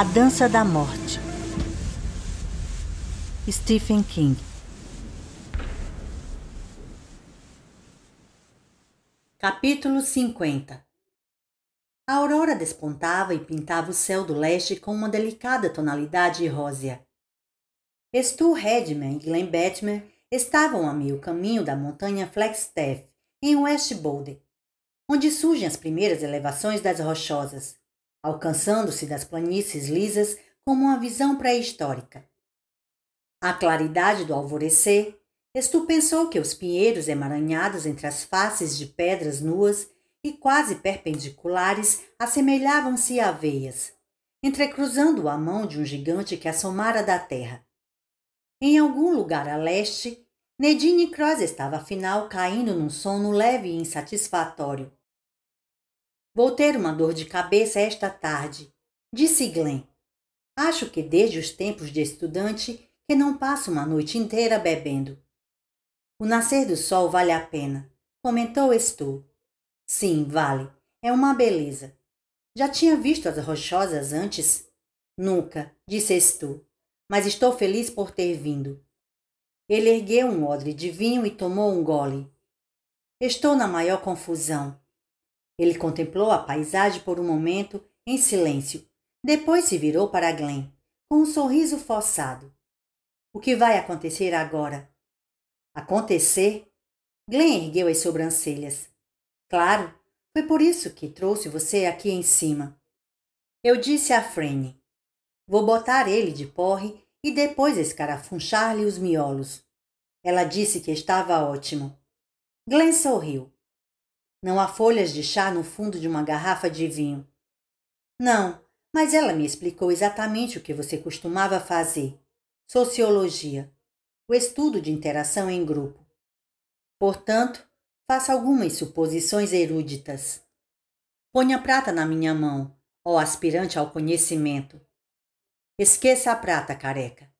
A Dança da Morte. Stephen King. Capítulo 50 A aurora despontava e pintava o céu do leste com uma delicada tonalidade rósea. Stu Redman e Glenn Batman estavam a meio caminho da montanha Flagstaff, em West Boulder, onde surgem as primeiras elevações das rochosas alcançando-se das planícies lisas como uma visão pré-histórica. A claridade do alvorecer pensou que os pinheiros emaranhados entre as faces de pedras nuas e quase perpendiculares assemelhavam-se a veias, entrecruzando a mão de um gigante que assomara da terra. Em algum lugar a leste, Nedine Cross estava afinal caindo num sono leve e insatisfatório, Vou ter uma dor de cabeça esta tarde, disse Glenn. Acho que desde os tempos de estudante que não passo uma noite inteira bebendo. O nascer do sol vale a pena, comentou Stu. Sim, vale. É uma beleza. Já tinha visto as rochosas antes? Nunca, disse Stu, mas estou feliz por ter vindo. Ele ergueu um odre de vinho e tomou um gole. Estou na maior confusão, ele contemplou a paisagem por um momento em silêncio. Depois se virou para Glenn, com um sorriso forçado. O que vai acontecer agora? Acontecer? Glenn ergueu as sobrancelhas. Claro, foi por isso que trouxe você aqui em cima. Eu disse a Franny: Vou botar ele de porre e depois escarafunchar-lhe os miolos. Ela disse que estava ótimo. Glenn sorriu. Não há folhas de chá no fundo de uma garrafa de vinho. Não, mas ela me explicou exatamente o que você costumava fazer. Sociologia. O estudo de interação em grupo. Portanto, faça algumas suposições eruditas. Ponha a prata na minha mão, ó aspirante ao conhecimento. Esqueça a prata, careca.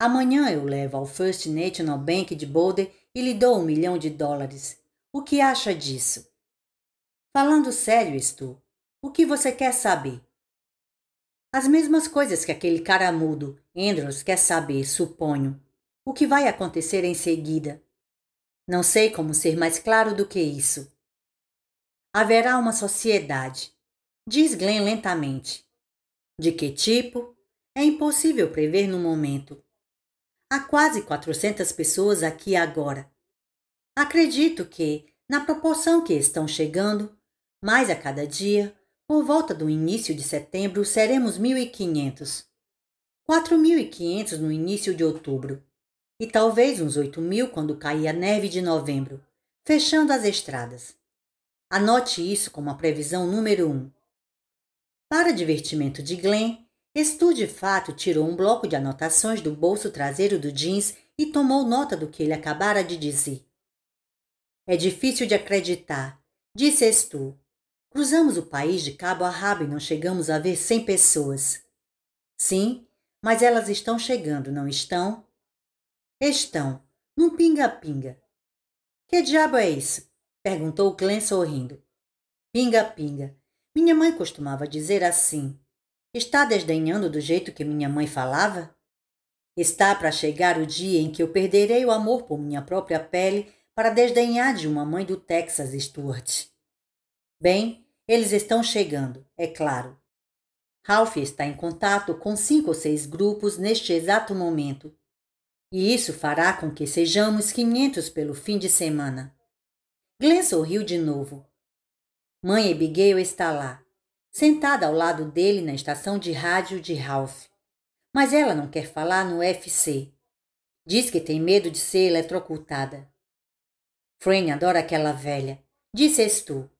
Amanhã eu levo ao First National Bank de Boulder e lhe dou um milhão de dólares. O que acha disso? Falando sério, Stu, o que você quer saber? As mesmas coisas que aquele cara mudo, Andrews, quer saber, suponho. O que vai acontecer em seguida? Não sei como ser mais claro do que isso. Haverá uma sociedade, diz Glenn lentamente. De que tipo? É impossível prever no momento. Há quase 400 pessoas aqui agora. Acredito que, na proporção que estão chegando, mas a cada dia, por volta do início de setembro, seremos 1.500. 4.500 no início de outubro. E talvez uns 8.000 quando cair a neve de novembro, fechando as estradas. Anote isso como a previsão número 1. Um. Para divertimento de Glenn, de Fato tirou um bloco de anotações do bolso traseiro do jeans e tomou nota do que ele acabara de dizer. É difícil de acreditar, disse Stu, Cruzamos o país de cabo a rabo e não chegamos a ver 100 pessoas. Sim, mas elas estão chegando, não estão? Estão, num pinga-pinga. Que diabo é isso? perguntou Clem sorrindo. Pinga-pinga. Minha mãe costumava dizer assim. Está desdenhando do jeito que minha mãe falava? Está para chegar o dia em que eu perderei o amor por minha própria pele para desdenhar de uma mãe do Texas, Stuart. Bem, eles estão chegando, é claro. Ralph está em contato com cinco ou seis grupos neste exato momento. E isso fará com que sejamos quinhentos pelo fim de semana. Glenn sorriu de novo. Mãe Abigail está lá, sentada ao lado dele na estação de rádio de Ralph. Mas ela não quer falar no FC. Diz que tem medo de ser eletrocutada. Fran adora aquela velha. Disse tu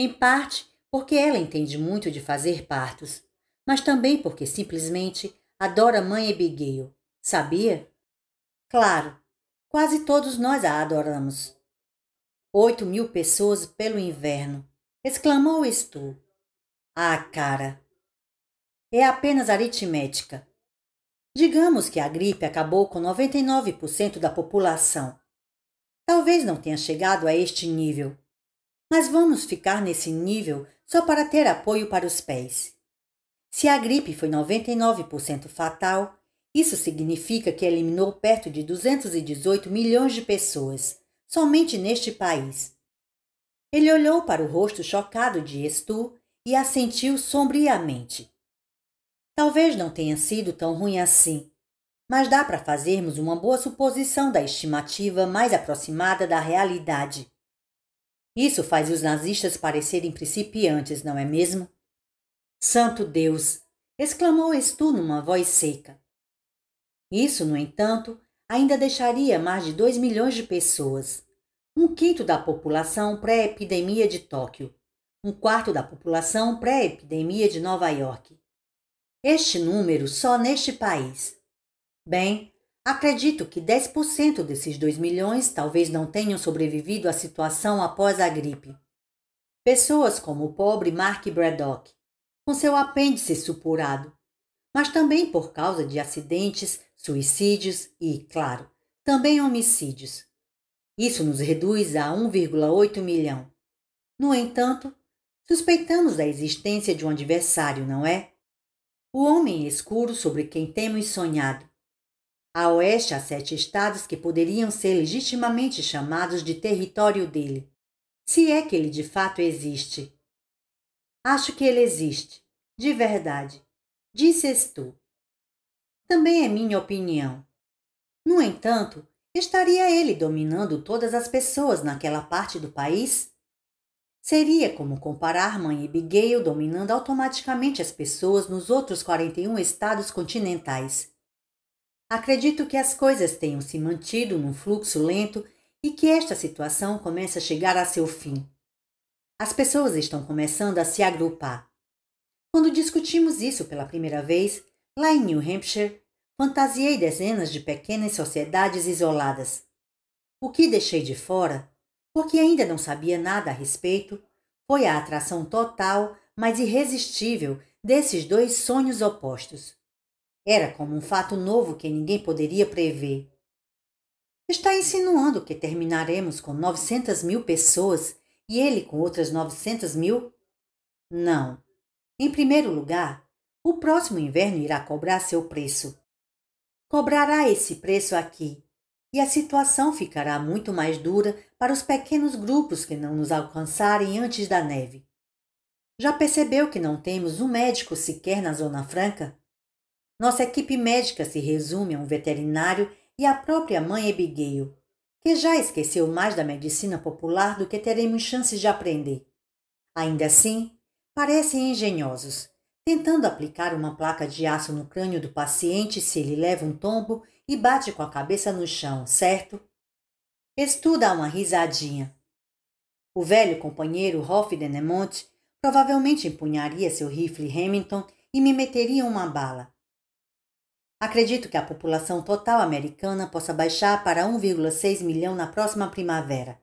em parte porque ela entende muito de fazer partos, mas também porque simplesmente adora mãe Abigail, sabia? Claro, quase todos nós a adoramos. Oito mil pessoas pelo inverno, exclamou Stu. Ah, cara! É apenas aritmética. Digamos que a gripe acabou com 99% da população. Talvez não tenha chegado a este nível, mas vamos ficar nesse nível só para ter apoio para os pés. Se a gripe foi 99% fatal, isso significa que eliminou perto de 218 milhões de pessoas, somente neste país. Ele olhou para o rosto chocado de Estu e assentiu sombriamente. Talvez não tenha sido tão ruim assim, mas dá para fazermos uma boa suposição da estimativa mais aproximada da realidade. Isso faz os nazistas parecerem principiantes, não é mesmo? Santo Deus! exclamou Stu numa voz seca. Isso, no entanto, ainda deixaria mais de dois milhões de pessoas, um quinto da população pré-epidemia de Tóquio, um quarto da população pré-epidemia de Nova York. Este número só neste país. Bem, Acredito que 10% desses 2 milhões talvez não tenham sobrevivido à situação após a gripe. Pessoas como o pobre Mark Braddock, com seu apêndice supurado, mas também por causa de acidentes, suicídios e, claro, também homicídios. Isso nos reduz a 1,8 milhão. No entanto, suspeitamos da existência de um adversário, não é? O homem escuro sobre quem temos sonhado a oeste há sete estados que poderiam ser legitimamente chamados de território dele, se é que ele de fato existe. Acho que ele existe, de verdade, disses tu. Também é minha opinião. No entanto, estaria ele dominando todas as pessoas naquela parte do país? Seria como comparar Mãe Abigail dominando automaticamente as pessoas nos outros 41 estados continentais. Acredito que as coisas tenham se mantido num fluxo lento e que esta situação começa a chegar a seu fim. As pessoas estão começando a se agrupar. Quando discutimos isso pela primeira vez, lá em New Hampshire, fantasiei dezenas de pequenas sociedades isoladas. O que deixei de fora, porque ainda não sabia nada a respeito, foi a atração total, mas irresistível, desses dois sonhos opostos. Era como um fato novo que ninguém poderia prever. Está insinuando que terminaremos com 900 mil pessoas e ele com outras 900 mil? Não. Em primeiro lugar, o próximo inverno irá cobrar seu preço. Cobrará esse preço aqui, e a situação ficará muito mais dura para os pequenos grupos que não nos alcançarem antes da neve. Já percebeu que não temos um médico sequer na Zona Franca? Nossa equipe médica se resume a um veterinário e a própria mãe Abigail, que já esqueceu mais da medicina popular do que teremos chances de aprender. Ainda assim, parecem engenhosos, tentando aplicar uma placa de aço no crânio do paciente se ele leva um tombo e bate com a cabeça no chão, certo? Estuda uma risadinha. O velho companheiro Hoff Denemont provavelmente empunharia seu rifle Hamilton e me meteria uma bala, Acredito que a população total americana possa baixar para 1,6 milhão na próxima primavera.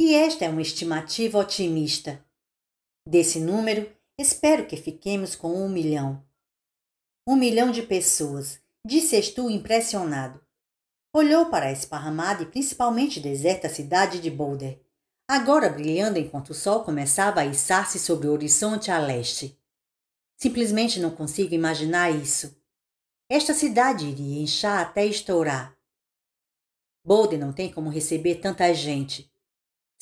E esta é uma estimativa otimista. Desse número, espero que fiquemos com um milhão. Um milhão de pessoas, disse Estu impressionado. Olhou para a esparramada e principalmente deserta cidade de Boulder, agora brilhando enquanto o sol começava a içar-se sobre o horizonte a leste. Simplesmente não consigo imaginar isso. Esta cidade iria inchar até estourar. Bolden não tem como receber tanta gente.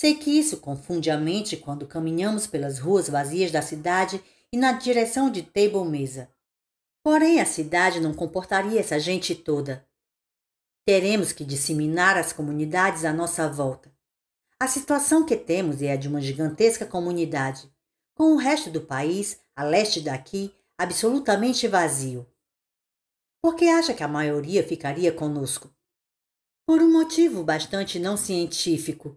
Sei que isso confunde a mente quando caminhamos pelas ruas vazias da cidade e na direção de Table Mesa. Porém, a cidade não comportaria essa gente toda. Teremos que disseminar as comunidades à nossa volta. A situação que temos é a de uma gigantesca comunidade, com o resto do país, a leste daqui, absolutamente vazio. Por que acha que a maioria ficaria conosco? Por um motivo bastante não científico,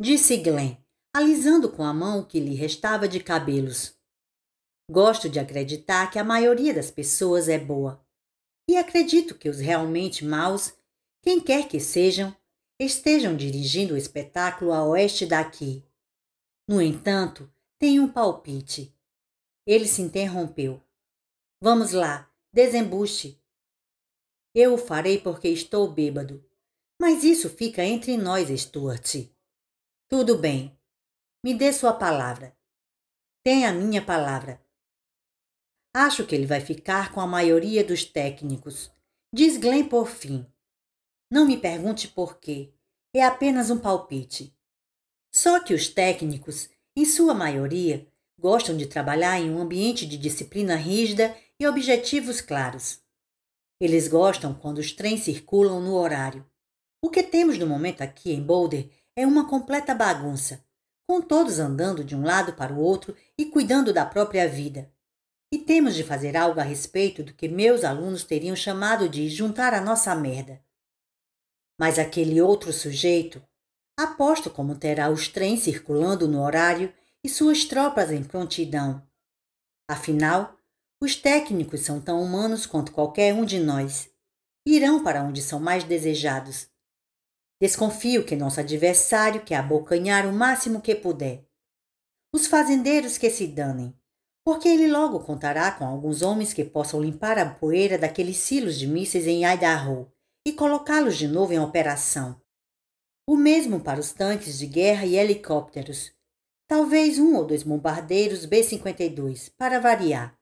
disse Glenn, alisando com a mão o que lhe restava de cabelos. Gosto de acreditar que a maioria das pessoas é boa. E acredito que os realmente maus, quem quer que sejam, estejam dirigindo o espetáculo a oeste daqui. No entanto, tenho um palpite. Ele se interrompeu. Vamos lá, Desembuche. Eu o farei porque estou bêbado. Mas isso fica entre nós, Stuart. Tudo bem. Me dê sua palavra. tenha a minha palavra. Acho que ele vai ficar com a maioria dos técnicos. Diz Glenn por fim. Não me pergunte por quê. É apenas um palpite. Só que os técnicos, em sua maioria, gostam de trabalhar em um ambiente de disciplina rígida e objetivos claros. Eles gostam quando os trens circulam no horário. O que temos no momento aqui em Boulder é uma completa bagunça, com todos andando de um lado para o outro e cuidando da própria vida. E temos de fazer algo a respeito do que meus alunos teriam chamado de juntar a nossa merda. Mas aquele outro sujeito, aposto como terá os trens circulando no horário e suas tropas em prontidão. Afinal, os técnicos são tão humanos quanto qualquer um de nós. Irão para onde são mais desejados. Desconfio que nosso adversário quer abocanhar o máximo que puder. Os fazendeiros que se danem, porque ele logo contará com alguns homens que possam limpar a poeira daqueles silos de mísseis em Idaho e colocá-los de novo em operação. O mesmo para os tanques de guerra e helicópteros. Talvez um ou dois bombardeiros B-52, para variar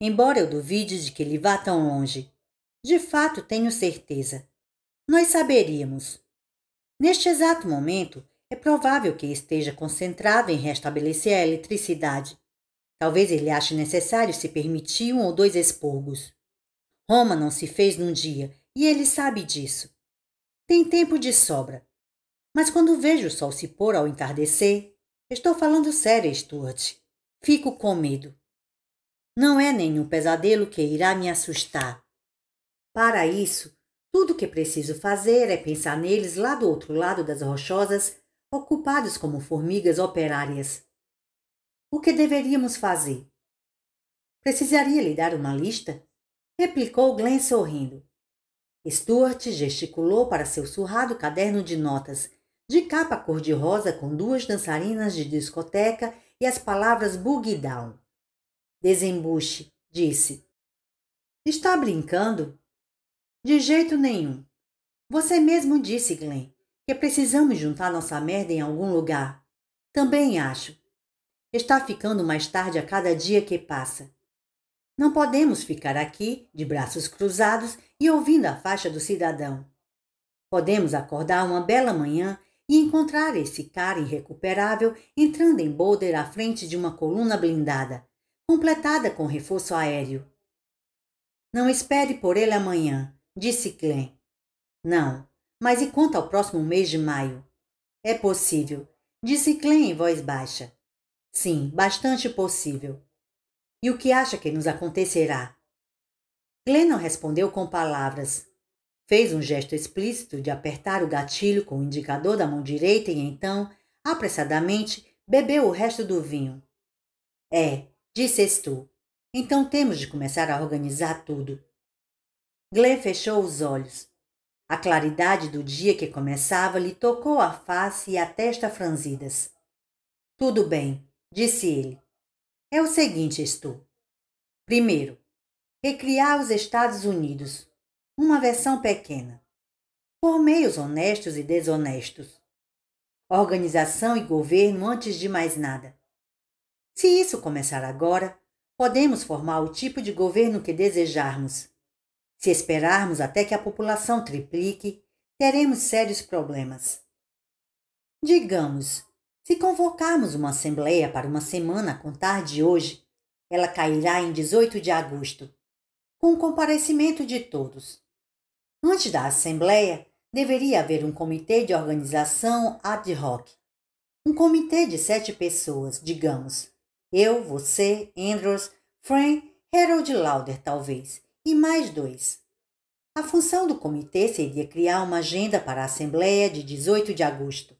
embora eu duvide de que ele vá tão longe. De fato, tenho certeza. Nós saberíamos. Neste exato momento, é provável que esteja concentrado em restabelecer a eletricidade. Talvez ele ache necessário se permitir um ou dois expurgos. Roma não se fez num dia e ele sabe disso. Tem tempo de sobra. Mas quando vejo o sol se pôr ao entardecer, estou falando sério, Stuart, fico com medo. Não é nenhum pesadelo que irá me assustar. Para isso, tudo o que preciso fazer é pensar neles lá do outro lado das rochosas, ocupados como formigas operárias. O que deveríamos fazer? Precisaria lhe dar uma lista? replicou Glenn sorrindo. Stuart gesticulou para seu surrado caderno de notas, de capa cor-de-rosa com duas dançarinas de discoteca e as palavras boogie down. Desembuche disse: Está brincando? De jeito nenhum. Você mesmo disse, Glenn, que precisamos juntar nossa merda em algum lugar. Também acho. Está ficando mais tarde a cada dia que passa. Não podemos ficar aqui, de braços cruzados e ouvindo a faixa do cidadão. Podemos acordar uma bela manhã e encontrar esse cara irrecuperável entrando em Boulder à frente de uma coluna blindada, completada com reforço aéreo. Não espere por ele amanhã, disse Glenn. Não, mas e quanto ao próximo mês de maio? É possível, disse Glenn em voz baixa. Sim, bastante possível. E o que acha que nos acontecerá? Glenn não respondeu com palavras. Fez um gesto explícito de apertar o gatilho com o indicador da mão direita e então, apressadamente, bebeu o resto do vinho. É, Disse Estou. Então temos de começar a organizar tudo. Glen fechou os olhos. A claridade do dia que começava lhe tocou a face e a testa franzidas. Tudo bem, disse ele. É o seguinte, Estou. Primeiro, recriar os Estados Unidos, uma versão pequena, por meios honestos e desonestos. Organização e governo antes de mais nada. Se isso começar agora, podemos formar o tipo de governo que desejarmos. Se esperarmos até que a população triplique, teremos sérios problemas. Digamos, se convocarmos uma assembleia para uma semana a contar de hoje, ela cairá em 18 de agosto, com o comparecimento de todos. Antes da assembleia, deveria haver um comitê de organização ad hoc. Um comitê de sete pessoas, digamos, eu, você, Andrews, Frank, Harold Lauder, talvez, e mais dois. A função do comitê seria criar uma agenda para a Assembleia de 18 de agosto.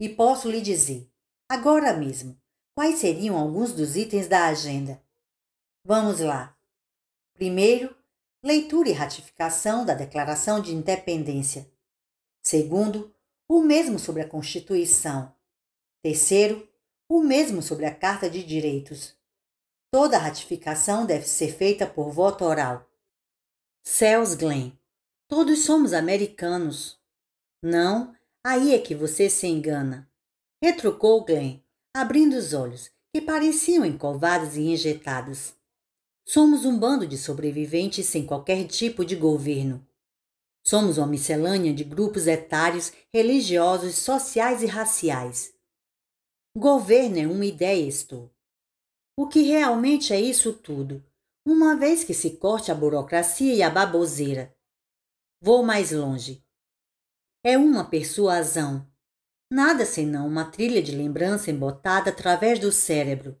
E posso lhe dizer, agora mesmo, quais seriam alguns dos itens da agenda. Vamos lá. Primeiro, leitura e ratificação da Declaração de Independência. Segundo, o mesmo sobre a Constituição. Terceiro, o mesmo sobre a Carta de Direitos. Toda ratificação deve ser feita por voto oral. Céus Glenn, todos somos americanos. Não, aí é que você se engana. Retrucou Glenn, abrindo os olhos, que pareciam encovados e injetados. Somos um bando de sobreviventes sem qualquer tipo de governo. Somos uma miscelânea de grupos etários, religiosos, sociais e raciais é uma ideia estou. O que realmente é isso tudo, uma vez que se corte a burocracia e a baboseira. Vou mais longe. É uma persuasão, nada senão uma trilha de lembrança embotada através do cérebro.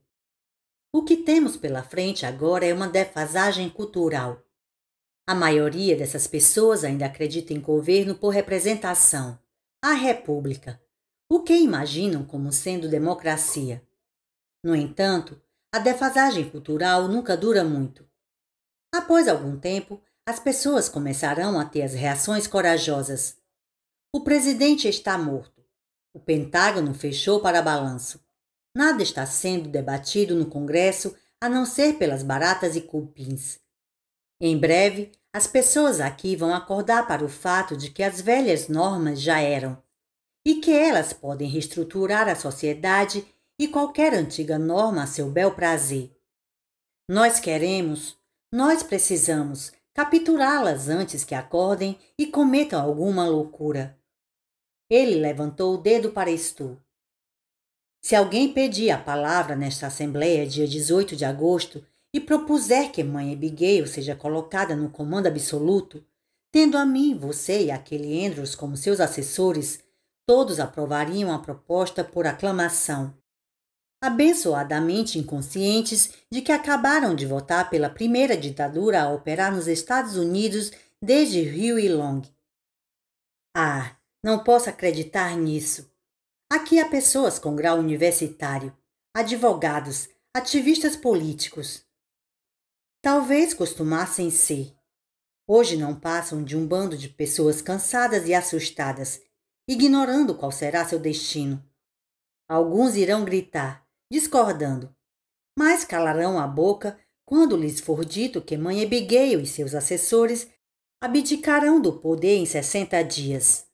O que temos pela frente agora é uma defasagem cultural. A maioria dessas pessoas ainda acredita em governo por representação, a república, o que imaginam como sendo democracia. No entanto, a defasagem cultural nunca dura muito. Após algum tempo, as pessoas começarão a ter as reações corajosas. O presidente está morto. O Pentágono fechou para balanço. Nada está sendo debatido no Congresso a não ser pelas baratas e cupins. Em breve, as pessoas aqui vão acordar para o fato de que as velhas normas já eram e que elas podem reestruturar a sociedade e qualquer antiga norma a seu bel prazer. Nós queremos, nós precisamos capturá-las antes que acordem e cometam alguma loucura. Ele levantou o dedo para Stu. Se alguém pedir a palavra nesta Assembleia, dia 18 de agosto, e propuser que mãe Abigail seja colocada no comando absoluto, tendo a mim, você e aquele Andrews como seus assessores, Todos aprovariam a proposta por aclamação. Abençoadamente inconscientes de que acabaram de votar pela primeira ditadura a operar nos Estados Unidos desde Rio e Long. Ah, não posso acreditar nisso. Aqui há pessoas com grau universitário, advogados, ativistas políticos. Talvez costumassem ser. Hoje não passam de um bando de pessoas cansadas e assustadas, ignorando qual será seu destino. Alguns irão gritar, discordando, mas calarão a boca quando lhes for dito que Mãe Abigail e seus assessores abdicarão do poder em 60 dias.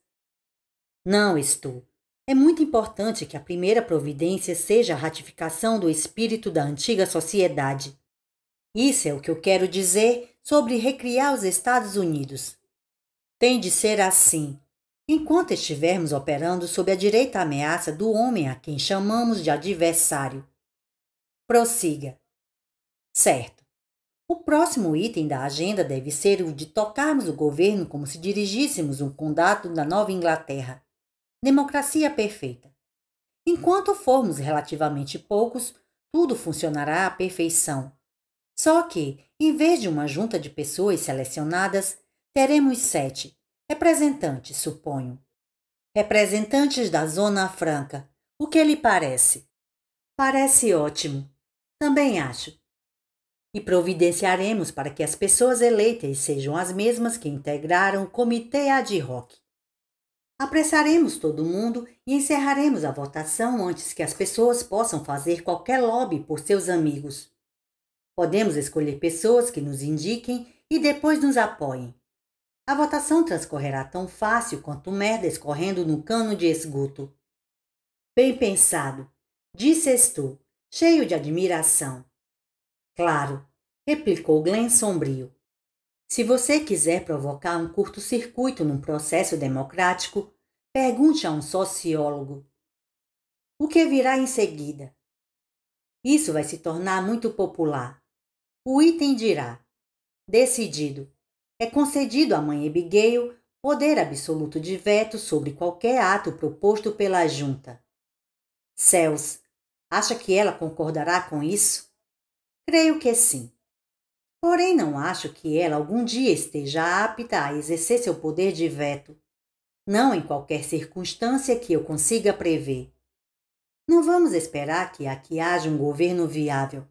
Não estou. É muito importante que a primeira providência seja a ratificação do espírito da antiga sociedade. Isso é o que eu quero dizer sobre recriar os Estados Unidos. Tem de ser assim, Enquanto estivermos operando sob a direita ameaça do homem a quem chamamos de adversário. Prossiga. Certo. O próximo item da agenda deve ser o de tocarmos o governo como se dirigíssemos um condado da Nova Inglaterra. Democracia perfeita. Enquanto formos relativamente poucos, tudo funcionará à perfeição. Só que, em vez de uma junta de pessoas selecionadas, teremos sete, Representantes, suponho. Representantes da Zona Franca. O que lhe parece? Parece ótimo. Também acho. E providenciaremos para que as pessoas eleitas sejam as mesmas que integraram o comitê ad hoc. Apressaremos todo mundo e encerraremos a votação antes que as pessoas possam fazer qualquer lobby por seus amigos. Podemos escolher pessoas que nos indiquem e depois nos apoiem. A votação transcorrerá tão fácil quanto merda escorrendo no cano de esgoto. Bem pensado, disse Estou, cheio de admiração. Claro, replicou Glenn sombrio. Se você quiser provocar um curto-circuito num processo democrático, pergunte a um sociólogo. O que virá em seguida? Isso vai se tornar muito popular. O item dirá: decidido, é concedido à mãe Abigail poder absoluto de veto sobre qualquer ato proposto pela junta. Céus, acha que ela concordará com isso? Creio que sim. Porém, não acho que ela algum dia esteja apta a exercer seu poder de veto. Não em qualquer circunstância que eu consiga prever. Não vamos esperar que aqui haja um governo viável,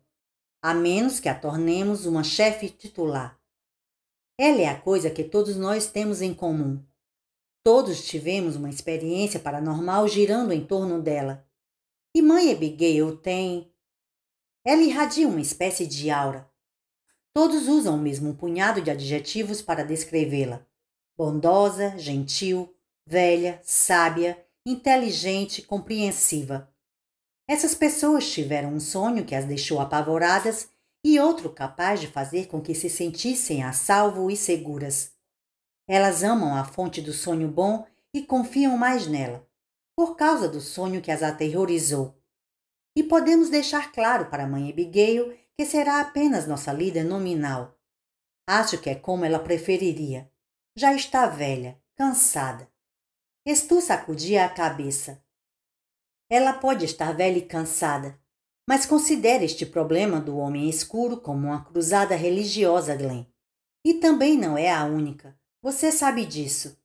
a menos que a tornemos uma chefe titular. Ela é a coisa que todos nós temos em comum. Todos tivemos uma experiência paranormal girando em torno dela. E mãe Abigail tem. Ela irradia uma espécie de aura. Todos usam o mesmo punhado de adjetivos para descrevê-la: bondosa, gentil, velha, sábia, inteligente, compreensiva. Essas pessoas tiveram um sonho que as deixou apavoradas e outro capaz de fazer com que se sentissem a salvo e seguras. Elas amam a fonte do sonho bom e confiam mais nela, por causa do sonho que as aterrorizou. E podemos deixar claro para a mãe Abigail que será apenas nossa líder nominal. Acho que é como ela preferiria. Já está velha, cansada. Stu sacudia a cabeça. Ela pode estar velha e cansada, mas considere este problema do homem escuro como uma cruzada religiosa, Glenn. E também não é a única. Você sabe disso.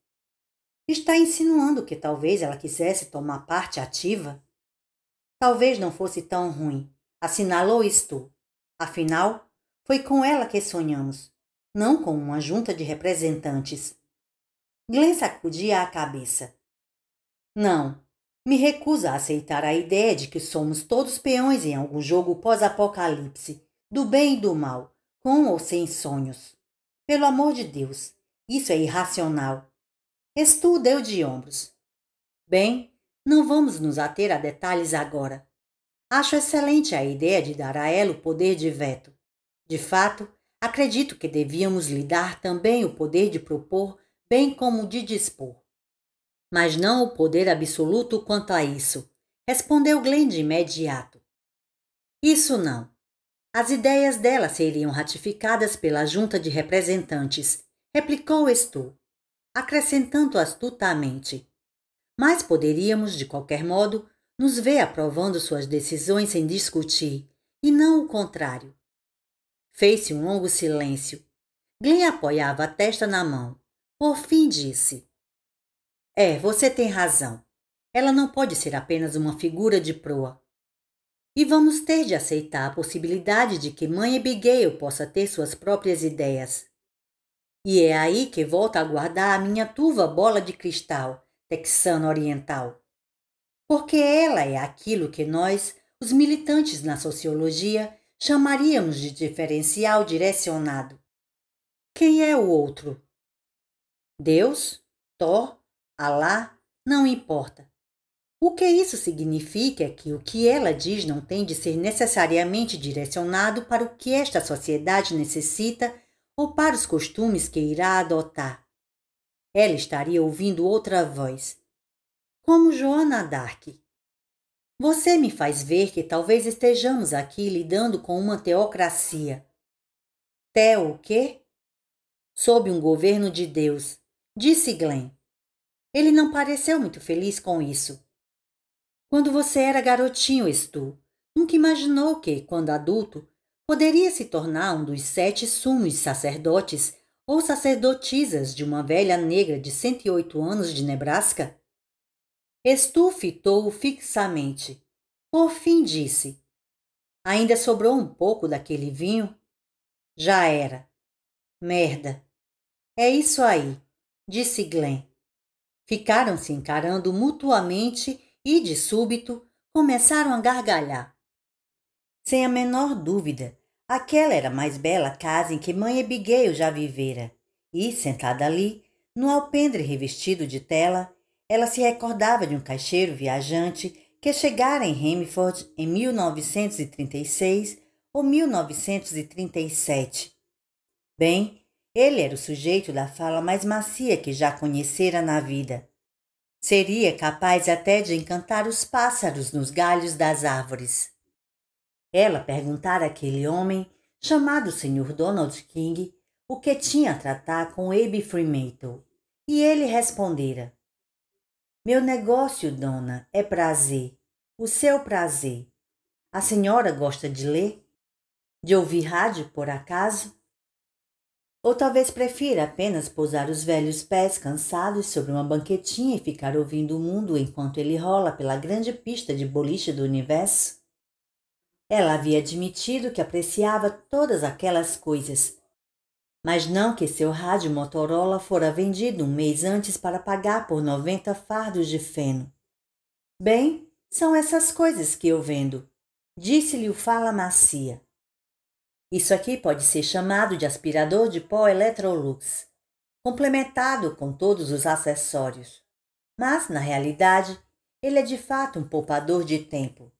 Está insinuando que talvez ela quisesse tomar parte ativa? Talvez não fosse tão ruim, assinalou isto. Afinal, foi com ela que sonhamos, não com uma junta de representantes. Glenn sacudia a cabeça. Não, me recuso a aceitar a ideia de que somos todos peões em algum jogo pós-apocalipse, do bem e do mal, com ou sem sonhos. Pelo amor de Deus, isso é irracional. Stu deu de ombros. Bem, não vamos nos ater a detalhes agora. Acho excelente a ideia de dar a ela o poder de veto. De fato, acredito que devíamos lhe dar também o poder de propor, bem como de dispor mas não o poder absoluto quanto a isso, respondeu Glenn de imediato. Isso não. As ideias dela seriam ratificadas pela Junta de Representantes, replicou Stu, acrescentando astutamente. Mas poderíamos, de qualquer modo, nos ver aprovando suas decisões sem discutir, e não o contrário. Fez-se um longo silêncio. Glenn apoiava a testa na mão. Por fim disse: é, você tem razão. Ela não pode ser apenas uma figura de proa. E vamos ter de aceitar a possibilidade de que mãe Abigail possa ter suas próprias ideias. E é aí que volto a guardar a minha turva bola de cristal, texana oriental. Porque ela é aquilo que nós, os militantes na sociologia, chamaríamos de diferencial direcionado. Quem é o outro? Deus? Thor? Alá não importa. O que isso significa é que o que ela diz não tem de ser necessariamente direcionado para o que esta sociedade necessita ou para os costumes que irá adotar. Ela estaria ouvindo outra voz, como Joana Dark. Você me faz ver que talvez estejamos aqui lidando com uma teocracia. Teo o quê? Sob um governo de Deus, disse Glenn. Ele não pareceu muito feliz com isso. Quando você era garotinho, Stu, nunca imaginou que, quando adulto, poderia se tornar um dos sete sumos sacerdotes ou sacerdotisas de uma velha negra de 108 anos de Nebraska? Stu fitou-o fixamente. Por fim disse: Ainda sobrou um pouco daquele vinho? Já era. Merda. É isso aí, disse Glenn. Ficaram se encarando mutuamente e, de súbito, começaram a gargalhar. Sem a menor dúvida, aquela era a mais bela casa em que mãe Abigail já vivera, e, sentada ali, no alpendre revestido de tela, ela se recordava de um caixeiro viajante que chegara em Hemford em 1936 ou 1937. Bem, ele era o sujeito da fala mais macia que já conhecera na vida. Seria capaz até de encantar os pássaros nos galhos das árvores. Ela perguntara àquele homem, chamado Sr. Donald King, o que tinha a tratar com Abe Fremantle, e ele respondera: Meu negócio, dona, é prazer, o seu prazer. A senhora gosta de ler? De ouvir rádio, por acaso? Ou talvez prefira apenas pousar os velhos pés cansados sobre uma banquetinha e ficar ouvindo o mundo enquanto ele rola pela grande pista de boliche do universo? Ela havia admitido que apreciava todas aquelas coisas, mas não que seu rádio Motorola fora vendido um mês antes para pagar por 90 fardos de feno. Bem, são essas coisas que eu vendo, disse-lhe o fala macia. Isso aqui pode ser chamado de aspirador de pó Electrolux, complementado com todos os acessórios. Mas, na realidade, ele é de fato um poupador de tempo.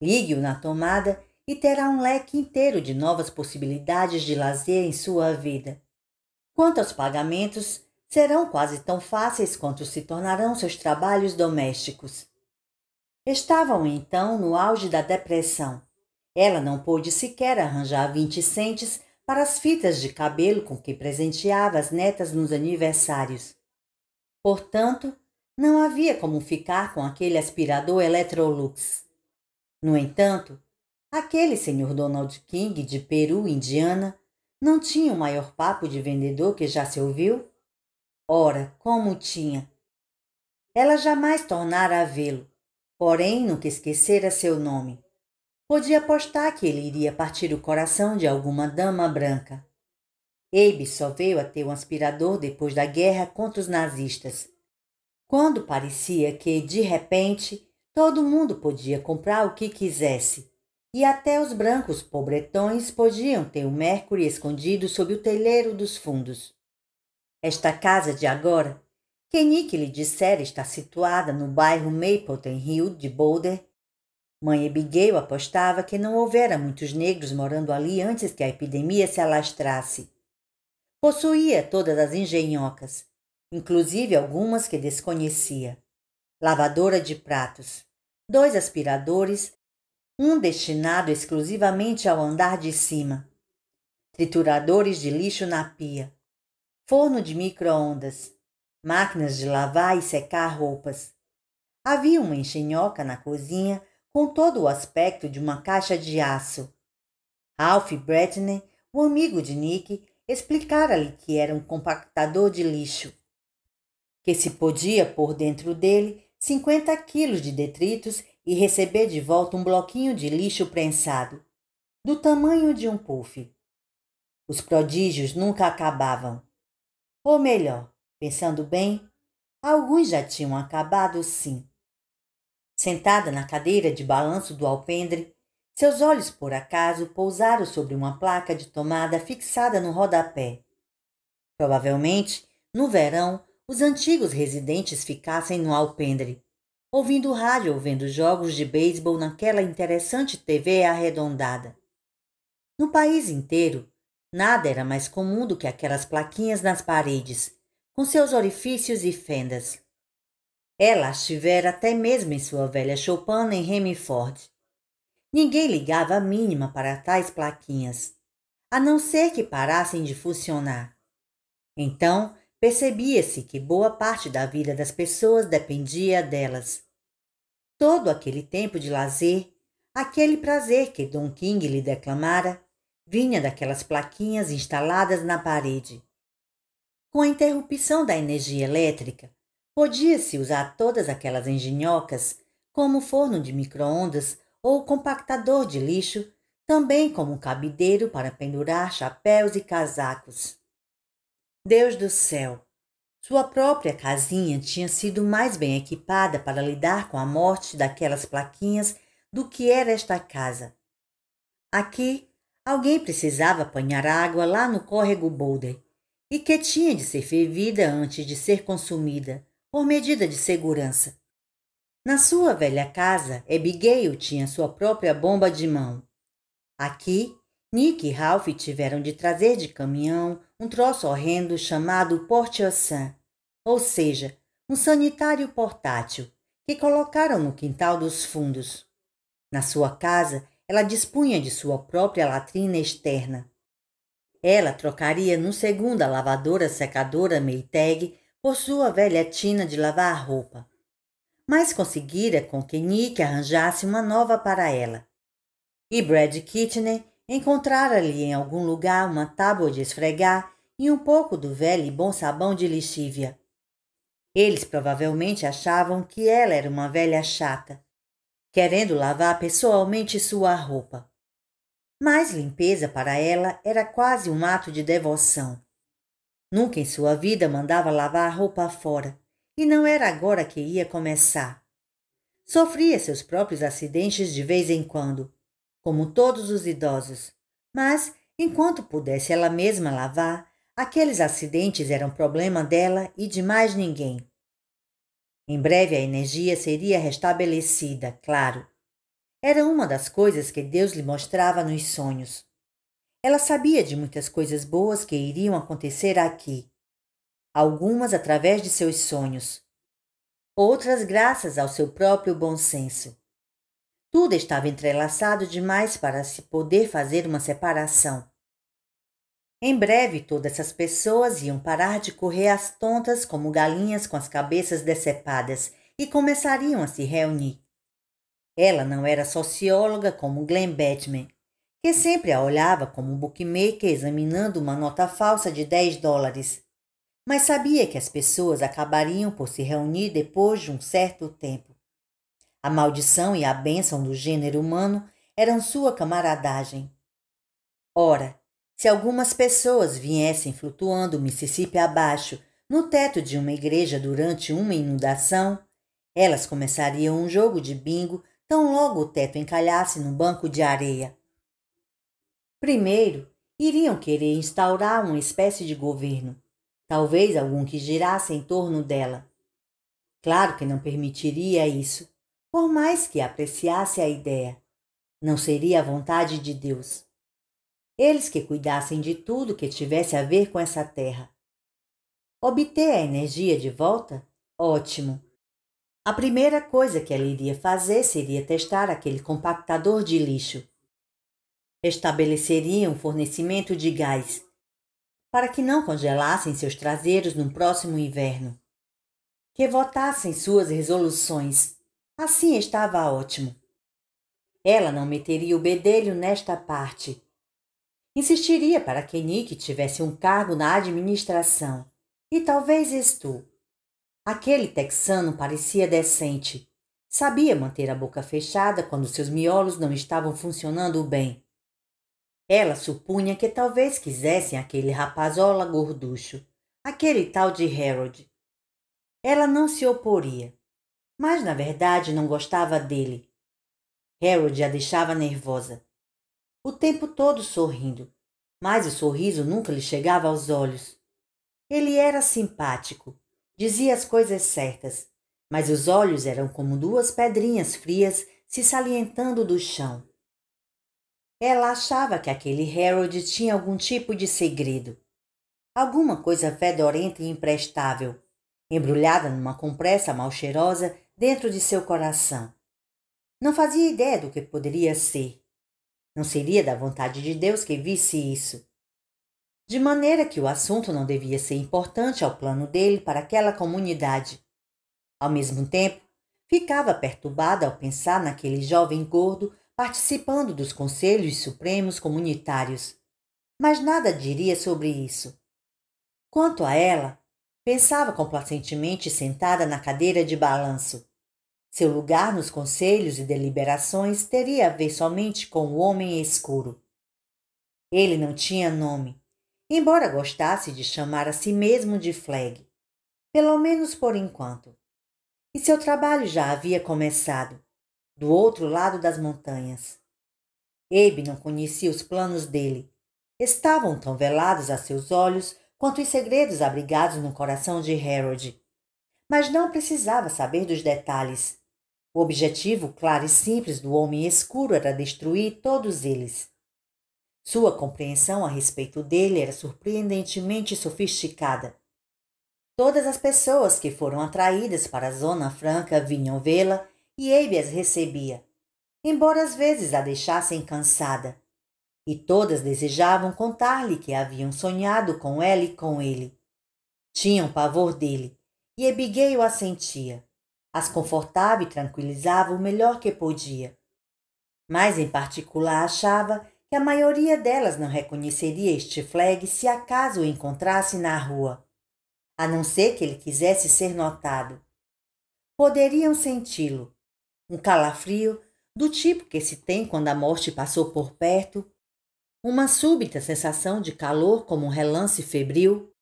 Ligue-o na tomada e terá um leque inteiro de novas possibilidades de lazer em sua vida. Quanto aos pagamentos, serão quase tão fáceis quanto se tornarão seus trabalhos domésticos. Estavam então no auge da depressão. Ela não pôde sequer arranjar vinte centes para as fitas de cabelo com que presenteava as netas nos aniversários. Portanto, não havia como ficar com aquele aspirador Electrolux. No entanto, aquele senhor Donald King de Peru, Indiana, não tinha o maior papo de vendedor que já se ouviu? Ora, como tinha! Ela jamais tornara a vê-lo, porém nunca esquecera seu nome. Podia apostar que ele iria partir o coração de alguma dama branca. Abe só veio a ter um aspirador depois da guerra contra os nazistas. Quando parecia que, de repente, todo mundo podia comprar o que quisesse, e até os brancos pobretões podiam ter o Mercury escondido sob o telheiro dos fundos. Esta casa de agora, que Nick lhe dissera estar situada no bairro Mapleton Hill de Boulder, Mãe Abigail apostava que não houvera muitos negros morando ali antes que a epidemia se alastrasse. Possuía todas as engenhocas, inclusive algumas que desconhecia. Lavadora de pratos, dois aspiradores, um destinado exclusivamente ao andar de cima, trituradores de lixo na pia, forno de micro-ondas, máquinas de lavar e secar roupas. Havia uma engenhoca na cozinha com todo o aspecto de uma caixa de aço. Ralph Bretney, o amigo de Nick, explicara-lhe que era um compactador de lixo, que se podia pôr dentro dele 50 quilos de detritos e receber de volta um bloquinho de lixo prensado, do tamanho de um puff. Os prodígios nunca acabavam. Ou melhor, pensando bem, alguns já tinham acabado sim. Sentada na cadeira de balanço do alpendre, seus olhos por acaso pousaram sobre uma placa de tomada fixada no rodapé. Provavelmente, no verão, os antigos residentes ficassem no alpendre, ouvindo rádio ou vendo jogos de beisebol naquela interessante TV arredondada. No país inteiro, nada era mais comum do que aquelas plaquinhas nas paredes, com seus orifícios e fendas. Ela as tivera até mesmo em sua velha choupana em Remiford. Ninguém ligava a mínima para tais plaquinhas, a não ser que parassem de funcionar. Então, percebia-se que boa parte da vida das pessoas dependia delas. Todo aquele tempo de lazer, aquele prazer que Don King lhe declamara, vinha daquelas plaquinhas instaladas na parede. Com a interrupção da energia elétrica, Podia-se usar todas aquelas engenhocas como forno de microondas ou compactador de lixo, também como cabideiro para pendurar chapéus e casacos. Deus do céu! Sua própria casinha tinha sido mais bem equipada para lidar com a morte daquelas plaquinhas do que era esta casa. Aqui, alguém precisava apanhar água lá no córrego Boulder e que tinha de ser fervida antes de ser consumida, por medida de segurança. Na sua velha casa, Abigail tinha sua própria bomba de mão. Aqui, Nick e Ralph tiveram de trazer de caminhão um troço horrendo chamado porte san ou seja, um sanitário portátil, que colocaram no quintal dos fundos. Na sua casa, ela dispunha de sua própria latrina externa. Ela trocaria num segundo a lavadora secadora Maytag por sua velha tina de lavar a roupa, mas conseguira com que Nick arranjasse uma nova para ela. E Brad Kitchener encontrara-lhe em algum lugar uma tábua de esfregar e um pouco do velho e bom sabão de lixívia. Eles provavelmente achavam que ela era uma velha chata, querendo lavar pessoalmente sua roupa. Mas limpeza para ela era quase um ato de devoção. Nunca em sua vida mandava lavar a roupa fora, e não era agora que ia começar. Sofria seus próprios acidentes de vez em quando, como todos os idosos, mas, enquanto pudesse ela mesma lavar, aqueles acidentes eram problema dela e de mais ninguém. Em breve a energia seria restabelecida, claro. Era uma das coisas que Deus lhe mostrava nos sonhos. Ela sabia de muitas coisas boas que iriam acontecer aqui, algumas através de seus sonhos, outras graças ao seu próprio bom senso. Tudo estava entrelaçado demais para se poder fazer uma separação. Em breve, todas essas pessoas iam parar de correr às tontas como galinhas com as cabeças decepadas e começariam a se reunir. Ela não era socióloga como Glenn Batman, que sempre a olhava como um bookmaker examinando uma nota falsa de 10 dólares, mas sabia que as pessoas acabariam por se reunir depois de um certo tempo. A maldição e a bênção do gênero humano eram sua camaradagem. Ora, se algumas pessoas viessem flutuando Mississippi abaixo no teto de uma igreja durante uma inundação, elas começariam um jogo de bingo tão logo o teto encalhasse no banco de areia. Primeiro, iriam querer instaurar uma espécie de governo, talvez algum que girasse em torno dela. Claro que não permitiria isso, por mais que apreciasse a ideia. Não seria a vontade de Deus. Eles que cuidassem de tudo que tivesse a ver com essa terra. Obter a energia de volta? Ótimo. A primeira coisa que ela iria fazer seria testar aquele compactador de lixo estabeleceriam fornecimento de gás para que não congelassem seus traseiros no próximo inverno. Que votassem suas resoluções. Assim estava ótimo. Ela não meteria o bedelho nesta parte. Insistiria para que Nick tivesse um cargo na administração. E talvez estou. Aquele texano parecia decente. Sabia manter a boca fechada quando seus miolos não estavam funcionando bem. Ela supunha que talvez quisessem aquele rapazola gorducho, aquele tal de Harold. Ela não se oporia, mas na verdade não gostava dele. Harold a deixava nervosa. O tempo todo sorrindo, mas o sorriso nunca lhe chegava aos olhos. Ele era simpático, dizia as coisas certas, mas os olhos eram como duas pedrinhas frias se salientando do chão. Ela achava que aquele Harold tinha algum tipo de segredo. Alguma coisa fedorenta e imprestável, embrulhada numa compressa mal cheirosa dentro de seu coração. Não fazia ideia do que poderia ser. Não seria da vontade de Deus que visse isso. De maneira que o assunto não devia ser importante ao plano dele para aquela comunidade. Ao mesmo tempo, ficava perturbada ao pensar naquele jovem gordo participando dos conselhos supremos comunitários, mas nada diria sobre isso. Quanto a ela, pensava complacentemente sentada na cadeira de balanço. Seu lugar nos conselhos e deliberações teria a ver somente com o homem escuro. Ele não tinha nome, embora gostasse de chamar a si mesmo de Flag, pelo menos por enquanto. E seu trabalho já havia começado do outro lado das montanhas. Abe não conhecia os planos dele. Estavam tão velados a seus olhos quanto os segredos abrigados no coração de Harold. Mas não precisava saber dos detalhes. O objetivo claro e simples do homem escuro era destruir todos eles. Sua compreensão a respeito dele era surpreendentemente sofisticada. Todas as pessoas que foram atraídas para a Zona Franca vinham vê-la e ele as recebia, embora às vezes a deixassem cansada. E todas desejavam contar-lhe que haviam sonhado com ela e com ele. Tinham pavor dele, e Abigail assentia. As confortava e tranquilizava o melhor que podia. Mas, em particular, achava que a maioria delas não reconheceria este flag se acaso o encontrasse na rua, a não ser que ele quisesse ser notado. Poderiam senti-lo, um calafrio do tipo que se tem quando a morte passou por perto, uma súbita sensação de calor como um relance febril,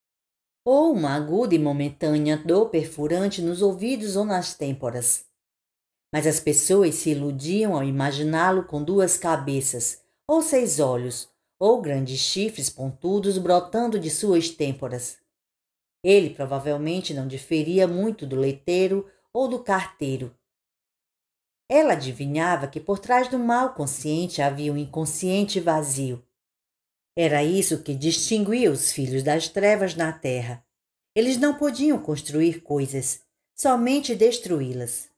ou uma aguda e momentânea dor perfurante nos ouvidos ou nas têmporas. Mas as pessoas se iludiam ao imaginá-lo com duas cabeças, ou seis olhos, ou grandes chifres pontudos brotando de suas têmporas. Ele provavelmente não diferia muito do leiteiro ou do carteiro, ela adivinhava que por trás do mal consciente havia um inconsciente vazio. Era isso que distinguia os filhos das trevas na terra. Eles não podiam construir coisas, somente destruí-las.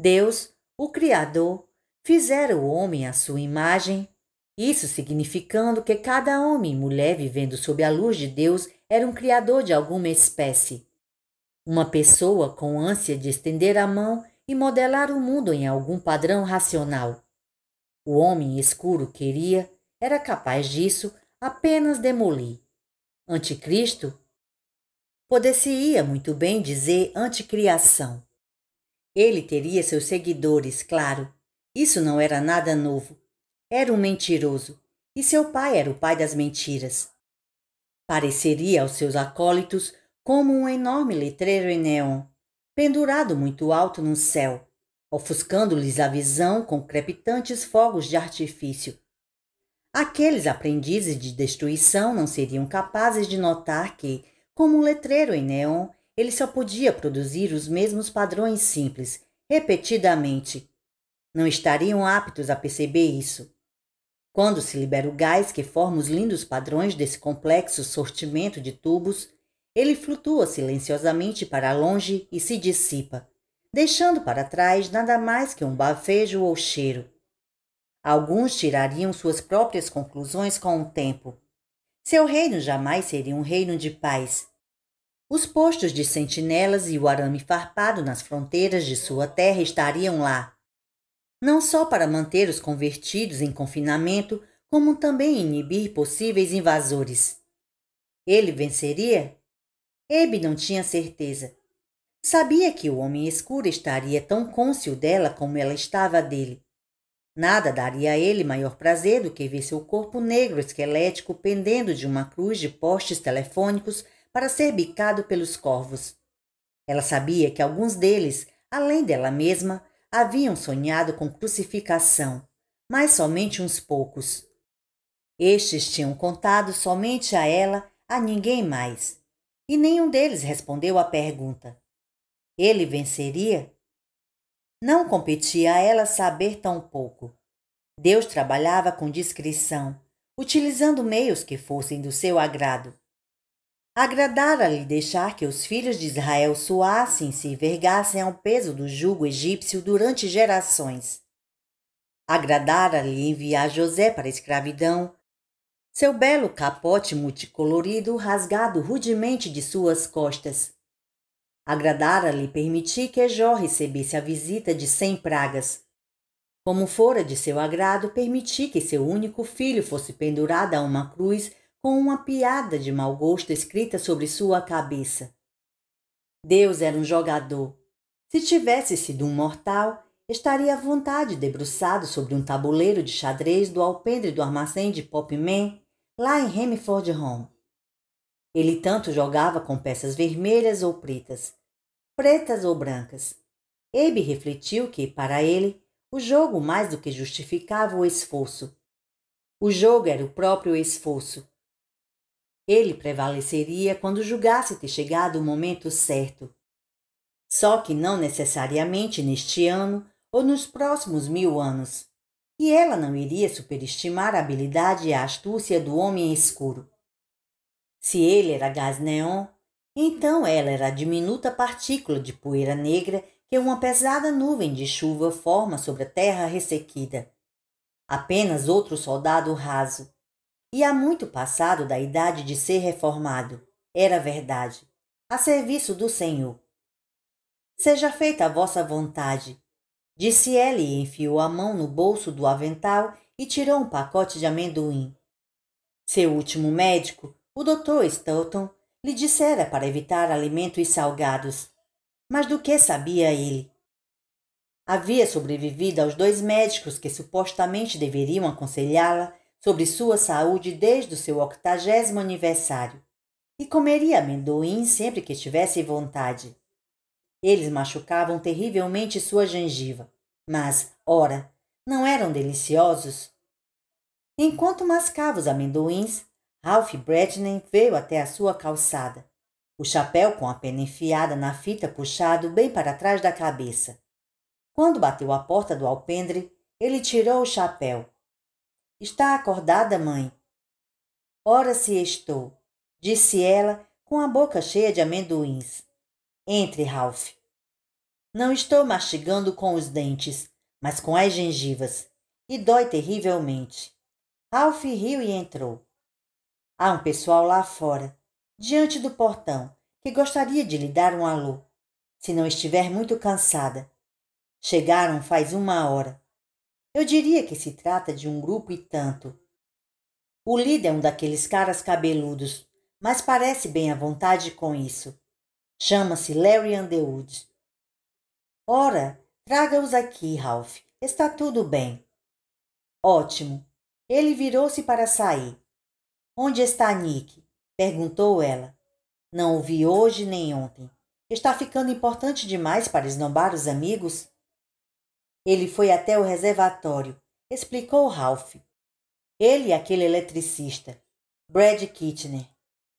Deus, o Criador, fizera o homem à sua imagem, isso significando que cada homem e mulher vivendo sob a luz de Deus era um criador de alguma espécie. Uma pessoa com ânsia de estender a mão e modelar o mundo em algum padrão racional. O homem escuro queria, era capaz disso, apenas demolir. Anticristo? Poder-se-ia muito bem dizer anticriação. Ele teria seus seguidores, claro. Isso não era nada novo. Era um mentiroso, e seu pai era o pai das mentiras. Pareceria aos seus acólitos como um enorme letreiro em neon, pendurado muito alto no céu, ofuscando-lhes a visão com crepitantes fogos de artifício. Aqueles aprendizes de destruição não seriam capazes de notar que, como um letreiro em neon, ele só podia produzir os mesmos padrões simples, repetidamente. Não estariam aptos a perceber isso. Quando se libera o gás que forma os lindos padrões desse complexo sortimento de tubos, ele flutua silenciosamente para longe e se dissipa, deixando para trás nada mais que um bafejo ou cheiro. Alguns tirariam suas próprias conclusões com o tempo. Seu reino jamais seria um reino de paz. Os postos de sentinelas e o arame farpado nas fronteiras de sua terra estariam lá, não só para manter os convertidos em confinamento, como também inibir possíveis invasores. Ele venceria Ebe não tinha certeza. Sabia que o homem escuro estaria tão cônscio dela como ela estava dele. Nada daria a ele maior prazer do que ver seu corpo negro esquelético pendendo de uma cruz de postes telefônicos para ser bicado pelos corvos. Ela sabia que alguns deles, além dela mesma, haviam sonhado com crucificação, mas somente uns poucos. Estes tinham contado somente a ela, a ninguém mais e nenhum deles respondeu à pergunta. Ele venceria? Não competia a ela saber tão pouco. Deus trabalhava com discrição, utilizando meios que fossem do seu agrado. Agradara-lhe deixar que os filhos de Israel suassem e se vergassem ao peso do jugo egípcio durante gerações. Agradara-lhe enviar José para a escravidão seu belo capote multicolorido rasgado rudemente de suas costas. Agradara-lhe permitir que Jó recebesse a visita de cem pragas. Como fora de seu agrado permitir que seu único filho fosse pendurado a uma cruz com uma piada de mau gosto escrita sobre sua cabeça. Deus era um jogador. Se tivesse sido um mortal, Estaria à vontade debruçado sobre um tabuleiro de xadrez do alpendre do armazém de Popman, lá em Hemford Home. Ele tanto jogava com peças vermelhas ou pretas, pretas ou brancas. Abe refletiu que, para ele, o jogo mais do que justificava o esforço. O jogo era o próprio esforço. Ele prevaleceria quando julgasse ter chegado o momento certo. Só que não necessariamente neste ano ou nos próximos mil anos, e ela não iria superestimar a habilidade e a astúcia do homem escuro. Se ele era gás neon, então ela era a diminuta partícula de poeira negra que uma pesada nuvem de chuva forma sobre a terra ressequida. Apenas outro soldado raso. E há muito passado da idade de ser reformado. Era verdade. A serviço do Senhor. Seja feita a vossa vontade, Disse ele e enfiou a mão no bolso do avental e tirou um pacote de amendoim. Seu último médico, o Dr. Stoughton, lhe dissera para evitar alimentos salgados. Mas do que sabia ele? Havia sobrevivido aos dois médicos que supostamente deveriam aconselhá-la sobre sua saúde desde o seu octagésimo aniversário e comeria amendoim sempre que tivesse vontade. Eles machucavam terrivelmente sua gengiva, mas, ora, não eram deliciosos? Enquanto mascava os amendoins, Ralph Bradney veio até a sua calçada, o chapéu com a pena enfiada na fita puxado bem para trás da cabeça. Quando bateu à porta do alpendre, ele tirou o chapéu. Está acordada, mãe? Ora se estou, disse ela, com a boca cheia de amendoins. Entre, Ralph. Não estou mastigando com os dentes, mas com as gengivas, e dói terrivelmente. Ralph riu e entrou. Há um pessoal lá fora, diante do portão, que gostaria de lhe dar um alô, se não estiver muito cansada. Chegaram faz uma hora. Eu diria que se trata de um grupo e tanto. O líder é um daqueles caras cabeludos, mas parece bem à vontade com isso. Chama-se Larry Underwood. Ora, traga-os aqui, Ralph. Está tudo bem. Ótimo. Ele virou-se para sair. Onde está Nick? perguntou ela. Não o vi hoje nem ontem. Está ficando importante demais para esnobar os amigos? Ele foi até o reservatório, explicou Ralph. Ele e aquele eletricista, Brad Kitchener,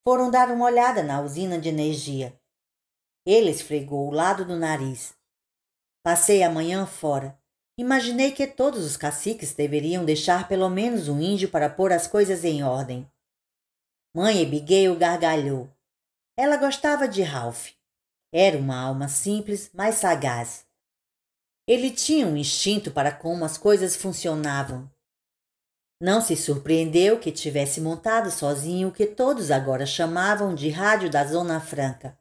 foram dar uma olhada na usina de energia. Ele esfregou o lado do nariz. Passei a manhã fora. Imaginei que todos os caciques deveriam deixar pelo menos um índio para pôr as coisas em ordem. Mãe Abigail gargalhou. Ela gostava de Ralph. Era uma alma simples, mas sagaz. Ele tinha um instinto para como as coisas funcionavam. Não se surpreendeu que tivesse montado sozinho o que todos agora chamavam de rádio da Zona Franca.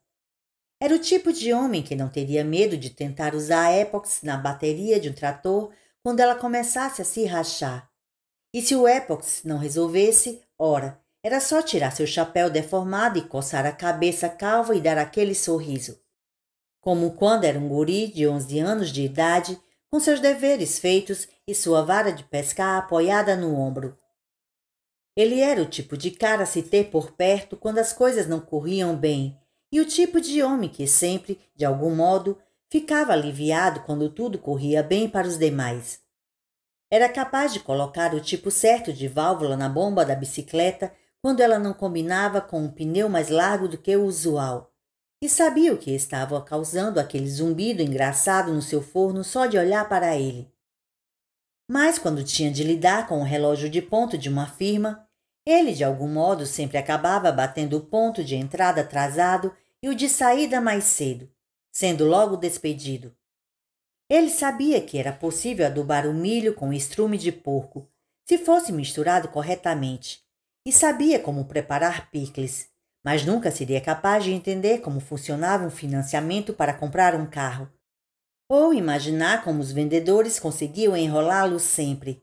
Era o tipo de homem que não teria medo de tentar usar a Epox na bateria de um trator quando ela começasse a se rachar. E se o Epox não resolvesse, ora, era só tirar seu chapéu deformado e coçar a cabeça calva e dar aquele sorriso. Como quando era um guri de onze anos de idade, com seus deveres feitos e sua vara de pescar apoiada no ombro. Ele era o tipo de cara a se ter por perto quando as coisas não corriam bem e o tipo de homem que sempre, de algum modo, ficava aliviado quando tudo corria bem para os demais. Era capaz de colocar o tipo certo de válvula na bomba da bicicleta quando ela não combinava com um pneu mais largo do que o usual. E sabia o que estava causando aquele zumbido engraçado no seu forno só de olhar para ele. Mas quando tinha de lidar com o relógio de ponto de uma firma, ele, de algum modo, sempre acabava batendo o ponto de entrada atrasado e o de saída mais cedo, sendo logo despedido. Ele sabia que era possível adubar o milho com estrume de porco, se fosse misturado corretamente, e sabia como preparar picles, mas nunca seria capaz de entender como funcionava um financiamento para comprar um carro, ou imaginar como os vendedores conseguiam enrolá-lo sempre,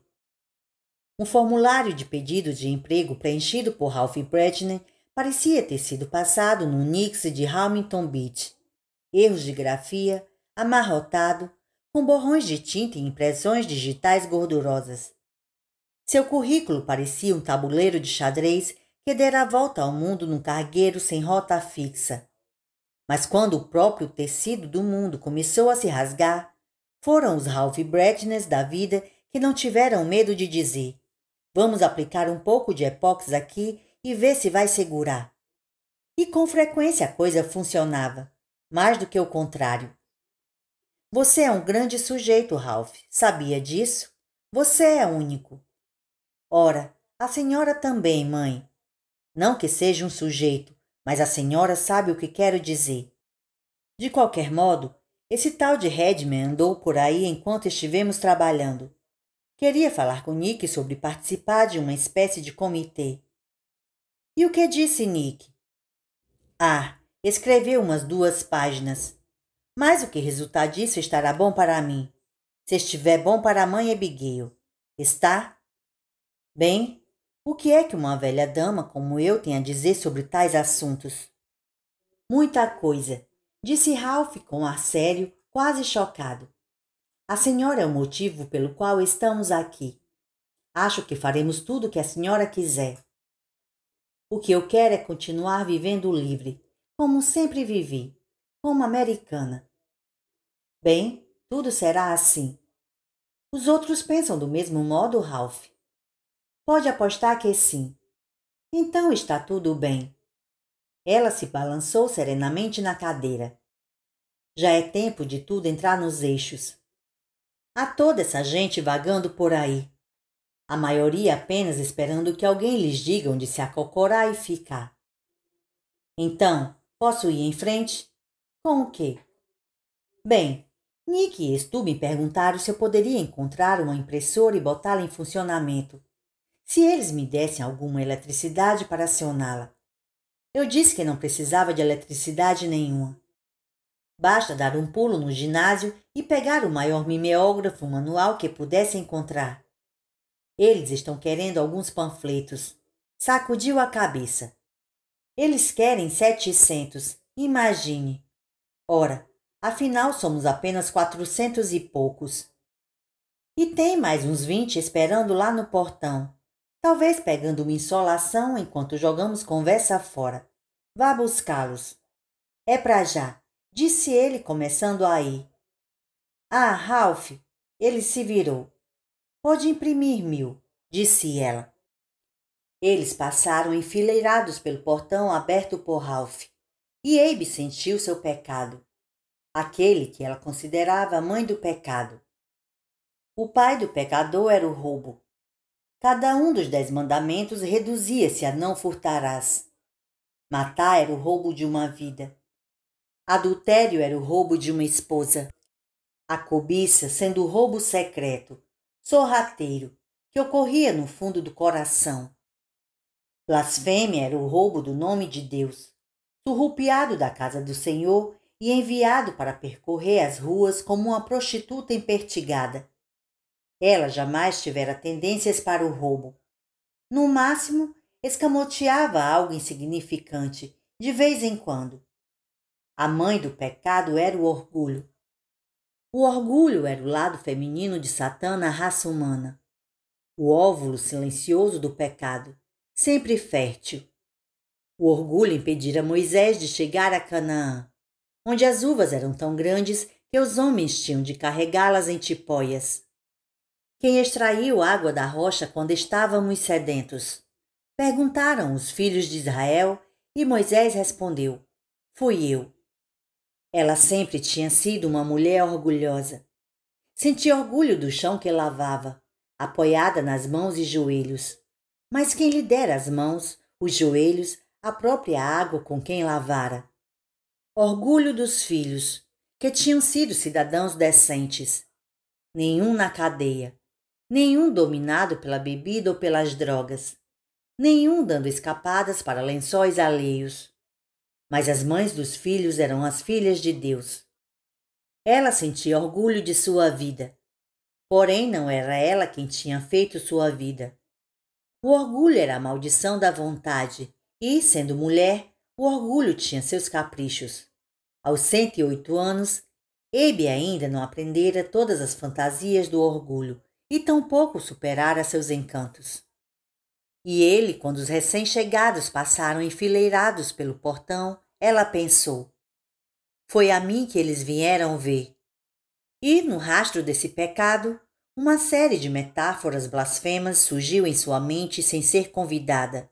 um formulário de pedido de emprego preenchido por Ralph Bretner parecia ter sido passado no Nix de Hamilton Beach. Erros de grafia, amarrotado, com borrões de tinta e impressões digitais gordurosas. Seu currículo parecia um tabuleiro de xadrez que dera a volta ao mundo num cargueiro sem rota fixa. Mas quando o próprio tecido do mundo começou a se rasgar, foram os Ralph Bretners da vida que não tiveram medo de dizer: Vamos aplicar um pouco de epóxi aqui e ver se vai segurar. E com frequência a coisa funcionava, mais do que o contrário. Você é um grande sujeito, Ralph. Sabia disso? Você é único. Ora, a senhora também, mãe. Não que seja um sujeito, mas a senhora sabe o que quero dizer. De qualquer modo, esse tal de Redman andou por aí enquanto estivemos trabalhando. Queria falar com Nick sobre participar de uma espécie de comitê. E o que disse Nick? Ah, escreveu umas duas páginas. Mas o que resultar disso estará bom para mim. Se estiver bom para a mãe Abigail. Está? Bem, o que é que uma velha dama como eu tem a dizer sobre tais assuntos? Muita coisa, disse Ralph com ar sério, quase chocado. A senhora é o motivo pelo qual estamos aqui. Acho que faremos tudo o que a senhora quiser. O que eu quero é continuar vivendo livre, como sempre vivi, como americana. Bem, tudo será assim. Os outros pensam do mesmo modo, Ralph. Pode apostar que sim. Então está tudo bem. Ela se balançou serenamente na cadeira. Já é tempo de tudo entrar nos eixos. Há toda essa gente vagando por aí. A maioria apenas esperando que alguém lhes diga onde se acocorar e ficar. Então, posso ir em frente? Com o quê? Bem, Nick e Stu me perguntaram se eu poderia encontrar uma impressora e botá-la em funcionamento. Se eles me dessem alguma eletricidade para acioná-la. Eu disse que não precisava de eletricidade nenhuma. Basta dar um pulo no ginásio e pegar o maior mimeógrafo manual que pudesse encontrar. Eles estão querendo alguns panfletos. Sacudiu a cabeça. Eles querem setecentos Imagine. Ora, afinal somos apenas quatrocentos e poucos. E tem mais uns vinte esperando lá no portão. Talvez pegando uma insolação enquanto jogamos conversa fora. Vá buscá-los. É para já. Disse ele, começando a ir. Ah, Ralph! Ele se virou. Pode imprimir mil, disse ela. Eles passaram enfileirados pelo portão aberto por Ralph, e Abe sentiu seu pecado, aquele que ela considerava a mãe do pecado. O pai do pecador era o roubo. Cada um dos dez mandamentos reduzia-se a não furtarás. Matar era o roubo de uma vida. Adultério era o roubo de uma esposa. A cobiça sendo o roubo secreto, sorrateiro, que ocorria no fundo do coração. Blasfêmia era o roubo do nome de Deus, surrupiado da casa do Senhor e enviado para percorrer as ruas como uma prostituta empertigada. Ela jamais tivera tendências para o roubo. No máximo, escamoteava algo insignificante, de vez em quando, a mãe do pecado era o orgulho. O orgulho era o lado feminino de Satã na raça humana. O óvulo silencioso do pecado, sempre fértil. O orgulho impedira Moisés de chegar a Canaã, onde as uvas eram tão grandes que os homens tinham de carregá-las em tipóias. Quem extraiu água da rocha quando estávamos sedentos? Perguntaram os filhos de Israel e Moisés respondeu: Fui eu. Ela sempre tinha sido uma mulher orgulhosa. Sentia orgulho do chão que lavava, apoiada nas mãos e joelhos. Mas quem lhe dera as mãos, os joelhos, a própria água com quem lavara. Orgulho dos filhos, que tinham sido cidadãos decentes. Nenhum na cadeia, nenhum dominado pela bebida ou pelas drogas, nenhum dando escapadas para lençóis alheios mas as mães dos filhos eram as filhas de Deus. Ela sentia orgulho de sua vida, porém não era ela quem tinha feito sua vida. O orgulho era a maldição da vontade, e, sendo mulher, o orgulho tinha seus caprichos. Aos 108 anos, Abe ainda não aprendera todas as fantasias do orgulho e tampouco superara seus encantos. E ele, quando os recém-chegados passaram enfileirados pelo portão, ela pensou: Foi a mim que eles vieram ver. E, no rastro desse pecado, uma série de metáforas blasfemas surgiu em sua mente sem ser convidada.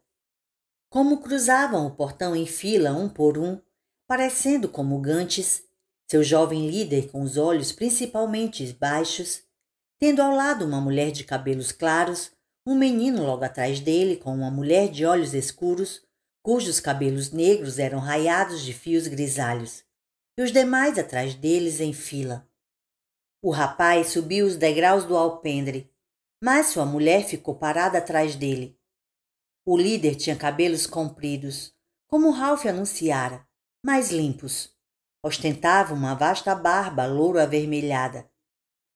Como cruzavam o portão em fila um por um, parecendo como gantes, seu jovem líder com os olhos principalmente baixos, tendo ao lado uma mulher de cabelos claros, um menino logo atrás dele, com uma mulher de olhos escuros, cujos cabelos negros eram raiados de fios grisalhos, e os demais atrás deles em fila. O rapaz subiu os degraus do alpendre, mas sua mulher ficou parada atrás dele. O líder tinha cabelos compridos, como Ralph anunciara, mais limpos. Ostentava uma vasta barba louro avermelhada.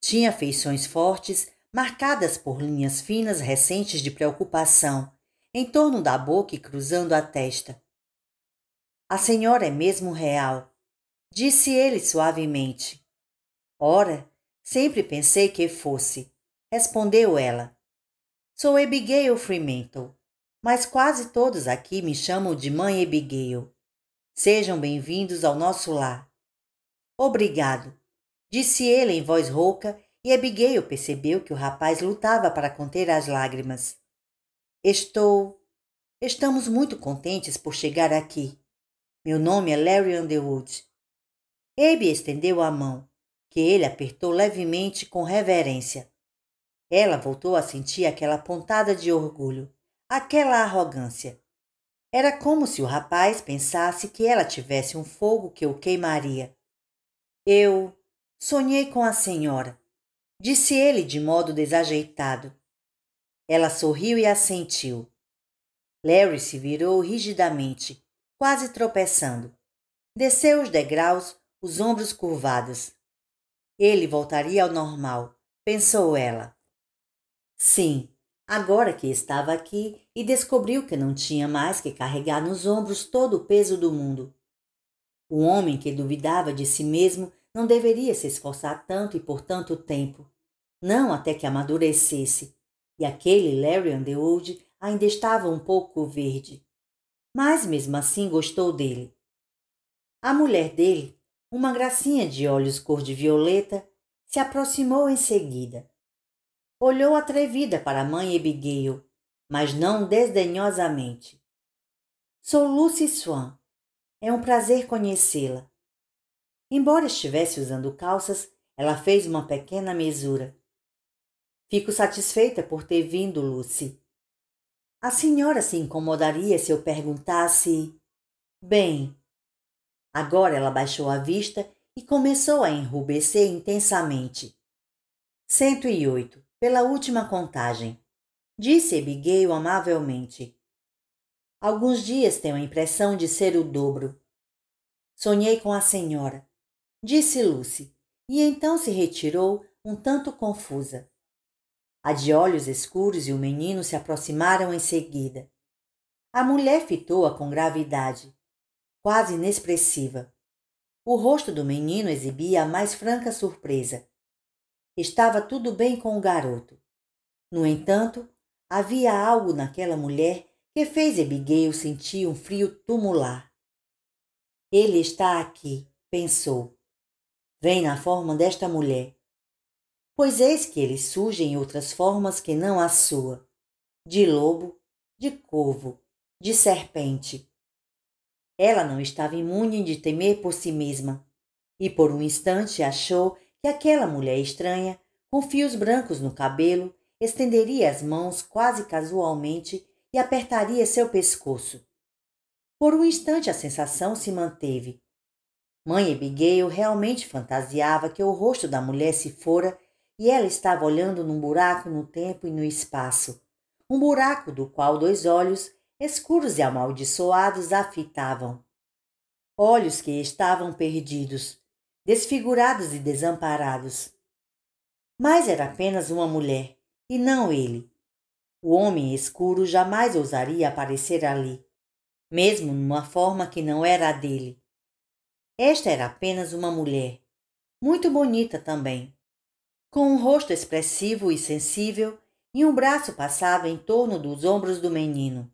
Tinha feições fortes marcadas por linhas finas recentes de preocupação, em torno da boca e cruzando a testa. A senhora é mesmo real, disse ele suavemente. Ora, sempre pensei que fosse, respondeu ela. Sou Abigail Fremantle, mas quase todos aqui me chamam de Mãe Abigail. Sejam bem-vindos ao nosso lar. Obrigado, disse ele em voz rouca e Abigail percebeu que o rapaz lutava para conter as lágrimas. Estou. Estamos muito contentes por chegar aqui. Meu nome é Larry Underwood. Abe estendeu a mão, que ele apertou levemente com reverência. Ela voltou a sentir aquela pontada de orgulho, aquela arrogância. Era como se o rapaz pensasse que ela tivesse um fogo que o queimaria. Eu sonhei com a senhora. Disse ele de modo desajeitado. Ela sorriu e assentiu. Larry se virou rigidamente, quase tropeçando. Desceu os degraus, os ombros curvados. Ele voltaria ao normal, pensou ela. Sim, agora que estava aqui e descobriu que não tinha mais que carregar nos ombros todo o peso do mundo. O homem que duvidava de si mesmo não deveria se esforçar tanto e por tanto tempo, não até que amadurecesse, e aquele Larry Underwood ainda estava um pouco verde. Mas mesmo assim gostou dele. A mulher dele, uma gracinha de olhos cor de violeta, se aproximou em seguida. Olhou atrevida para a mãe Abigail, mas não desdenhosamente. Sou Lucy Swan. É um prazer conhecê-la. Embora estivesse usando calças, ela fez uma pequena mesura. Fico satisfeita por ter vindo, Lucy. A senhora se incomodaria se eu perguntasse. Bem. Agora ela baixou a vista e começou a enrubescer intensamente. 108, pela última contagem, disse Abigail amavelmente. Alguns dias tenho a impressão de ser o dobro. Sonhei com a senhora disse Lucy, e então se retirou um tanto confusa. A de olhos escuros e o menino se aproximaram em seguida. A mulher fitou-a com gravidade, quase inexpressiva. O rosto do menino exibia a mais franca surpresa. Estava tudo bem com o garoto. No entanto, havia algo naquela mulher que fez Abigail sentir um frio tumular. Ele está aqui, pensou vem na forma desta mulher. Pois eis que ele surge em outras formas que não a sua, de lobo, de corvo, de serpente. Ela não estava imune de temer por si mesma, e por um instante achou que aquela mulher estranha, com fios brancos no cabelo, estenderia as mãos quase casualmente e apertaria seu pescoço. Por um instante a sensação se manteve, Mãe Abigail realmente fantasiava que o rosto da mulher se fora e ela estava olhando num buraco no tempo e no espaço. Um buraco do qual dois olhos, escuros e amaldiçoados, a fitavam. Olhos que estavam perdidos, desfigurados e desamparados. Mas era apenas uma mulher, e não ele. O homem escuro jamais ousaria aparecer ali, mesmo numa forma que não era a dele. Esta era apenas uma mulher, muito bonita também, com um rosto expressivo e sensível e um braço passado em torno dos ombros do menino.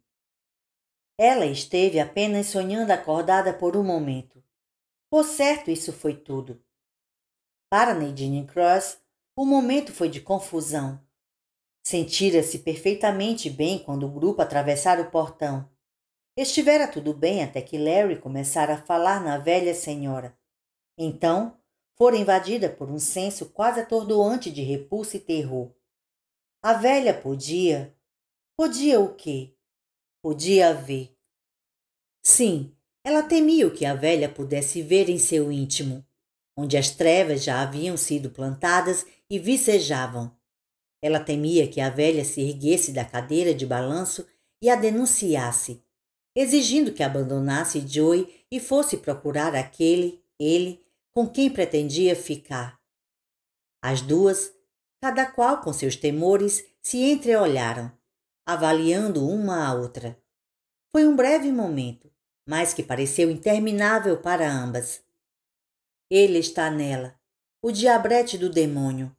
Ela esteve apenas sonhando acordada por um momento. Por certo, isso foi tudo. Para Nadine Cross, o momento foi de confusão. Sentira-se perfeitamente bem quando o grupo atravessara o portão Estivera tudo bem até que Larry começara a falar na velha senhora. Então, fora invadida por um senso quase atordoante de repulsa e terror. A velha podia. Podia o quê? Podia ver. Sim, ela temia o que a velha pudesse ver em seu íntimo, onde as trevas já haviam sido plantadas e vicejavam. Ela temia que a velha se erguesse da cadeira de balanço e a denunciasse, exigindo que abandonasse Joey e fosse procurar aquele, ele, com quem pretendia ficar. As duas, cada qual com seus temores, se entreolharam, avaliando uma a outra. Foi um breve momento, mas que pareceu interminável para ambas. Ele está nela, o diabrete do demônio,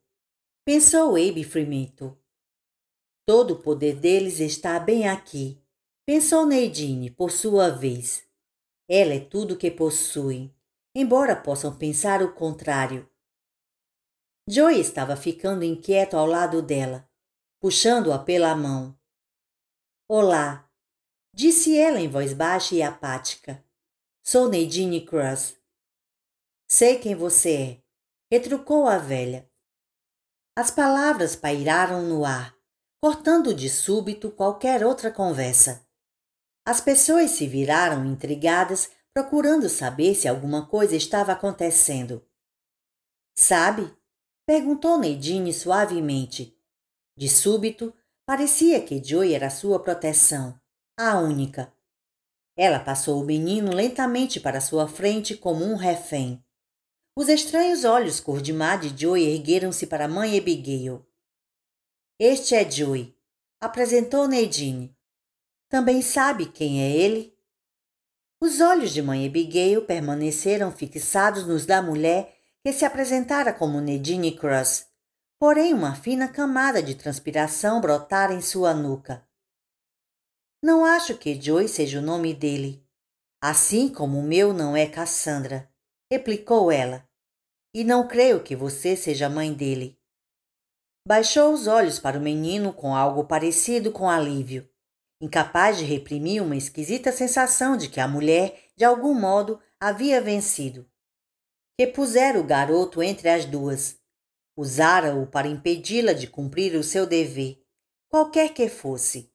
pensou Abe Fremantle. Todo o poder deles está bem aqui, Pensou Neidine, por sua vez. Ela é tudo o que possuem, embora possam pensar o contrário. Joey estava ficando inquieto ao lado dela, puxando-a pela mão. Olá, disse ela em voz baixa e apática. Sou Neidine Cross. Sei quem você é, retrucou a velha. As palavras pairaram no ar, cortando de súbito qualquer outra conversa. As pessoas se viraram intrigadas, procurando saber se alguma coisa estava acontecendo. Sabe? perguntou Neidine suavemente. De súbito, parecia que Joey era sua proteção, a única. Ela passou o menino lentamente para sua frente como um refém. Os estranhos olhos cor de mar de Joey ergueram-se para a mãe Abigail. Este é Joey, apresentou Neidine. Também sabe quem é ele? Os olhos de mãe Abigail permaneceram fixados nos da mulher que se apresentara como Nedine Cross, porém uma fina camada de transpiração brotara em sua nuca. Não acho que Joy seja o nome dele, assim como o meu não é Cassandra, replicou ela, e não creio que você seja mãe dele. Baixou os olhos para o menino com algo parecido com alívio incapaz de reprimir uma esquisita sensação de que a mulher, de algum modo, havia vencido. Repusera o garoto entre as duas. Usara-o para impedi-la de cumprir o seu dever, qualquer que fosse.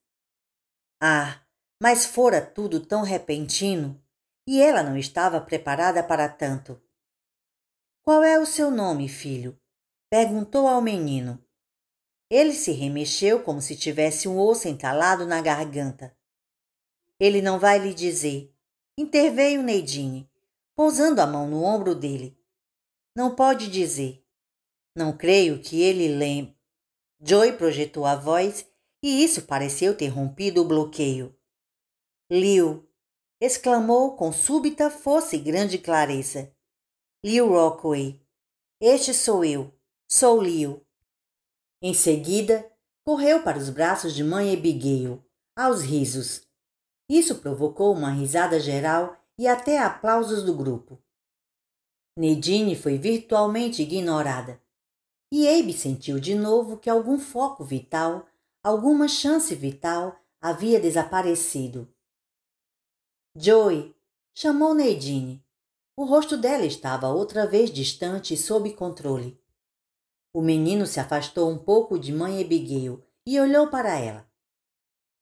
Ah, mas fora tudo tão repentino, e ela não estava preparada para tanto. Qual é o seu nome, filho? perguntou ao menino. Ele se remexeu como se tivesse um osso entalado na garganta. Ele não vai lhe dizer. Interveio Neidine, pousando a mão no ombro dele. Não pode dizer. Não creio que ele lembre. Joy projetou a voz e isso pareceu ter rompido o bloqueio. Liu! exclamou com súbita força e grande clareza. Liu Rockaway. Este sou eu. Sou Liu. Em seguida, correu para os braços de mãe Abigail, aos risos. Isso provocou uma risada geral e até aplausos do grupo. Nedine foi virtualmente ignorada. E Abe sentiu de novo que algum foco vital, alguma chance vital, havia desaparecido. Joey chamou Nedine. O rosto dela estava outra vez distante e sob controle. O menino se afastou um pouco de mãe Abigail e olhou para ela.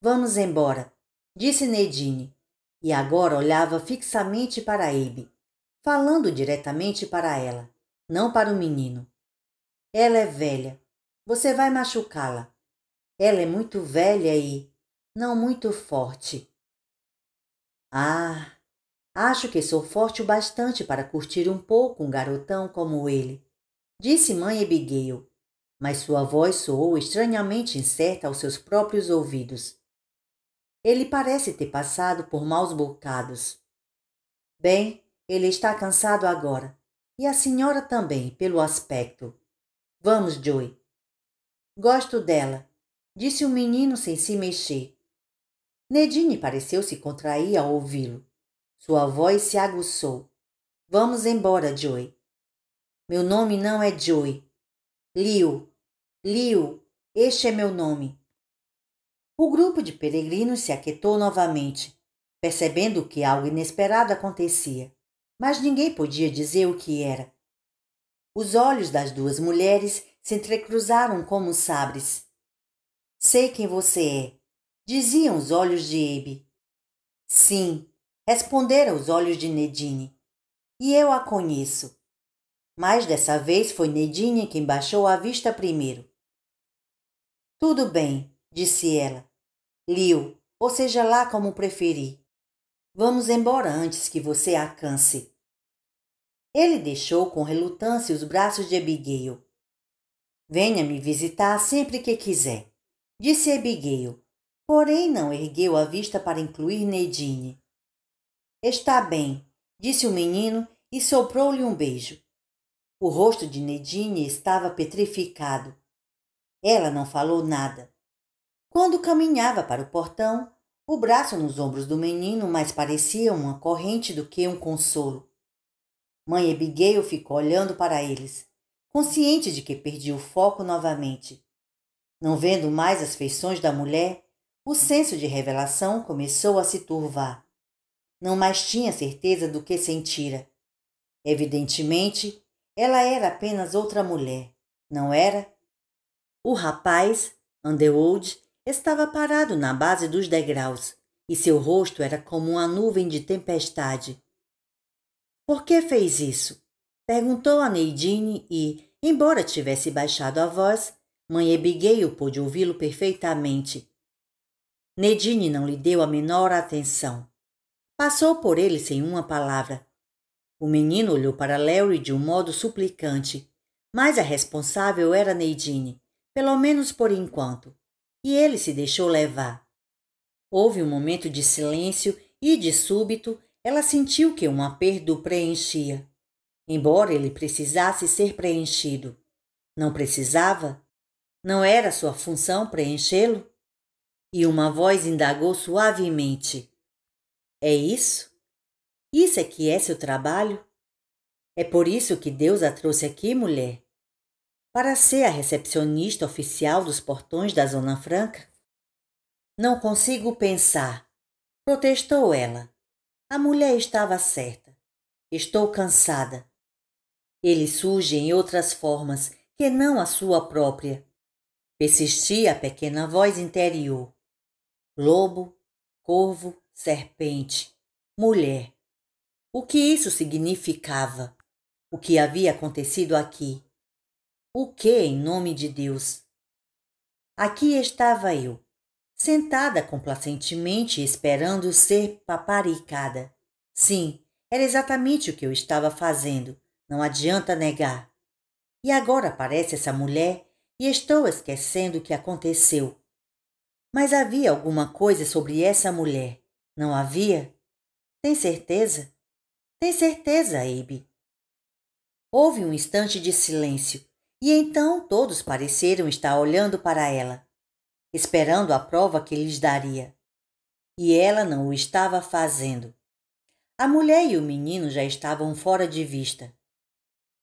Vamos embora, disse Nedine, e agora olhava fixamente para Abe, falando diretamente para ela, não para o menino. Ela é velha. Você vai machucá-la. Ela é muito velha e não muito forte. Ah, acho que sou forte o bastante para curtir um pouco um garotão como ele disse mãe Abigail, mas sua voz soou estranhamente incerta aos seus próprios ouvidos. Ele parece ter passado por maus bocados. Bem, ele está cansado agora, e a senhora também, pelo aspecto. Vamos, Joey. Gosto dela, disse o menino sem se mexer. Nedine pareceu se contrair ao ouvi-lo. Sua voz se aguçou. Vamos embora, Joey. Meu nome não é Joy. Liu, Liu, este é meu nome. O grupo de peregrinos se aquietou novamente, percebendo que algo inesperado acontecia, mas ninguém podia dizer o que era. Os olhos das duas mulheres se entrecruzaram como sabres. Sei quem você é, diziam os olhos de Abe. Sim, responderam os olhos de Nedine. E eu a conheço mas dessa vez foi Nedinha quem baixou a vista primeiro. Tudo bem, disse ela. Liu, ou seja lá como preferir. Vamos embora antes que você a canse. Ele deixou com relutância os braços de Abigail. Venha me visitar sempre que quiser, disse Abigail, porém não ergueu a vista para incluir Nedine. Está bem, disse o menino e soprou-lhe um beijo. O rosto de Nedine estava petrificado. Ela não falou nada. Quando caminhava para o portão, o braço nos ombros do menino mais parecia uma corrente do que um consolo. Mãe Abigail ficou olhando para eles, consciente de que perdia o foco novamente. Não vendo mais as feições da mulher, o senso de revelação começou a se turvar. Não mais tinha certeza do que sentira. Evidentemente, ela era apenas outra mulher, não era? O rapaz, Underwood, estava parado na base dos degraus e seu rosto era como uma nuvem de tempestade. Por que fez isso? Perguntou a Neidine e, embora tivesse baixado a voz, mãe Abigail pôde ouvi-lo perfeitamente. nedine não lhe deu a menor atenção. Passou por ele sem uma palavra o menino olhou para Larry de um modo suplicante, mas a responsável era Neidine, pelo menos por enquanto, e ele se deixou levar. Houve um momento de silêncio e, de súbito, ela sentiu que um aperto preenchia, embora ele precisasse ser preenchido. Não precisava? Não era sua função preenchê-lo? E uma voz indagou suavemente: É isso? Isso é que é seu trabalho? É por isso que Deus a trouxe aqui, mulher? Para ser a recepcionista oficial dos portões da Zona Franca? Não consigo pensar, protestou ela. A mulher estava certa. Estou cansada. Ele surge em outras formas que não a sua própria. Persistia a pequena voz interior. Lobo, corvo, serpente, mulher. O que isso significava? O que havia acontecido aqui? O que, em nome de Deus? Aqui estava eu, sentada complacentemente esperando ser paparicada. Sim, era exatamente o que eu estava fazendo, não adianta negar. E agora aparece essa mulher e estou esquecendo o que aconteceu. Mas havia alguma coisa sobre essa mulher, não havia? Tem certeza? Tem certeza, Abe? Houve um instante de silêncio e então todos pareceram estar olhando para ela, esperando a prova que lhes daria. E ela não o estava fazendo. A mulher e o menino já estavam fora de vista.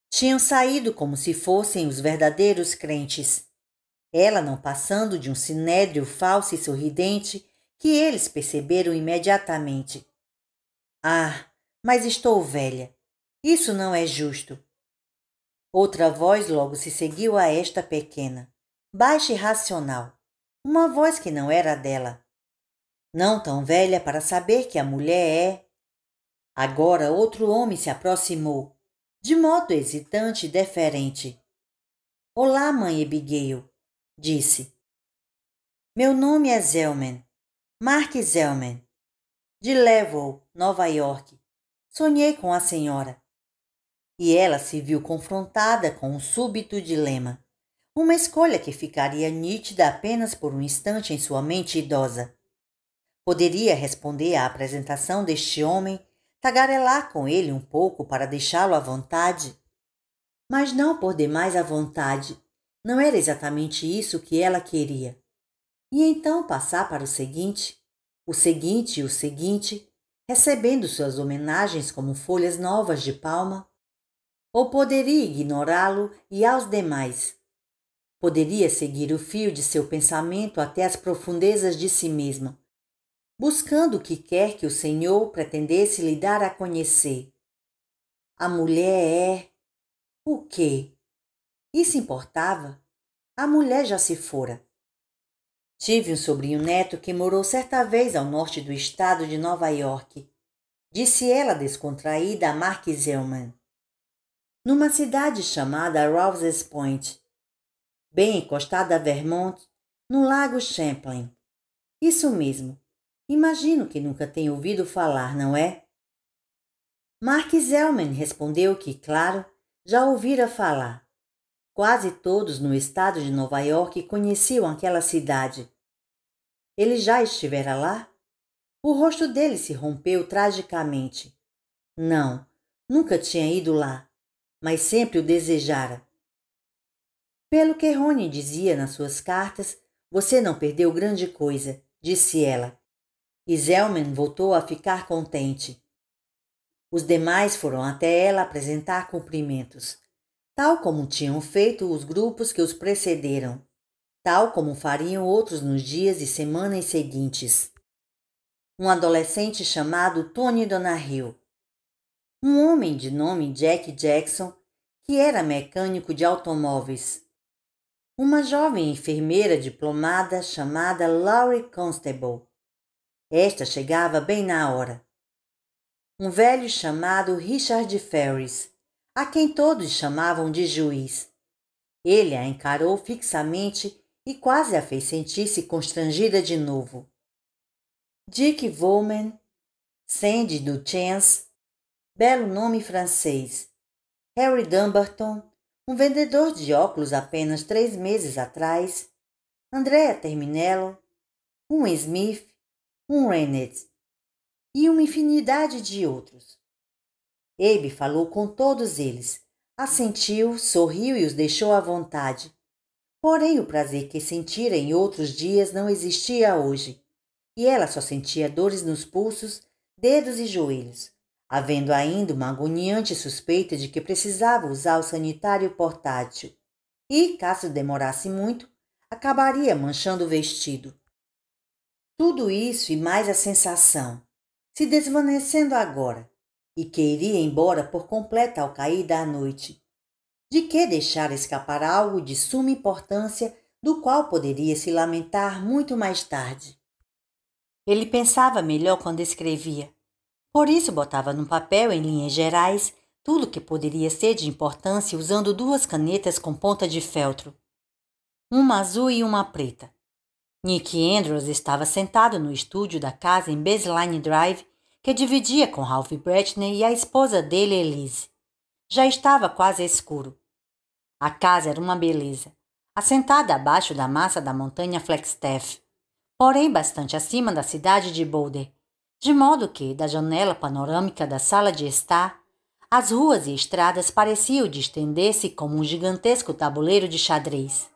Tinham saído como se fossem os verdadeiros crentes. Ela não passando de um sinédrio falso e sorridente que eles perceberam imediatamente. Ah, mas estou velha. Isso não é justo. Outra voz logo se seguiu a esta pequena, baixa e racional, uma voz que não era dela. Não tão velha para saber que a mulher é. Agora outro homem se aproximou, de modo hesitante e deferente. Olá, mãe Abigail, disse. Meu nome é Zelman, Mark Zelman, de Level, Nova York. Sonhei com a senhora. E ela se viu confrontada com um súbito dilema. Uma escolha que ficaria nítida apenas por um instante em sua mente idosa. Poderia responder à apresentação deste homem, tagarelar com ele um pouco para deixá-lo à vontade? Mas não por demais à vontade. Não era exatamente isso que ela queria. E então passar para o seguinte, o seguinte e o seguinte, recebendo suas homenagens como folhas novas de palma? Ou poderia ignorá-lo e aos demais? Poderia seguir o fio de seu pensamento até as profundezas de si mesma, buscando o que quer que o Senhor pretendesse lhe dar a conhecer. A mulher é. O quê? Isso importava? A mulher já se fora. Tive um sobrinho neto que morou certa vez ao norte do estado de Nova York, disse ela descontraída a Mark Zellman, numa cidade chamada Rouses Point, bem encostada a Vermont, no lago Champlain. Isso mesmo. Imagino que nunca tenha ouvido falar, não é? Mark Zellman respondeu que, claro, já ouvira falar. Quase todos no estado de Nova York conheciam aquela cidade. Ele já estivera lá? O rosto dele se rompeu tragicamente. Não, nunca tinha ido lá, mas sempre o desejara. Pelo que Rony dizia nas suas cartas, você não perdeu grande coisa, disse ela. E Zelman voltou a ficar contente. Os demais foram até ela apresentar cumprimentos tal como tinham feito os grupos que os precederam, tal como fariam outros nos dias e semanas seguintes. Um adolescente chamado Tony Donahue. Um homem de nome Jack Jackson, que era mecânico de automóveis. Uma jovem enfermeira diplomada chamada Laurie Constable. Esta chegava bem na hora. Um velho chamado Richard Ferris a quem todos chamavam de juiz. Ele a encarou fixamente e quase a fez sentir-se constrangida de novo. Dick Vauman, Sandy Duchance, belo nome francês. Harry Dumbarton, um vendedor de óculos apenas três meses atrás. Andrea Terminello, um Smith, um Rennet e uma infinidade de outros. Abe falou com todos eles, assentiu, sorriu e os deixou à vontade. Porém, o prazer que sentira em outros dias não existia hoje, e ela só sentia dores nos pulsos, dedos e joelhos, havendo ainda uma agoniante suspeita de que precisava usar o sanitário portátil e, caso demorasse muito, acabaria manchando o vestido. Tudo isso e mais a sensação, se desvanecendo agora, e que iria embora por completa ao cair da noite. De que deixar escapar algo de suma importância do qual poderia se lamentar muito mais tarde. Ele pensava melhor quando escrevia. Por isso botava num papel em linhas gerais tudo que poderia ser de importância usando duas canetas com ponta de feltro, uma azul e uma preta. Nick Andrews estava sentado no estúdio da casa em Baseline Drive que dividia com Ralph Bretney e a esposa dele, Elise. Já estava quase escuro. A casa era uma beleza, assentada abaixo da massa da montanha Flagstaff, porém bastante acima da cidade de Boulder, de modo que, da janela panorâmica da sala de estar, as ruas e estradas pareciam distender-se como um gigantesco tabuleiro de xadrez.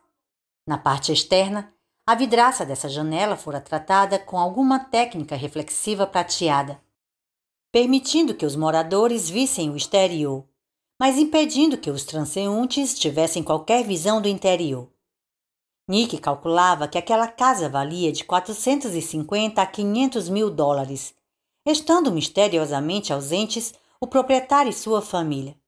Na parte externa, a vidraça dessa janela fora tratada com alguma técnica reflexiva prateada, permitindo que os moradores vissem o exterior, mas impedindo que os transeuntes tivessem qualquer visão do interior. Nick calculava que aquela casa valia de 450 a 500 mil dólares, estando misteriosamente ausentes o proprietário e sua família.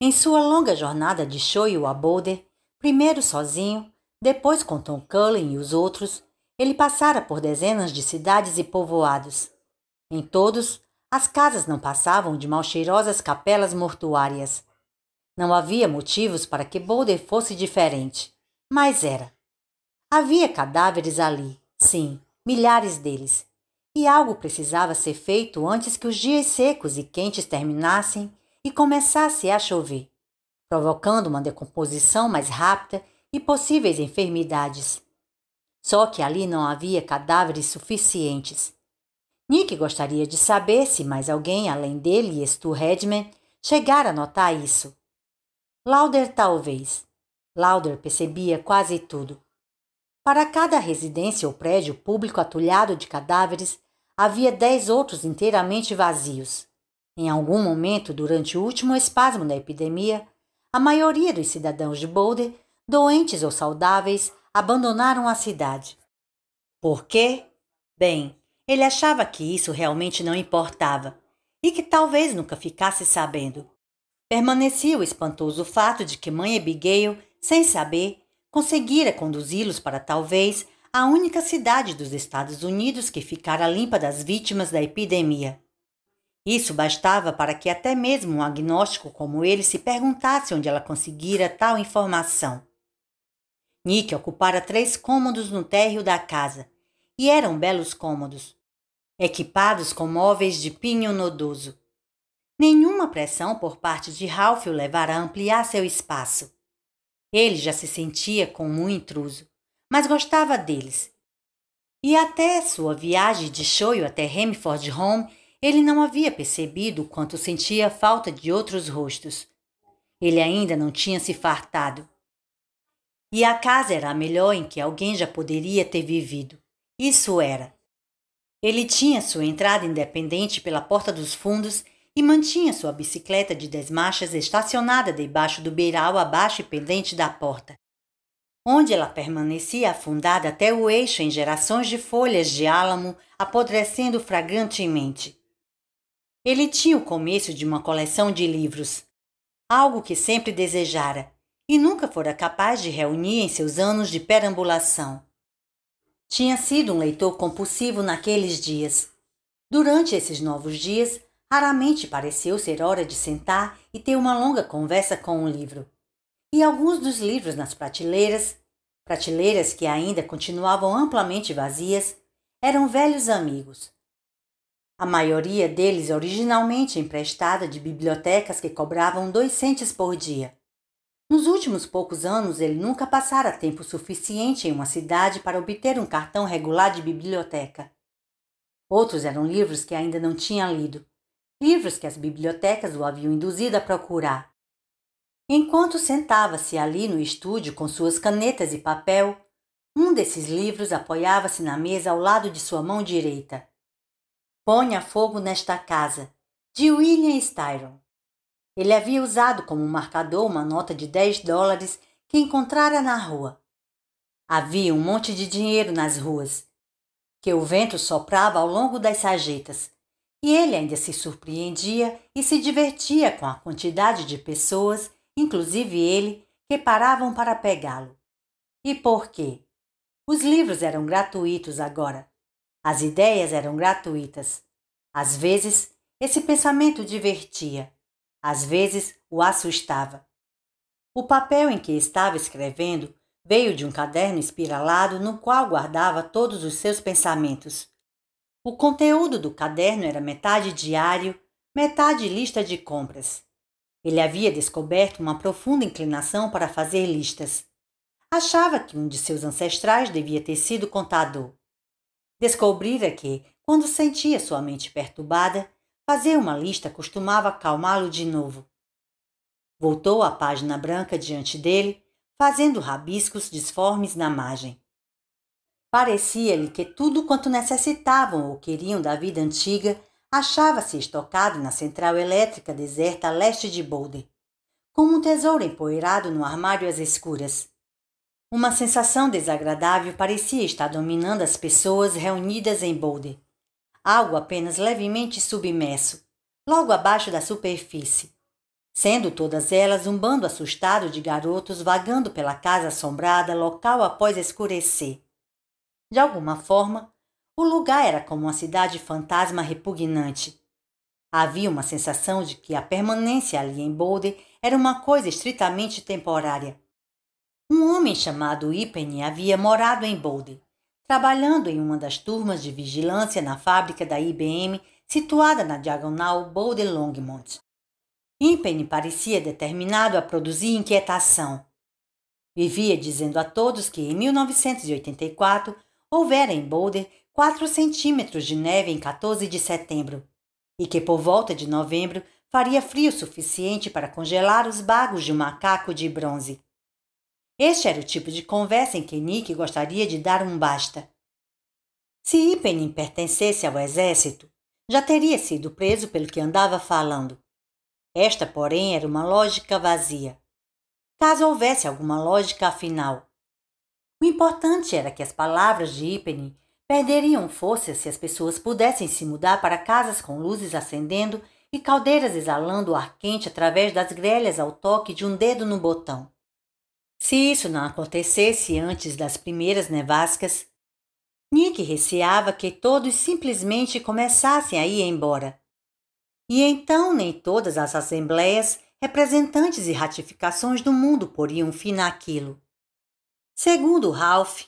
Em sua longa jornada de Shoyo a Boulder, primeiro sozinho, depois com Tom Cullen e os outros, ele passara por dezenas de cidades e povoados. Em todos, as casas não passavam de malcheirosas capelas mortuárias. Não havia motivos para que Boulder fosse diferente, mas era. Havia cadáveres ali, sim, milhares deles, e algo precisava ser feito antes que os dias secos e quentes terminassem e começasse a chover, provocando uma decomposição mais rápida e possíveis enfermidades. Só que ali não havia cadáveres suficientes. Nick gostaria de saber se mais alguém além dele e Stu Redman chegara a notar isso. Lauder talvez. Lauder percebia quase tudo. Para cada residência ou prédio público atulhado de cadáveres, havia dez outros inteiramente vazios. Em algum momento, durante o último espasmo da epidemia, a maioria dos cidadãos de Boulder, doentes ou saudáveis, abandonaram a cidade. Por quê? Bem, ele achava que isso realmente não importava e que talvez nunca ficasse sabendo. Permanecia o espantoso fato de que mãe Abigail, sem saber, conseguira conduzi-los para talvez a única cidade dos Estados Unidos que ficara limpa das vítimas da epidemia. Isso bastava para que até mesmo um agnóstico como ele se perguntasse onde ela conseguira tal informação. Nick ocupara três cômodos no térreo da casa, e eram belos cômodos, equipados com móveis de pinho nodoso. Nenhuma pressão por parte de Ralph o levará a ampliar seu espaço. Ele já se sentia como um intruso, mas gostava deles. E até sua viagem de choio até Hemford Home, ele não havia percebido quanto sentia falta de outros rostos. Ele ainda não tinha se fartado. E a casa era a melhor em que alguém já poderia ter vivido. Isso era. Ele tinha sua entrada independente pela porta dos fundos e mantinha sua bicicleta de dez marchas estacionada debaixo do beiral abaixo e pendente da porta, onde ela permanecia afundada até o eixo em gerações de folhas de álamo apodrecendo fragrantemente. Ele tinha o começo de uma coleção de livros, algo que sempre desejara e nunca fora capaz de reunir em seus anos de perambulação. Tinha sido um leitor compulsivo naqueles dias. Durante esses novos dias, raramente pareceu ser hora de sentar e ter uma longa conversa com um livro. E alguns dos livros nas prateleiras, prateleiras que ainda continuavam amplamente vazias, eram velhos amigos. A maioria deles originalmente emprestada de bibliotecas que cobravam dois centes por dia. Nos últimos poucos anos, ele nunca passara tempo suficiente em uma cidade para obter um cartão regular de biblioteca. Outros eram livros que ainda não tinha lido, livros que as bibliotecas o haviam induzido a procurar. Enquanto sentava-se ali no estúdio com suas canetas e papel, um desses livros apoiava-se na mesa ao lado de sua mão direita. Ponha fogo nesta casa, de William Styron. Ele havia usado como marcador uma nota de 10 dólares que encontrara na rua. Havia um monte de dinheiro nas ruas, que o vento soprava ao longo das sarjetas, e ele ainda se surpreendia e se divertia com a quantidade de pessoas, inclusive ele, que paravam para pegá-lo. E por quê? Os livros eram gratuitos agora. As ideias eram gratuitas. Às vezes, esse pensamento divertia às vezes o assustava. O papel em que estava escrevendo veio de um caderno espiralado no qual guardava todos os seus pensamentos. O conteúdo do caderno era metade diário, metade lista de compras. Ele havia descoberto uma profunda inclinação para fazer listas. Achava que um de seus ancestrais devia ter sido contador. Descobrira que, quando sentia sua mente perturbada, Fazer uma lista costumava acalmá-lo de novo. Voltou à página branca diante dele, fazendo rabiscos disformes na margem. Parecia-lhe que tudo quanto necessitavam ou queriam da vida antiga achava-se estocado na central elétrica deserta a leste de Boulder, como um tesouro empoeirado no armário às escuras. Uma sensação desagradável parecia estar dominando as pessoas reunidas em Boulder algo apenas levemente submerso, logo abaixo da superfície, sendo todas elas um bando assustado de garotos vagando pela casa assombrada local após escurecer. De alguma forma, o lugar era como uma cidade fantasma repugnante. Havia uma sensação de que a permanência ali em Boulder era uma coisa estritamente temporária. Um homem chamado Ipen havia morado em Boulder Trabalhando em uma das turmas de vigilância na fábrica da IBM, situada na diagonal Boulder Longmont. Impene parecia determinado a produzir inquietação. Vivia dizendo a todos que em 1984 houvera em Boulder 4 centímetros de neve em 14 de setembro e que por volta de novembro faria frio suficiente para congelar os bagos de um macaco de bronze. Este era o tipo de conversa em que Nick gostaria de dar um basta. Se Ipenin pertencesse ao exército, já teria sido preso pelo que andava falando. Esta, porém, era uma lógica vazia. Caso houvesse alguma lógica afinal. O importante era que as palavras de Ipenin perderiam força se as pessoas pudessem se mudar para casas com luzes acendendo e caldeiras exalando o ar quente através das grelhas ao toque de um dedo no botão. Se isso não acontecesse antes das primeiras nevascas, Nick receava que todos simplesmente começassem a ir embora. E então nem todas as assembleias, representantes e ratificações do mundo poriam fim naquilo. Segundo Ralph,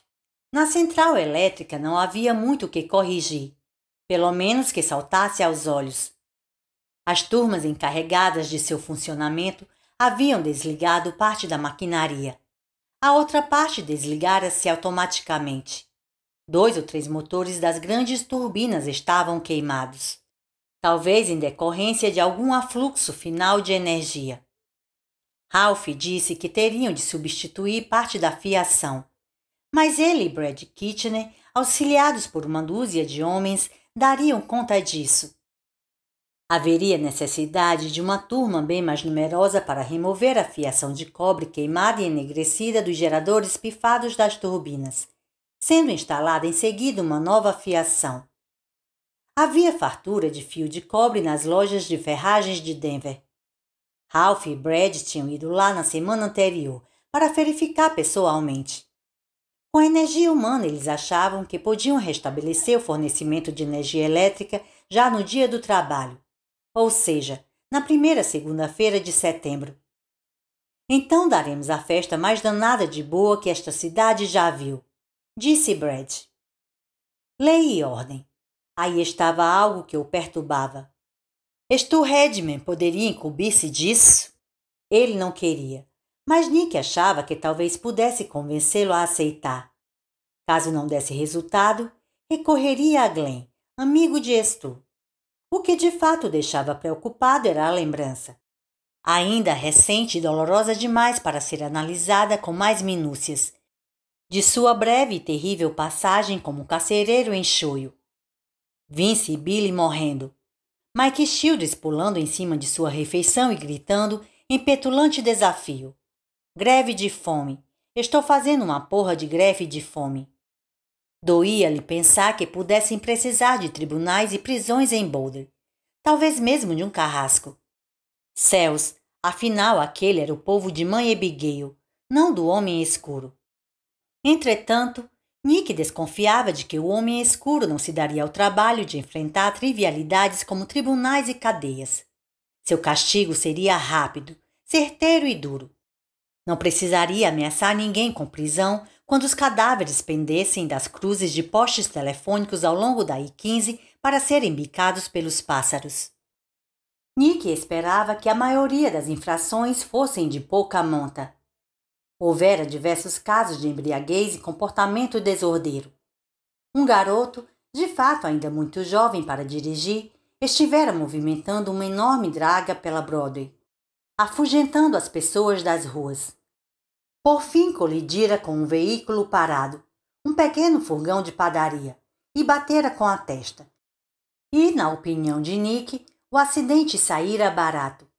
na central elétrica não havia muito o que corrigir, pelo menos que saltasse aos olhos. As turmas encarregadas de seu funcionamento haviam desligado parte da maquinaria a outra parte desligara-se automaticamente. Dois ou três motores das grandes turbinas estavam queimados, talvez em decorrência de algum afluxo final de energia. Ralph disse que teriam de substituir parte da fiação, mas ele e Brad Kitchener, auxiliados por uma dúzia de homens, dariam conta disso. Haveria necessidade de uma turma bem mais numerosa para remover a fiação de cobre queimada e enegrecida dos geradores pifados das turbinas, sendo instalada em seguida uma nova fiação. Havia fartura de fio de cobre nas lojas de ferragens de Denver. Ralph e Brad tinham ido lá na semana anterior para verificar pessoalmente. Com a energia humana, eles achavam que podiam restabelecer o fornecimento de energia elétrica já no dia do trabalho, ou seja, na primeira segunda-feira de setembro. Então daremos a festa mais danada de boa que esta cidade já viu, disse Brad. Lei e ordem. Aí estava algo que o perturbava. Stu Redman poderia incumbir-se disso? Ele não queria, mas Nick achava que talvez pudesse convencê-lo a aceitar. Caso não desse resultado, recorreria a Glenn, amigo de Stu, o que de fato deixava preocupado era a lembrança, ainda recente e dolorosa demais para ser analisada com mais minúcias, de sua breve e terrível passagem como carcereiro em choio. Vince e Billy morrendo, Mike Shields pulando em cima de sua refeição e gritando em petulante desafio. Greve de fome. Estou fazendo uma porra de greve de fome. Doía-lhe pensar que pudessem precisar de tribunais e prisões em Boulder, talvez mesmo de um carrasco. Céus, afinal aquele era o povo de mãe Abigail, não do homem escuro. Entretanto, Nick desconfiava de que o homem escuro não se daria ao trabalho de enfrentar trivialidades como tribunais e cadeias. Seu castigo seria rápido, certeiro e duro. Não precisaria ameaçar ninguém com prisão quando os cadáveres pendessem das cruzes de postes telefônicos ao longo da I-15 para serem bicados pelos pássaros. Nick esperava que a maioria das infrações fossem de pouca monta. Houvera diversos casos de embriaguez e comportamento desordeiro. Um garoto, de fato ainda muito jovem para dirigir, estivera movimentando uma enorme draga pela Broadway, afugentando as pessoas das ruas. Por fim, colidira com um veículo parado, um pequeno furgão de padaria, e batera com a testa. E, na opinião de Nick, o acidente saíra barato.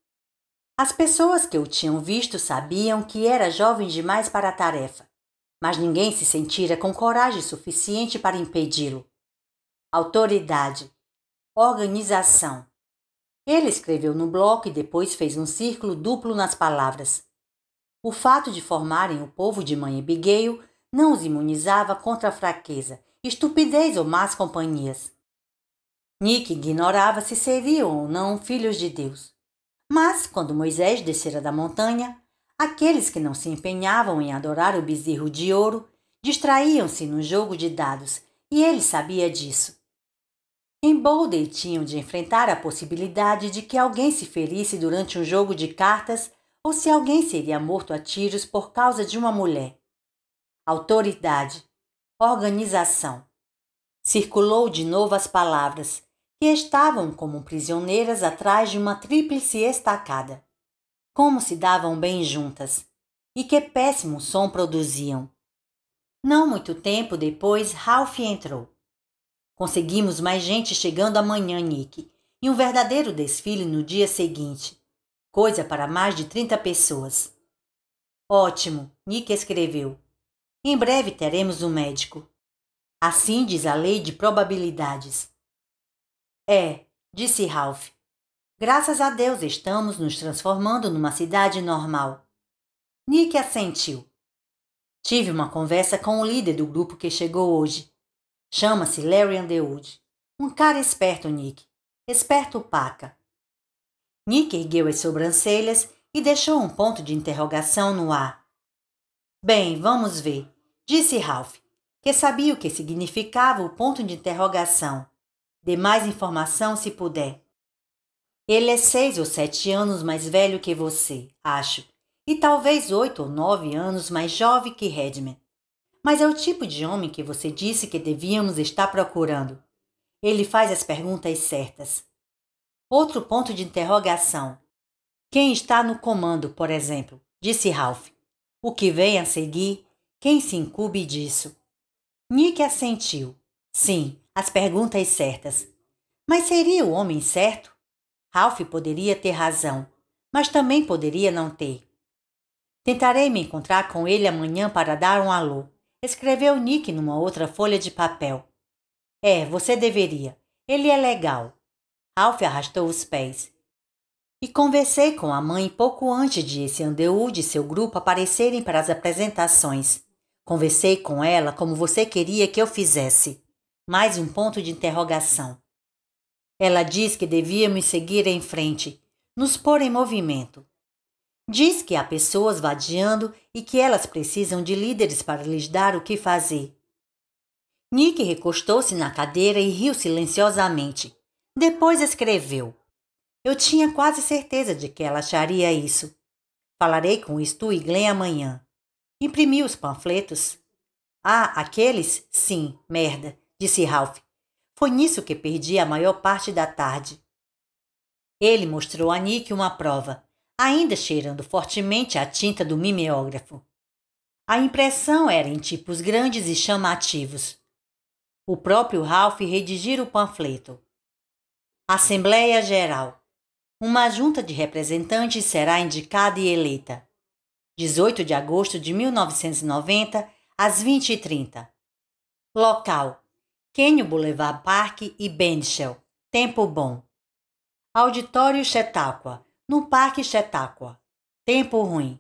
As pessoas que o tinham visto sabiam que era jovem demais para a tarefa, mas ninguém se sentira com coragem suficiente para impedi-lo. Autoridade, organização. Ele escreveu no bloco e depois fez um círculo duplo nas palavras. O fato de formarem o povo de mãe Abigail não os imunizava contra a fraqueza, estupidez ou más companhias. Nick ignorava se seriam ou não filhos de Deus. Mas, quando Moisés descera da montanha, aqueles que não se empenhavam em adorar o bezerro de ouro distraíam-se no jogo de dados e ele sabia disso. Em Boulder tinham de enfrentar a possibilidade de que alguém se ferisse durante um jogo de cartas ou se alguém seria morto a tiros por causa de uma mulher. Autoridade, organização. Circulou de novo as palavras, que estavam como prisioneiras atrás de uma tríplice estacada. Como se davam bem juntas, e que péssimo som produziam. Não muito tempo depois, Ralph entrou. Conseguimos mais gente chegando amanhã, Nick, e um verdadeiro desfile no dia seguinte coisa para mais de 30 pessoas. Ótimo, Nick escreveu. Em breve teremos um médico. Assim diz a lei de probabilidades. É, disse Ralph. Graças a Deus estamos nos transformando numa cidade normal. Nick assentiu. Tive uma conversa com o líder do grupo que chegou hoje. Chama-se Larry Underwood. Um cara esperto, Nick. Esperto paca. Nick ergueu as sobrancelhas e deixou um ponto de interrogação no ar. Bem, vamos ver, disse Ralph, que sabia o que significava o ponto de interrogação. Dê mais informação se puder. Ele é seis ou sete anos mais velho que você, acho, e talvez oito ou nove anos mais jovem que Redman. Mas é o tipo de homem que você disse que devíamos estar procurando. Ele faz as perguntas certas. Outro ponto de interrogação. Quem está no comando, por exemplo, disse Ralph. O que vem a seguir? Quem se incube disso? Nick assentiu. Sim, as perguntas certas. Mas seria o homem certo? Ralph poderia ter razão, mas também poderia não ter. Tentarei me encontrar com ele amanhã para dar um alô, escreveu Nick numa outra folha de papel. É, você deveria. Ele é legal. Ralph arrastou os pés. E conversei com a mãe pouco antes de esse Andeud e seu grupo aparecerem para as apresentações. Conversei com ela como você queria que eu fizesse. Mais um ponto de interrogação. Ela diz que devíamos seguir em frente, nos pôr em movimento. Diz que há pessoas vadiando e que elas precisam de líderes para lhes dar o que fazer. Nick recostou-se na cadeira e riu silenciosamente. Depois escreveu: Eu tinha quase certeza de que ela acharia isso. Falarei com Stu e Glenn amanhã. Imprimi os panfletos. Ah, aqueles? Sim, merda, disse Ralph. Foi nisso que perdi a maior parte da tarde. Ele mostrou a Nick uma prova, ainda cheirando fortemente a tinta do mimeógrafo. A impressão era em tipos grandes e chamativos. O próprio Ralph redigira o panfleto. Assembleia Geral. Uma junta de representantes será indicada e eleita. 18 de agosto de 1990, às 20h30. Local: Quênio Boulevard Park e Benchel. Tempo bom. Auditório Chetáqua, no Parque Chetáqua. Tempo ruim.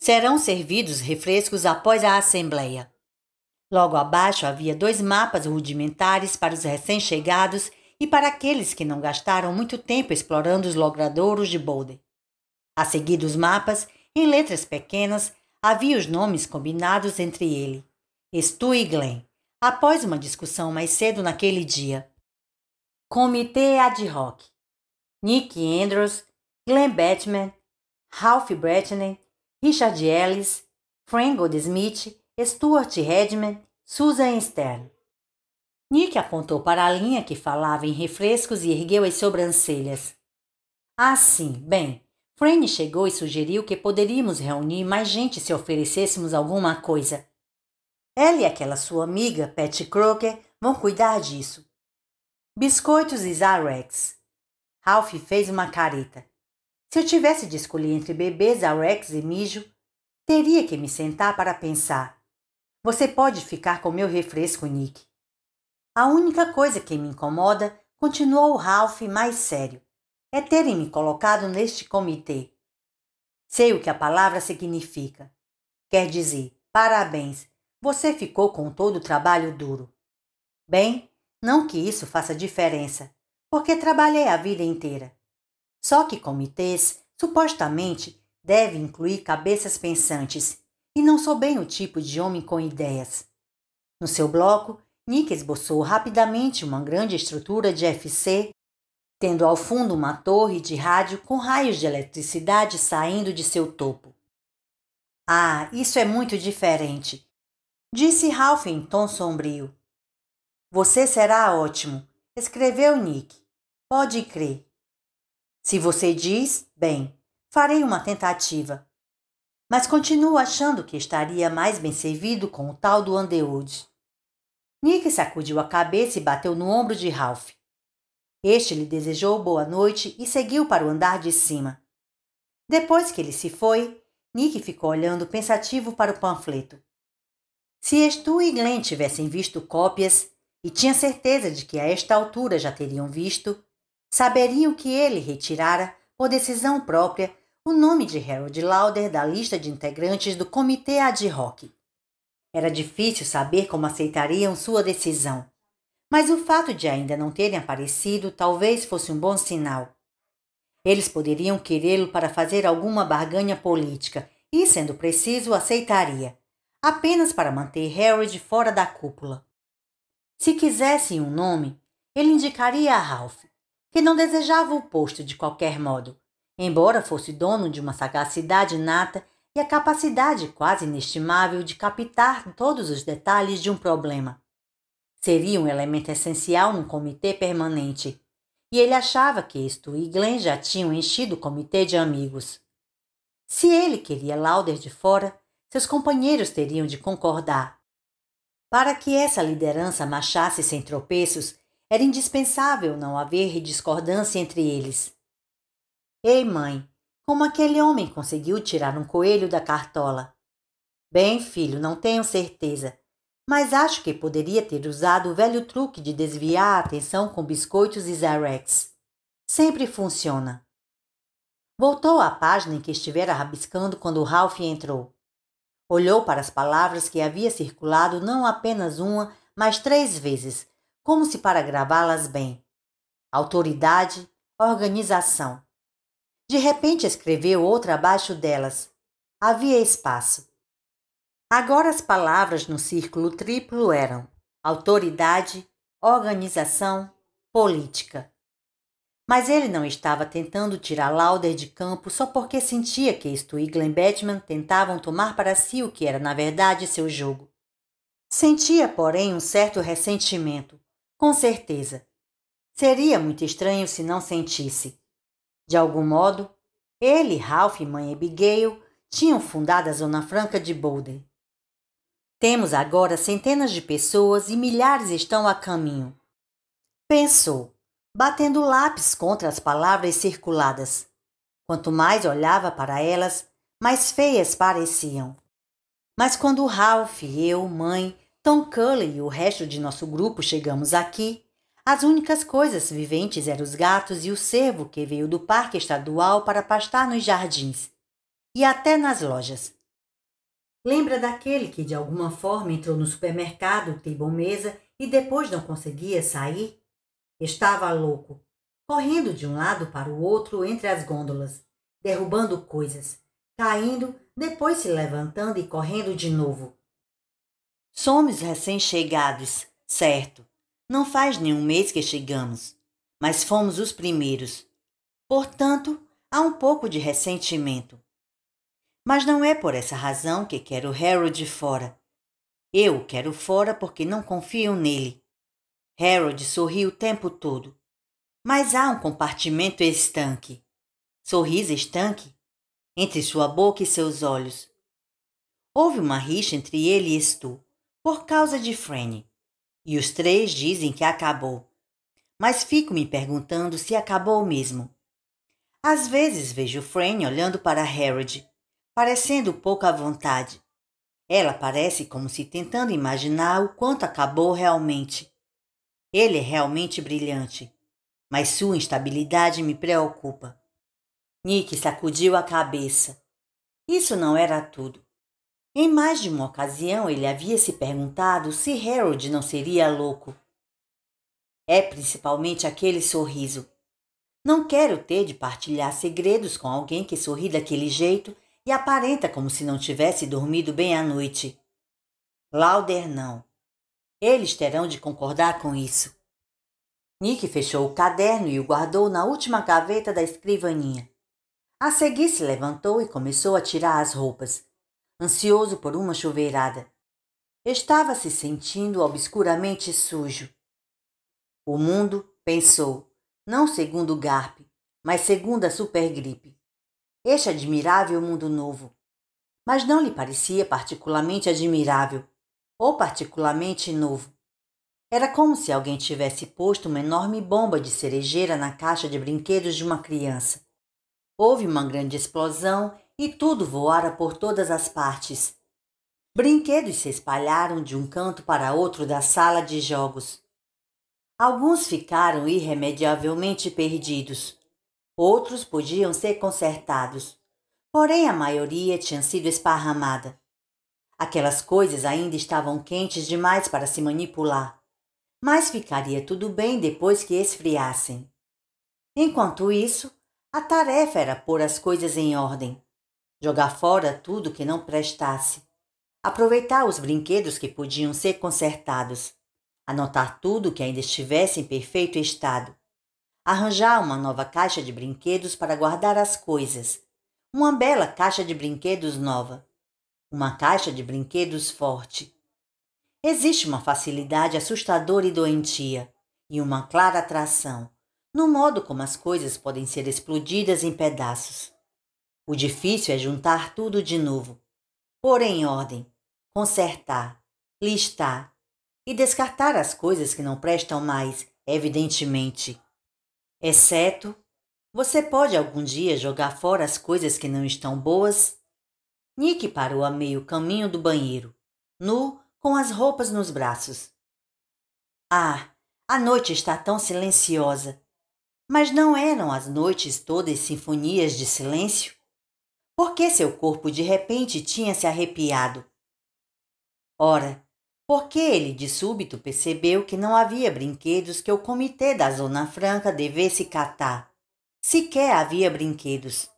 Serão servidos refrescos após a assembleia. Logo abaixo havia dois mapas rudimentares para os recém-chegados e para aqueles que não gastaram muito tempo explorando os logradouros de Boulder. A seguir dos mapas, em letras pequenas, havia os nomes combinados entre ele, Stu e Glenn, após uma discussão mais cedo naquele dia. Comitê ad hoc. Nick Andrews, Glenn Batman, Ralph Bretney, Richard Ellis, Frank Goldsmith, Stuart Redman, Susan Stern. Nick apontou para a linha que falava em refrescos e ergueu as sobrancelhas. Ah, sim, bem. Franny chegou e sugeriu que poderíamos reunir mais gente se oferecêssemos alguma coisa. Ela e aquela sua amiga, Pat Crocker, vão cuidar disso. Biscoitos e Zarex. Ralph fez uma careta. Se eu tivesse de escolher entre bebês, Zarex e mijo, teria que me sentar para pensar. Você pode ficar com meu refresco, Nick. A única coisa que me incomoda, continuou Ralph mais sério, é terem me colocado neste comitê. Sei o que a palavra significa. Quer dizer, parabéns, você ficou com todo o trabalho duro. Bem, não que isso faça diferença, porque trabalhei a vida inteira. Só que comitês, supostamente, devem incluir cabeças pensantes, e não sou bem o tipo de homem com ideias. No seu bloco, Nick esboçou rapidamente uma grande estrutura de FC, tendo ao fundo uma torre de rádio com raios de eletricidade saindo de seu topo. Ah, isso é muito diferente, disse Ralph em tom sombrio. Você será ótimo, escreveu Nick. Pode crer. Se você diz, bem, farei uma tentativa. Mas continuo achando que estaria mais bem servido com o tal do Underwood. Nick sacudiu a cabeça e bateu no ombro de Ralph. Este lhe desejou boa noite e seguiu para o andar de cima. Depois que ele se foi, Nick ficou olhando pensativo para o panfleto. Se Stu e Glenn tivessem visto cópias, e tinha certeza de que a esta altura já teriam visto, saberiam que ele retirara, por decisão própria, o nome de Harold Lauder da lista de integrantes do comitê ad hoc. Era difícil saber como aceitariam sua decisão, mas o fato de ainda não terem aparecido talvez fosse um bom sinal. Eles poderiam querê-lo para fazer alguma barganha política e, sendo preciso, aceitaria, apenas para manter Harold fora da cúpula. Se quisesse um nome, ele indicaria a Ralph, que não desejava o posto de qualquer modo, embora fosse dono de uma sagacidade nata e a capacidade quase inestimável de captar todos os detalhes de um problema. Seria um elemento essencial num comitê permanente, e ele achava que isto e Glenn já tinham enchido o comitê de amigos. Se ele queria Lauder de fora, seus companheiros teriam de concordar. Para que essa liderança marchasse sem tropeços, era indispensável não haver discordância entre eles. Ei, mãe, como aquele homem conseguiu tirar um coelho da cartola. Bem, filho, não tenho certeza, mas acho que poderia ter usado o velho truque de desviar a atenção com biscoitos e Zarex. Sempre funciona. Voltou à página em que estivera rabiscando quando Ralph entrou. Olhou para as palavras que havia circulado não apenas uma, mas três vezes, como se para gravá-las bem. Autoridade, organização. De repente escreveu outra abaixo delas. Havia espaço. Agora as palavras no círculo triplo eram autoridade, organização, política. Mas ele não estava tentando tirar Lauder de campo só porque sentia que isto e Glenn Batman tentavam tomar para si o que era na verdade seu jogo. Sentia, porém, um certo ressentimento. Com certeza. Seria muito estranho se não sentisse. De algum modo, ele, Ralph e mãe Abigail tinham fundado a Zona Franca de Boulder. Temos agora centenas de pessoas e milhares estão a caminho. Pensou, batendo lápis contra as palavras circuladas. Quanto mais olhava para elas, mais feias pareciam. Mas quando Ralph, eu, mãe, Tom Cullen e o resto de nosso grupo chegamos aqui, as únicas coisas viventes eram os gatos e o cervo que veio do parque estadual para pastar nos jardins e até nas lojas. Lembra daquele que de alguma forma entrou no supermercado, tebou mesa e depois não conseguia sair? Estava louco, correndo de um lado para o outro entre as gôndolas, derrubando coisas, caindo, depois se levantando e correndo de novo. Somos recém-chegados, certo, não faz nenhum mês que chegamos, mas fomos os primeiros. Portanto, há um pouco de ressentimento. Mas não é por essa razão que quero Harold fora. Eu o quero fora porque não confio nele. Harold sorri o tempo todo. Mas há um compartimento estanque. Sorriso estanque entre sua boca e seus olhos. Houve uma rixa entre ele e Stu por causa de Franny e os três dizem que acabou. Mas fico me perguntando se acabou mesmo. Às vezes vejo Fran olhando para Harold, parecendo pouco à vontade. Ela parece como se tentando imaginar o quanto acabou realmente. Ele é realmente brilhante, mas sua instabilidade me preocupa. Nick sacudiu a cabeça. Isso não era tudo. Em mais de uma ocasião, ele havia se perguntado se Harold não seria louco. É principalmente aquele sorriso. Não quero ter de partilhar segredos com alguém que sorri daquele jeito e aparenta como se não tivesse dormido bem à noite. Lauder não. Eles terão de concordar com isso. Nick fechou o caderno e o guardou na última gaveta da escrivaninha. A seguir se levantou e começou a tirar as roupas, ansioso por uma chuveirada. Estava se sentindo obscuramente sujo. O mundo, pensou, não segundo Garp, mas segundo a supergripe. Este admirável mundo novo. Mas não lhe parecia particularmente admirável ou particularmente novo. Era como se alguém tivesse posto uma enorme bomba de cerejeira na caixa de brinquedos de uma criança. Houve uma grande explosão e tudo voara por todas as partes. Brinquedos se espalharam de um canto para outro da sala de jogos. Alguns ficaram irremediavelmente perdidos. Outros podiam ser consertados. Porém, a maioria tinha sido esparramada. Aquelas coisas ainda estavam quentes demais para se manipular. Mas ficaria tudo bem depois que esfriassem. Enquanto isso, a tarefa era pôr as coisas em ordem jogar fora tudo que não prestasse, aproveitar os brinquedos que podiam ser consertados, anotar tudo que ainda estivesse em perfeito estado, arranjar uma nova caixa de brinquedos para guardar as coisas, uma bela caixa de brinquedos nova, uma caixa de brinquedos forte. Existe uma facilidade assustadora e doentia, e uma clara atração, no modo como as coisas podem ser explodidas em pedaços. O difícil é juntar tudo de novo, pôr em ordem, consertar, listar e descartar as coisas que não prestam mais, evidentemente. Exceto, você pode algum dia jogar fora as coisas que não estão boas? Nick parou a meio caminho do banheiro, nu, com as roupas nos braços. Ah, a noite está tão silenciosa. Mas não eram as noites todas sinfonias de silêncio? porque seu corpo de repente tinha se arrepiado. Ora, porque ele de súbito percebeu que não havia brinquedos que o comitê da Zona Franca devesse catar. Sequer havia brinquedos.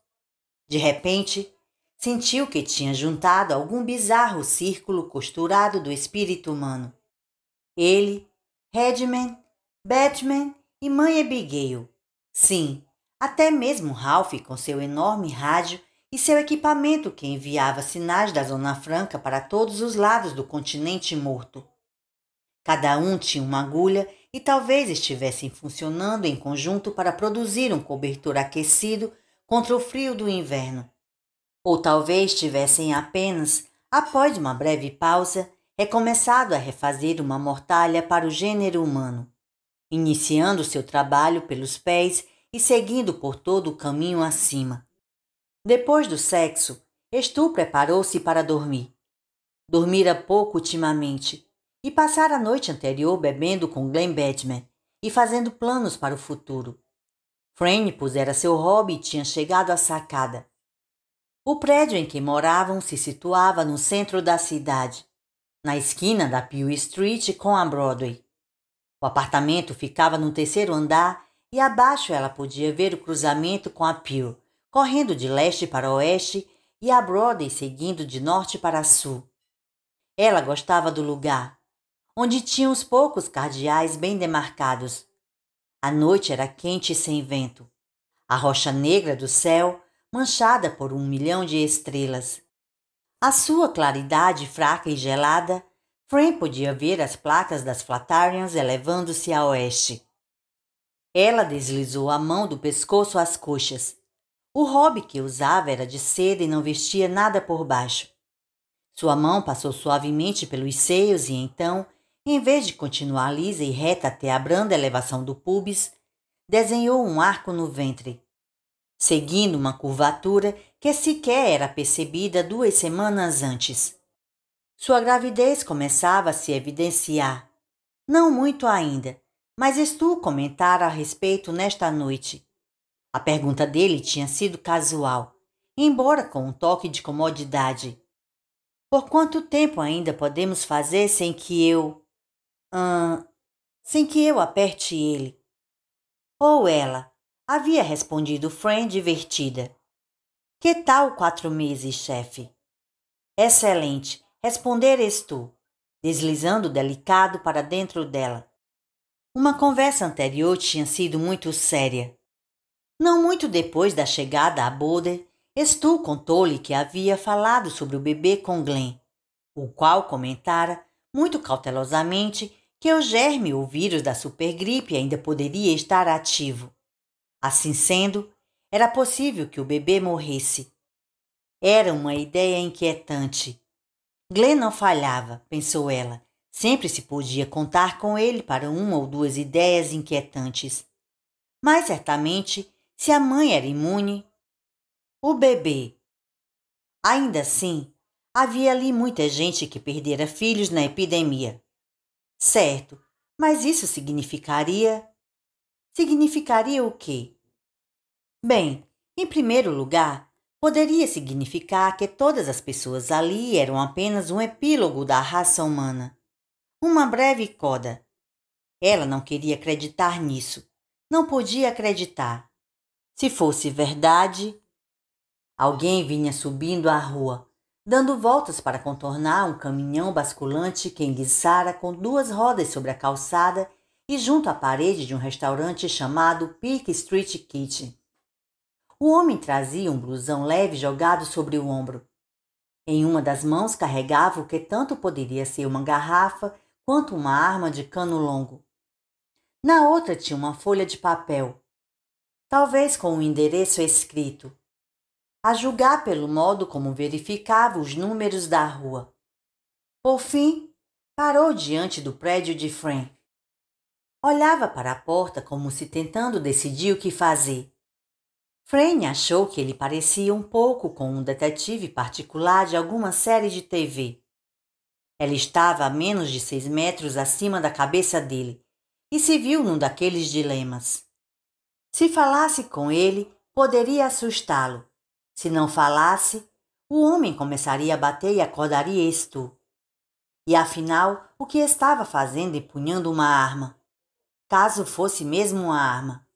De repente, sentiu que tinha juntado algum bizarro círculo costurado do espírito humano. Ele, Redman, Batman e Mãe Abigail. Sim, até mesmo Ralph com seu enorme rádio e seu equipamento que enviava sinais da Zona Franca para todos os lados do continente morto. Cada um tinha uma agulha e talvez estivessem funcionando em conjunto para produzir um cobertor aquecido contra o frio do inverno. Ou talvez tivessem apenas, após uma breve pausa, recomeçado a refazer uma mortalha para o gênero humano, iniciando seu trabalho pelos pés e seguindo por todo o caminho acima. Depois do sexo, Estu preparou-se para dormir. Dormira pouco ultimamente e passara a noite anterior bebendo com Glenn Batman e fazendo planos para o futuro. Franipus era seu hobby e tinha chegado à sacada. O prédio em que moravam se situava no centro da cidade, na esquina da Pew Street com a Broadway. O apartamento ficava no terceiro andar e abaixo ela podia ver o cruzamento com a Pew correndo de leste para oeste e a Broadway seguindo de norte para sul. Ela gostava do lugar, onde tinha os poucos cardeais bem demarcados. A noite era quente e sem vento. A rocha negra do céu, manchada por um milhão de estrelas. A sua claridade fraca e gelada, Fran podia ver as placas das Flatarians elevando-se a oeste. Ela deslizou a mão do pescoço às coxas o hobby que usava era de seda e não vestia nada por baixo. Sua mão passou suavemente pelos seios e então, em vez de continuar lisa e reta até a branda elevação do pubis, desenhou um arco no ventre, seguindo uma curvatura que sequer era percebida duas semanas antes. Sua gravidez começava a se evidenciar. Não muito ainda, mas estou comentar a respeito nesta noite. A pergunta dele tinha sido casual, embora com um toque de comodidade. Por quanto tempo ainda podemos fazer sem que eu. Hum, sem que eu aperte ele? Ou ela, havia respondido Fran divertida. Que tal quatro meses, chefe? Excelente, responderes tu, deslizando delicado para dentro dela. Uma conversa anterior tinha sido muito séria. Não muito depois da chegada a Boulder, Stu contou-lhe que havia falado sobre o bebê com Glenn, o qual comentara, muito cautelosamente, que o germe ou vírus da supergripe ainda poderia estar ativo. Assim sendo, era possível que o bebê morresse. Era uma ideia inquietante. Glenn não falhava, pensou ela. Sempre se podia contar com ele para uma ou duas ideias inquietantes. Mas certamente se a mãe era imune, o bebê. Ainda assim, havia ali muita gente que perdera filhos na epidemia. Certo, mas isso significaria? Significaria o quê? Bem, em primeiro lugar, poderia significar que todas as pessoas ali eram apenas um epílogo da raça humana. Uma breve coda. Ela não queria acreditar nisso. Não podia acreditar. Se fosse verdade, alguém vinha subindo a rua, dando voltas para contornar um caminhão basculante que enguiçara com duas rodas sobre a calçada e junto à parede de um restaurante chamado Peak Street Kitchen. O homem trazia um blusão leve jogado sobre o ombro. Em uma das mãos carregava o que tanto poderia ser uma garrafa quanto uma arma de cano longo. Na outra tinha uma folha de papel, talvez com o um endereço escrito, a julgar pelo modo como verificava os números da rua. Por fim, parou diante do prédio de Frank. Olhava para a porta como se tentando decidir o que fazer. Frank achou que ele parecia um pouco com um detetive particular de alguma série de TV. Ela estava a menos de seis metros acima da cabeça dele e se viu num daqueles dilemas. Se falasse com ele, poderia assustá-lo. Se não falasse, o homem começaria a bater e acordaria Estu. E afinal, o que estava fazendo empunhando uma arma? Caso fosse mesmo uma arma.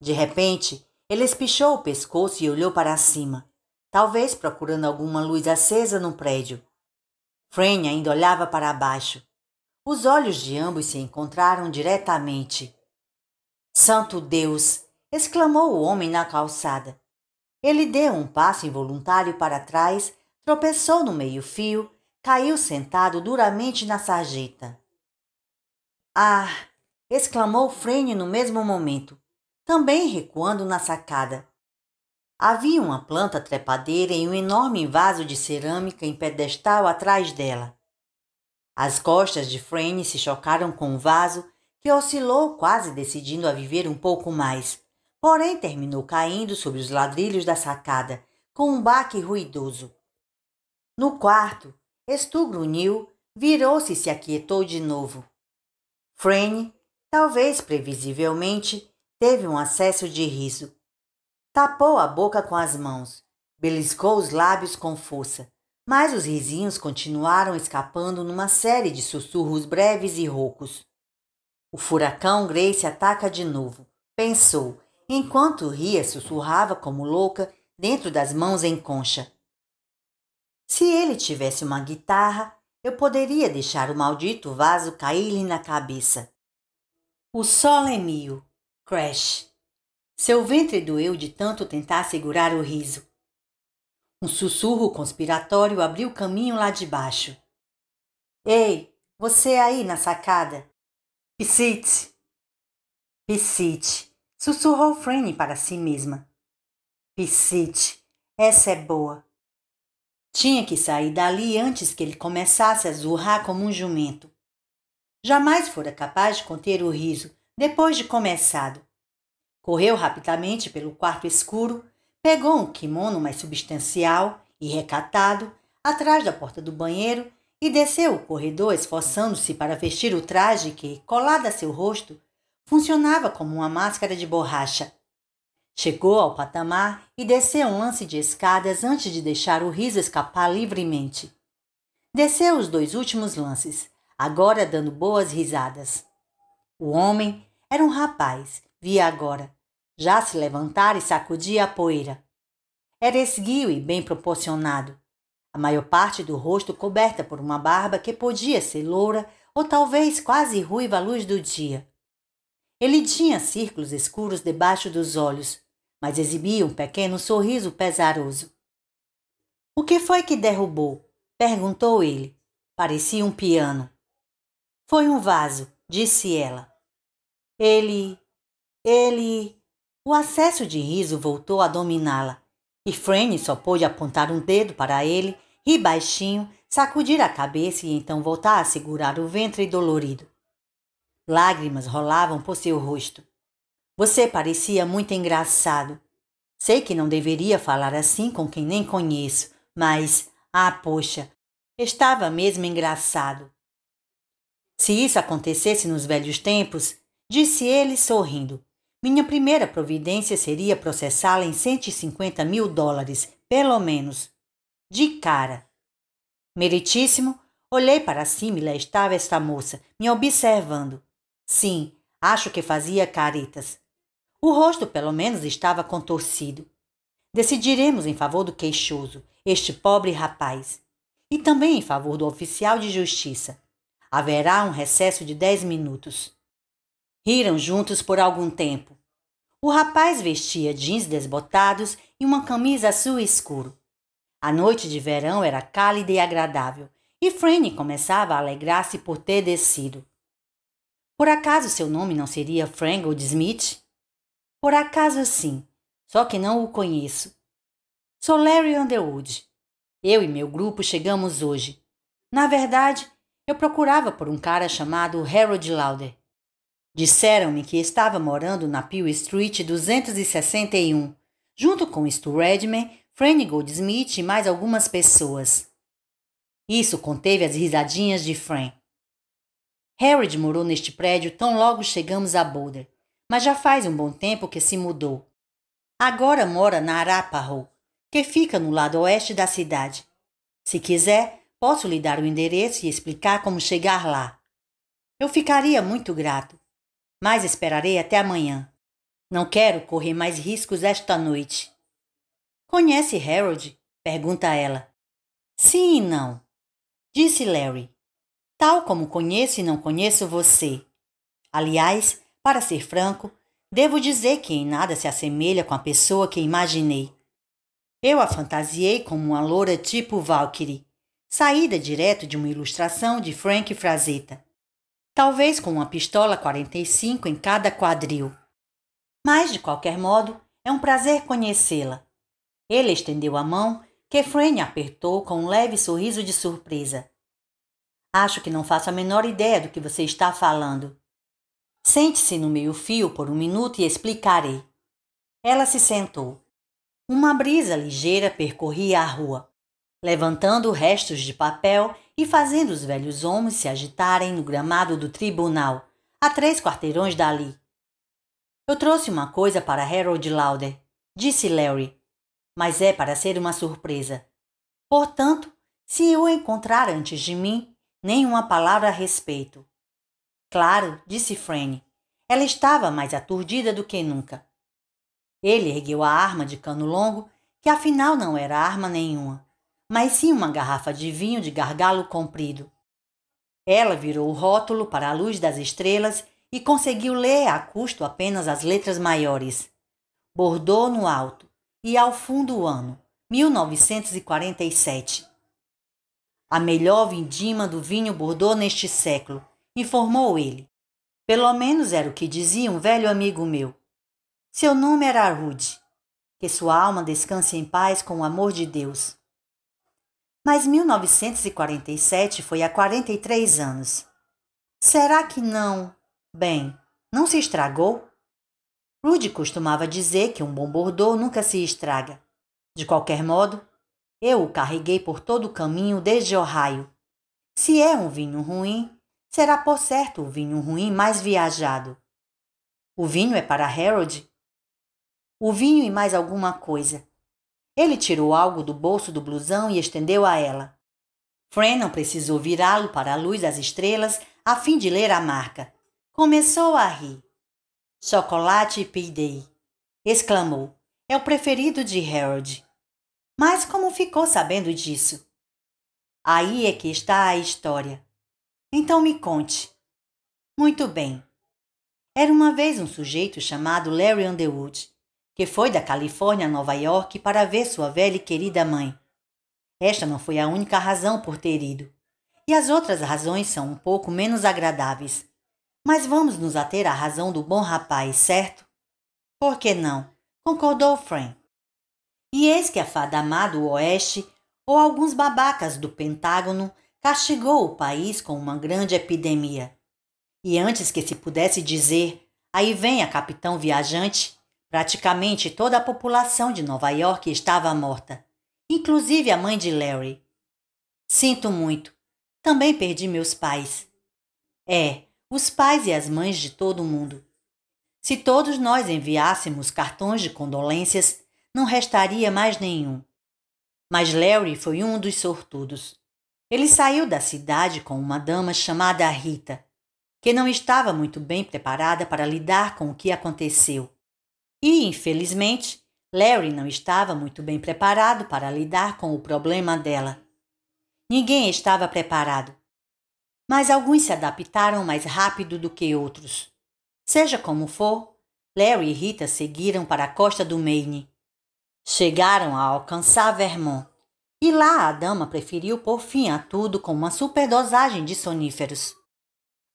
De repente, ele espichou o pescoço e olhou para cima, talvez procurando alguma luz acesa no prédio. Frenha ainda olhava para baixo. Os olhos de ambos se encontraram diretamente. Santo Deus! exclamou o homem na calçada. Ele deu um passo involuntário para trás, tropeçou no meio-fio, caiu sentado duramente na sarjeta. Ah! exclamou Frene no mesmo momento, também recuando na sacada. Havia uma planta trepadeira em um enorme vaso de cerâmica em pedestal atrás dela. As costas de Frene se chocaram com o vaso que oscilou quase decidindo a viver um pouco mais, porém terminou caindo sobre os ladrilhos da sacada, com um baque ruidoso. No quarto, Stu grunhiu, virou-se e se aquietou de novo. Frene, talvez previsivelmente, teve um acesso de riso. Tapou a boca com as mãos, beliscou os lábios com força, mas os risinhos continuaram escapando numa série de sussurros breves e roucos. O furacão Grace ataca de novo, pensou, enquanto ria, sussurrava como louca, dentro das mãos em concha. Se ele tivesse uma guitarra, eu poderia deixar o maldito vaso cair-lhe na cabeça. O sol é mil. Crash. Seu ventre doeu de tanto tentar segurar o riso. Um sussurro conspiratório abriu caminho lá de baixo. Ei, você aí na sacada! Piscite! Piscite! Sussurrou Franny para si mesma. Piscite! Essa é boa! Tinha que sair dali antes que ele começasse a zurrar como um jumento. Jamais fora capaz de conter o riso depois de começado. Correu rapidamente pelo quarto escuro, pegou um kimono mais substancial e recatado atrás da porta do banheiro e desceu o corredor, esforçando-se para vestir o traje que, colado a seu rosto, funcionava como uma máscara de borracha. Chegou ao patamar e desceu um lance de escadas antes de deixar o riso escapar livremente. Desceu os dois últimos lances, agora dando boas risadas. O homem era um rapaz, via agora. Já se levantara e sacudia a poeira. Era esguio e bem proporcionado a maior parte do rosto coberta por uma barba que podia ser loura ou talvez quase ruiva à luz do dia. Ele tinha círculos escuros debaixo dos olhos, mas exibia um pequeno sorriso pesaroso. O que foi que derrubou? perguntou ele. Parecia um piano. Foi um vaso, disse ela. Ele. Ele. O acesso de riso voltou a dominá-la, e Frane só pôde apontar um dedo para ele e baixinho, sacudir a cabeça e então voltar a segurar o ventre dolorido. Lágrimas rolavam por seu rosto. Você parecia muito engraçado. Sei que não deveria falar assim com quem nem conheço, mas, ah, poxa, estava mesmo engraçado. Se isso acontecesse nos velhos tempos, disse ele sorrindo, minha primeira providência seria processá-la em 150 mil dólares, pelo menos de cara. Meritíssimo, olhei para cima e lá estava esta moça, me observando. Sim, acho que fazia caretas. O rosto, pelo menos, estava contorcido. Decidiremos em favor do queixoso, este pobre rapaz, e também em favor do oficial de justiça. Haverá um recesso de dez minutos. Riram juntos por algum tempo. O rapaz vestia jeans desbotados e uma camisa azul escuro. A noite de verão era cálida e agradável, e Franny começava a alegrar-se por ter descido. Por acaso seu nome não seria Frangold Smith? Por acaso sim, só que não o conheço. Sou Larry Underwood. Eu e meu grupo chegamos hoje. Na verdade, eu procurava por um cara chamado Harold Lauder. Disseram-me que estava morando na Peel Street 261, junto com Stu Redman, Frangold Smith e mais algumas pessoas. Isso conteve as risadinhas de Fran. Harrod morou neste prédio tão logo chegamos a Boulder, mas já faz um bom tempo que se mudou. Agora mora na Arapahoe, que fica no lado oeste da cidade. Se quiser, posso lhe dar o endereço e explicar como chegar lá. Eu ficaria muito grato, mas esperarei até amanhã. Não quero correr mais riscos esta noite. Conhece Harold? pergunta ela. Sim e não, disse Larry. Tal como conheço e não conheço você. Aliás, para ser franco, devo dizer que em nada se assemelha com a pessoa que imaginei. Eu a fantasiei como uma loura tipo Valkyrie, saída direto de uma ilustração de Frank Frazetta. Talvez com uma pistola 45 em cada quadril. Mas, de qualquer modo, é um prazer conhecê-la. Ele estendeu a mão, que Franny apertou com um leve sorriso de surpresa. Acho que não faço a menor ideia do que você está falando. Sente-se no meio-fio por um minuto e explicarei. Ela se sentou. Uma brisa ligeira percorria a rua, levantando restos de papel e fazendo os velhos homens se agitarem no gramado do tribunal, a três quarteirões dali. Eu trouxe uma coisa para Harold Lauder, disse Larry, mas é para ser uma surpresa. Portanto, se o encontrar antes de mim, nenhuma palavra a respeito. Claro, disse Franny. Ela estava mais aturdida do que nunca. Ele ergueu a arma de cano longo, que afinal não era arma nenhuma, mas sim uma garrafa de vinho de gargalo comprido. Ela virou o rótulo para a luz das estrelas e conseguiu ler a custo apenas as letras maiores. Bordou no alto, e ao fundo do ano, 1947. A melhor vindima do vinho Bordeaux neste século, informou ele. Pelo menos era o que dizia um velho amigo meu. Seu nome era Rude. Que sua alma descanse em paz com o amor de Deus. Mas 1947 foi há 43 anos. Será que não? Bem, não se estragou? Rude costumava dizer que um bom bordô nunca se estraga. De qualquer modo, eu o carreguei por todo o caminho desde Ohio. Se é um vinho ruim, será por certo o vinho ruim mais viajado. O vinho é para Harold? O vinho e mais alguma coisa. Ele tirou algo do bolso do blusão e estendeu a ela. não precisou virá-lo para a luz das estrelas a fim de ler a marca. Começou a rir. Chocolate e Payday! exclamou. É o preferido de Harold. Mas como ficou sabendo disso? Aí é que está a história. Então me conte. Muito bem. Era uma vez um sujeito chamado Larry Underwood, que foi da Califórnia a Nova York para ver sua velha e querida mãe. Esta não foi a única razão por ter ido. E as outras razões são um pouco menos agradáveis. Mas vamos nos ater à razão do bom rapaz, certo? Por que não? concordou Frank. E eis que a fada má do Oeste, ou alguns babacas do Pentágono, castigou o país com uma grande epidemia. E antes que se pudesse dizer, aí vem a capitão viajante, praticamente toda a população de Nova York estava morta, inclusive a mãe de Larry. Sinto muito. Também perdi meus pais. É, os pais e as mães de todo o mundo. Se todos nós enviássemos cartões de condolências, não restaria mais nenhum. Mas Larry foi um dos sortudos. Ele saiu da cidade com uma dama chamada Rita, que não estava muito bem preparada para lidar com o que aconteceu. E, infelizmente, Larry não estava muito bem preparado para lidar com o problema dela. Ninguém estava preparado mas alguns se adaptaram mais rápido do que outros. Seja como for, Larry e Rita seguiram para a costa do Maine. Chegaram a alcançar Vermont, e lá a dama preferiu pôr fim a tudo com uma superdosagem de soníferos.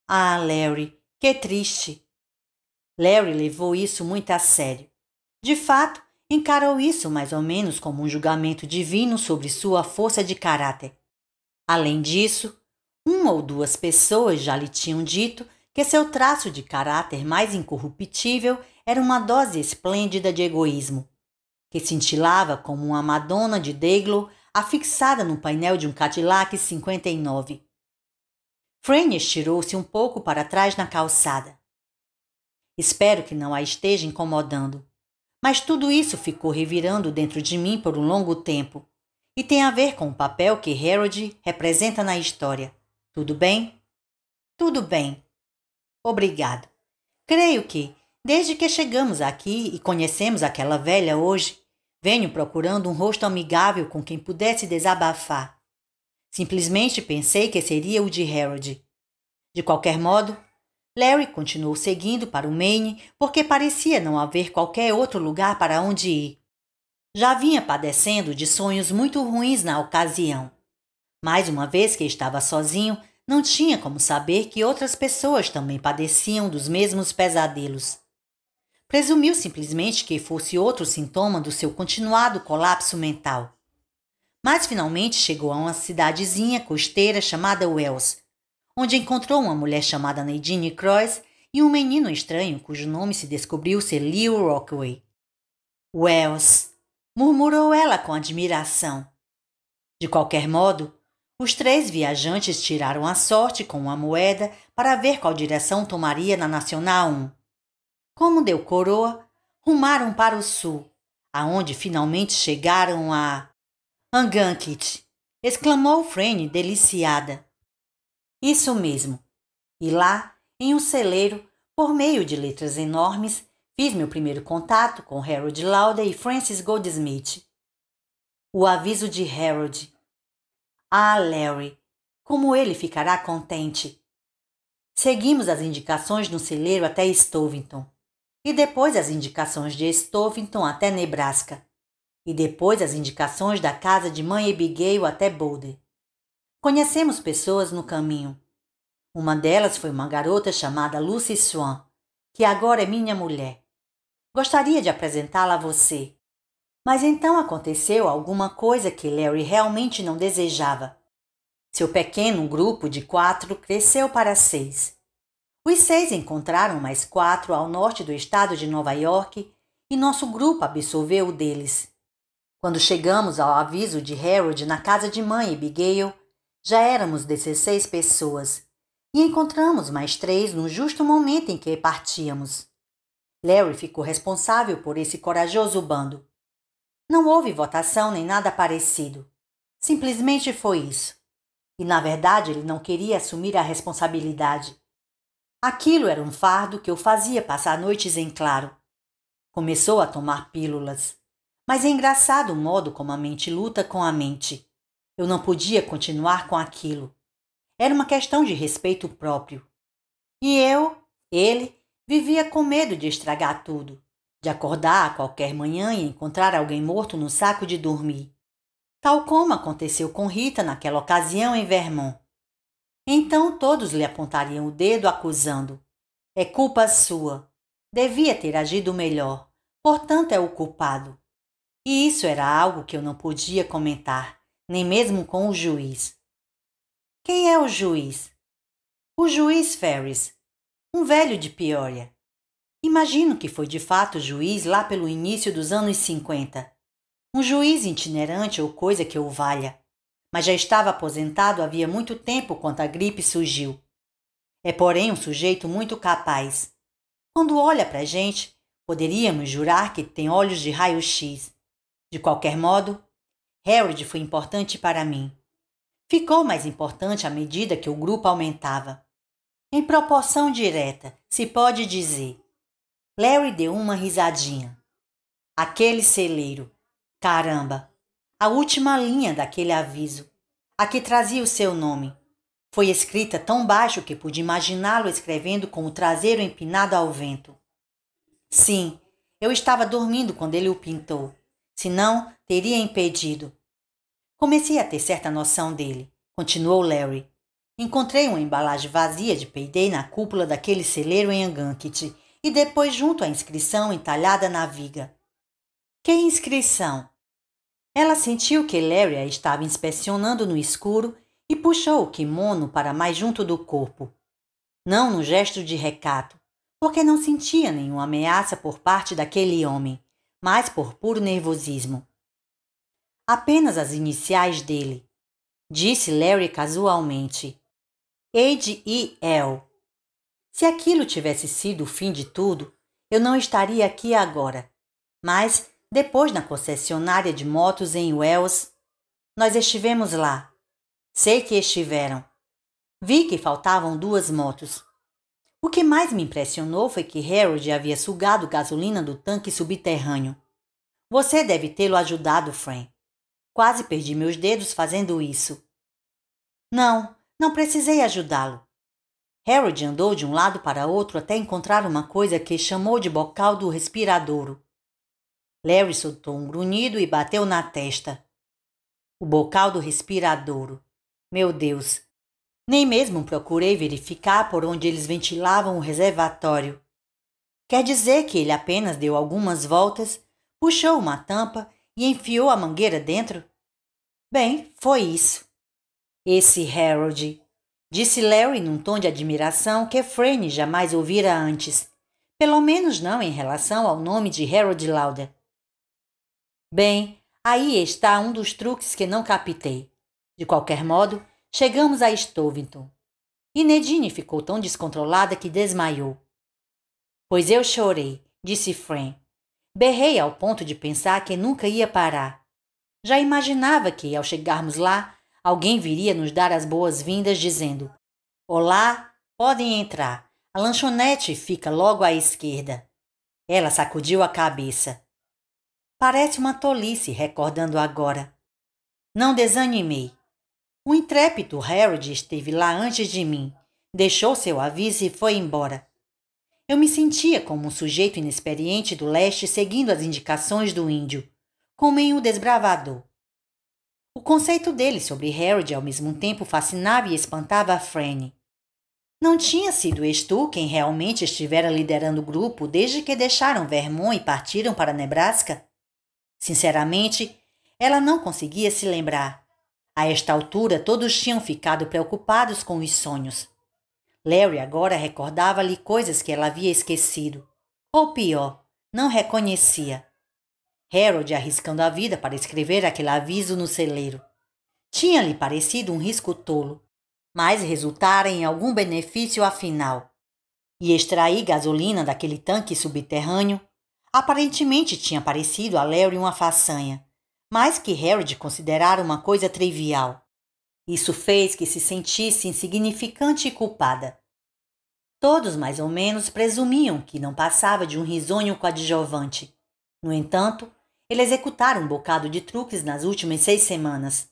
Ah, Larry, que triste! Larry levou isso muito a sério. De fato, encarou isso mais ou menos como um julgamento divino sobre sua força de caráter. Além disso, uma ou duas pessoas já lhe tinham dito que seu traço de caráter mais incorruptível era uma dose esplêndida de egoísmo, que cintilava como uma Madonna de Deglo afixada no painel de um Cadillac 59. Franny estirou-se um pouco para trás na calçada. Espero que não a esteja incomodando. Mas tudo isso ficou revirando dentro de mim por um longo tempo e tem a ver com o papel que Harold representa na história. Tudo bem? Tudo bem. Obrigado. Creio que, desde que chegamos aqui e conhecemos aquela velha hoje, venho procurando um rosto amigável com quem pudesse desabafar. Simplesmente pensei que seria o de Harold. De qualquer modo, Larry continuou seguindo para o Maine porque parecia não haver qualquer outro lugar para onde ir. Já vinha padecendo de sonhos muito ruins na ocasião. Mais uma vez que estava sozinho, não tinha como saber que outras pessoas também padeciam dos mesmos pesadelos. Presumiu simplesmente que fosse outro sintoma do seu continuado colapso mental. Mas finalmente chegou a uma cidadezinha costeira chamada Wells, onde encontrou uma mulher chamada Nadine Cross e um menino estranho cujo nome se descobriu ser Leo Rockaway. Wells, murmurou ela com admiração. De qualquer modo, os três viajantes tiraram a sorte com uma moeda para ver qual direção tomaria na Nacional 1. Como deu coroa, rumaram para o sul, aonde finalmente chegaram a Angankit, exclamou Frene deliciada. Isso mesmo. E lá, em um celeiro, por meio de letras enormes, fiz meu primeiro contato com Harold Lauder e Francis Goldsmith. O aviso de Harold ah, Larry, como ele ficará contente! Seguimos as indicações no celeiro até Stovington, e depois as indicações de Stovington até Nebraska, e depois as indicações da casa de mãe Abigail até Boulder. Conhecemos pessoas no caminho. Uma delas foi uma garota chamada Lucy Swan, que agora é minha mulher. Gostaria de apresentá-la a você, mas então aconteceu alguma coisa que Larry realmente não desejava. Seu pequeno grupo de quatro cresceu para seis. Os seis encontraram mais quatro ao norte do estado de Nova York e nosso grupo absorveu o deles. Quando chegamos ao aviso de Harold na casa de mãe Abigail, já éramos 16 pessoas e encontramos mais três no justo momento em que partíamos. Larry ficou responsável por esse corajoso bando. Não houve votação nem nada parecido. Simplesmente foi isso. E na verdade ele não queria assumir a responsabilidade. Aquilo era um fardo que o fazia passar noites em claro. Começou a tomar pílulas. Mas é engraçado o modo como a mente luta com a mente. Eu não podia continuar com aquilo. Era uma questão de respeito próprio. E eu, ele, vivia com medo de estragar tudo de acordar a qualquer manhã e encontrar alguém morto no saco de dormir, tal como aconteceu com Rita naquela ocasião em Vermont. Então todos lhe apontariam o dedo acusando. É culpa sua. Devia ter agido melhor. Portanto, é o culpado. E isso era algo que eu não podia comentar, nem mesmo com o juiz. Quem é o juiz? O juiz Ferris, um velho de Peoria, Imagino que foi de fato juiz lá pelo início dos anos 50. Um juiz itinerante ou coisa que o valha. Mas já estava aposentado havia muito tempo quando a gripe surgiu. É, porém, um sujeito muito capaz. Quando olha para a gente, poderíamos jurar que tem olhos de raio-x. De qualquer modo, Harold foi importante para mim. Ficou mais importante à medida que o grupo aumentava. Em proporção direta, se pode dizer. Larry deu uma risadinha. Aquele celeiro. Caramba! A última linha daquele aviso, a que trazia o seu nome, foi escrita tão baixo que pude imaginá-lo escrevendo com o traseiro empinado ao vento. Sim, eu estava dormindo quando ele o pintou, senão teria impedido. Comecei a ter certa noção dele, continuou Larry. Encontrei uma embalagem vazia de peidei na cúpula daquele celeiro em Anganquit e depois junto à inscrição entalhada na viga. Que inscrição? Ela sentiu que Larry a estava inspecionando no escuro e puxou o kimono para mais junto do corpo. Não num gesto de recato, porque não sentia nenhuma ameaça por parte daquele homem, mas por puro nervosismo. Apenas as iniciais dele. Disse Larry casualmente. Age e L. Se aquilo tivesse sido o fim de tudo, eu não estaria aqui agora. Mas, depois na concessionária de motos em Wells, nós estivemos lá. Sei que estiveram. Vi que faltavam duas motos. O que mais me impressionou foi que Harold havia sugado gasolina do tanque subterrâneo. Você deve tê-lo ajudado, Fran. Quase perdi meus dedos fazendo isso. Não, não precisei ajudá-lo. Harold andou de um lado para outro até encontrar uma coisa que chamou de bocal do respiradouro. Larry soltou um grunhido e bateu na testa. O bocal do respiradouro. Meu Deus! Nem mesmo procurei verificar por onde eles ventilavam o reservatório. Quer dizer que ele apenas deu algumas voltas, puxou uma tampa e enfiou a mangueira dentro? Bem, foi isso. Esse Harold Disse Larry num tom de admiração que Frane jamais ouvira antes, pelo menos não em relação ao nome de Harold Lauder. Bem, aí está um dos truques que não captei. De qualquer modo, chegamos a Stovington. E Nedine ficou tão descontrolada que desmaiou. Pois eu chorei, disse Fran. Berrei ao ponto de pensar que nunca ia parar. Já imaginava que, ao chegarmos lá, alguém viria nos dar as boas-vindas dizendo: Olá, podem entrar. A lanchonete fica logo à esquerda. Ela sacudiu a cabeça. Parece uma tolice, recordando agora. Não desanimei. O intrépido Harold esteve lá antes de mim, deixou seu aviso e foi embora. Eu me sentia como um sujeito inexperiente do leste seguindo as indicações do índio, como em um desbravador. O conceito dele sobre Harold ao mesmo tempo fascinava e espantava a Franny. Não tinha sido Estu quem realmente estivera liderando o grupo desde que deixaram Vermont e partiram para Nebraska? Sinceramente, ela não conseguia se lembrar. A esta altura, todos tinham ficado preocupados com os sonhos. Larry agora recordava-lhe coisas que ela havia esquecido. Ou pior, não reconhecia. Harold arriscando a vida para escrever aquele aviso no celeiro. Tinha-lhe parecido um risco tolo, mas resultara em algum benefício afinal. E extrair gasolina daquele tanque subterrâneo aparentemente tinha parecido a Larry uma façanha, mas que Harold considerara uma coisa trivial. Isso fez que se sentisse insignificante e culpada. Todos mais ou menos presumiam que não passava de um risonho coadjuvante. No entanto, ele executara um bocado de truques nas últimas seis semanas.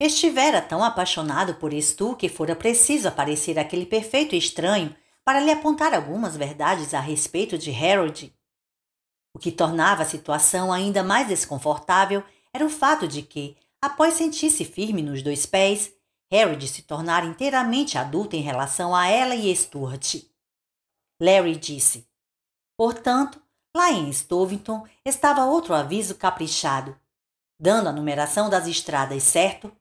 Estivera tão apaixonado por Stu que fora preciso aparecer aquele perfeito estranho para lhe apontar algumas verdades a respeito de Harold. O que tornava a situação ainda mais desconfortável era o fato de que, após sentir-se firme nos dois pés, Harold se tornara inteiramente adulto em relação a ela e Stuart. Larry disse: Portanto, Lá em Stovington estava outro aviso caprichado, dando a numeração das estradas certo.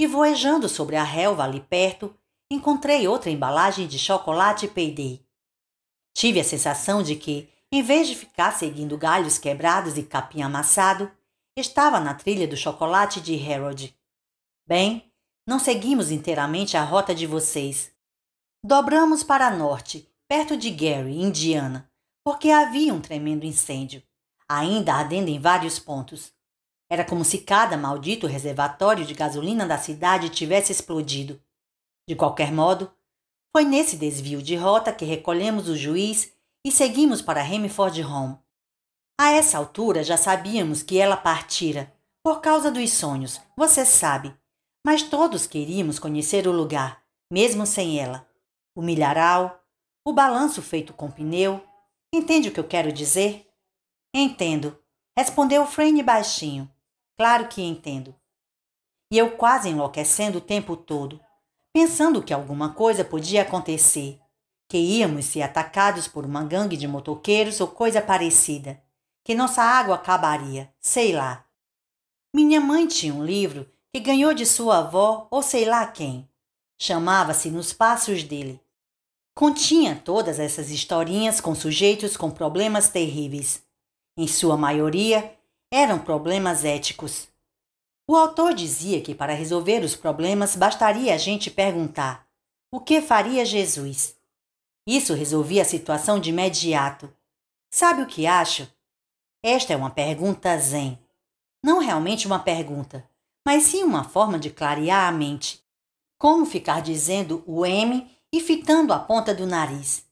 E voejando sobre a relva ali perto, encontrei outra embalagem de chocolate Payday. Tive a sensação de que, em vez de ficar seguindo galhos quebrados e capim amassado, estava na trilha do chocolate de Harold. Bem, não seguimos inteiramente a rota de vocês. Dobramos para norte, perto de Gary, Indiana, porque havia um tremendo incêndio, ainda ardendo em vários pontos. Era como se cada maldito reservatório de gasolina da cidade tivesse explodido. De qualquer modo, foi nesse desvio de rota que recolhemos o juiz e seguimos para Hemford Home. A essa altura já sabíamos que ela partira, por causa dos sonhos, você sabe, mas todos queríamos conhecer o lugar, mesmo sem ela. O milharal, o balanço feito com pneu, Entende o que eu quero dizer? Entendo, respondeu Frank baixinho. Claro que entendo. E eu quase enlouquecendo o tempo todo, pensando que alguma coisa podia acontecer, que íamos ser atacados por uma gangue de motoqueiros ou coisa parecida, que nossa água acabaria, sei lá. Minha mãe tinha um livro que ganhou de sua avó ou sei lá quem. Chamava-se Nos Passos dele Continha todas essas historinhas com sujeitos com problemas terríveis. Em sua maioria, eram problemas éticos. O autor dizia que para resolver os problemas bastaria a gente perguntar: o que faria Jesus? Isso resolvia a situação de imediato. Sabe o que acho? Esta é uma pergunta zen. Não realmente uma pergunta, mas sim uma forma de clarear a mente. Como ficar dizendo o M e fitando a ponta do nariz.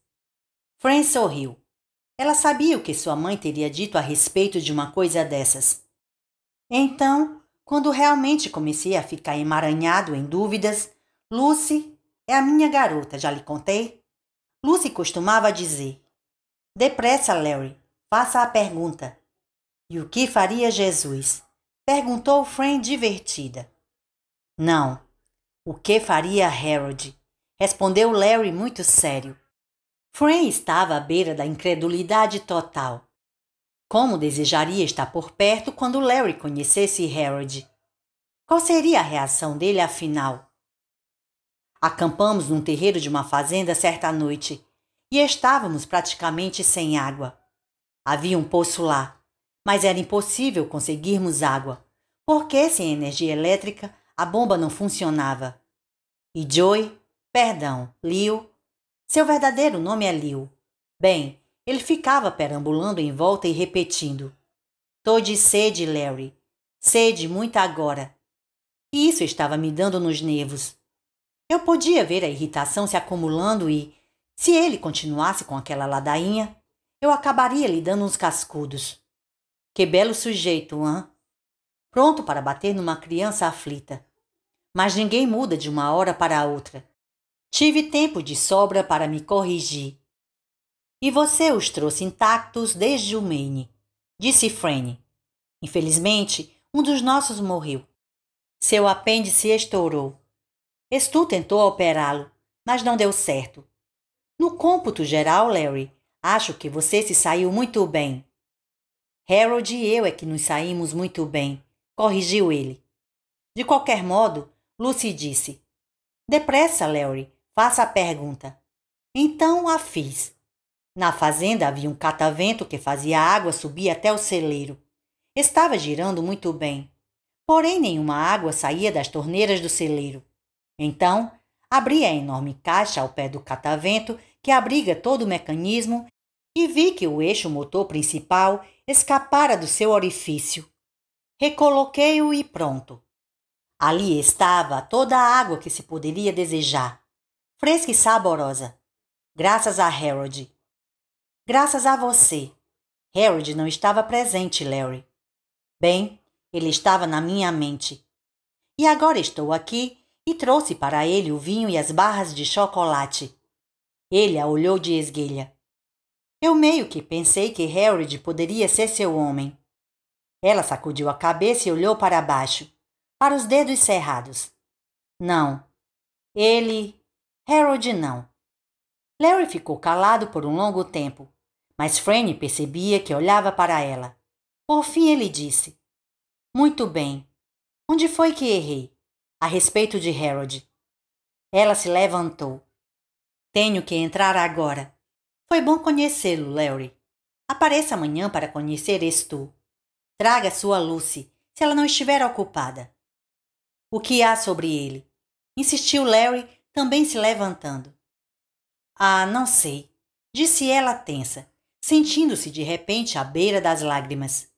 Fran sorriu. Ela sabia o que sua mãe teria dito a respeito de uma coisa dessas. Então, quando realmente comecei a ficar emaranhado em dúvidas, Lucy é a minha garota, já lhe contei? Lucy costumava dizer: Depressa, Larry, faça a pergunta. E o que faria Jesus? perguntou Fran divertida. Não. O que faria Harold? respondeu Larry muito sério. Fran estava à beira da incredulidade total. Como desejaria estar por perto quando Larry conhecesse Harold? Qual seria a reação dele afinal? Acampamos num terreiro de uma fazenda certa noite e estávamos praticamente sem água. Havia um poço lá, mas era impossível conseguirmos água, porque sem energia elétrica a bomba não funcionava. E Joy, Perdão, Liu. Seu verdadeiro nome é Liu. Bem, ele ficava perambulando em volta e repetindo: Tô de sede, Larry. Sede muita agora. E isso estava me dando nos nervos. Eu podia ver a irritação se acumulando e, se ele continuasse com aquela ladainha, eu acabaria lhe dando uns cascudos. Que belo sujeito, hã? Pronto para bater numa criança aflita. Mas ninguém muda de uma hora para a outra. Tive tempo de sobra para me corrigir. E você os trouxe intactos desde o Maine, disse Franny. Infelizmente, um dos nossos morreu. Seu apêndice estourou. Stu tentou operá-lo, mas não deu certo. No cômputo geral, Larry, acho que você se saiu muito bem. Harold e eu é que nos saímos muito bem, corrigiu ele. De qualquer modo, Lucy disse: Depressa, Larry, Faça a pergunta. Então a fiz. Na fazenda havia um catavento que fazia a água subir até o celeiro. Estava girando muito bem. Porém, nenhuma água saía das torneiras do celeiro. Então, abri a enorme caixa ao pé do catavento que abriga todo o mecanismo e vi que o eixo motor principal escapara do seu orifício. Recoloquei-o e pronto. Ali estava toda a água que se poderia desejar fresca e saborosa. Graças a Harold. Graças a você. Harold não estava presente, Larry. Bem, ele estava na minha mente. E agora estou aqui e trouxe para ele o vinho e as barras de chocolate. Ele a olhou de esguelha. Eu meio que pensei que Harold poderia ser seu homem. Ela sacudiu a cabeça e olhou para baixo, para os dedos cerrados. Não. Ele Harold não. Larry ficou calado por um longo tempo, mas Franny percebia que olhava para ela. Por fim, ele disse: Muito bem. Onde foi que errei? A respeito de Harold. Ela se levantou. Tenho que entrar agora. Foi bom conhecê-lo, Larry. Apareça amanhã para conhecer Estu. Traga sua Lucy, se ela não estiver ocupada. O que há sobre ele? Insistiu Larry, também se levantando. Ah, não sei, disse ela tensa, sentindo-se de repente à beira das lágrimas.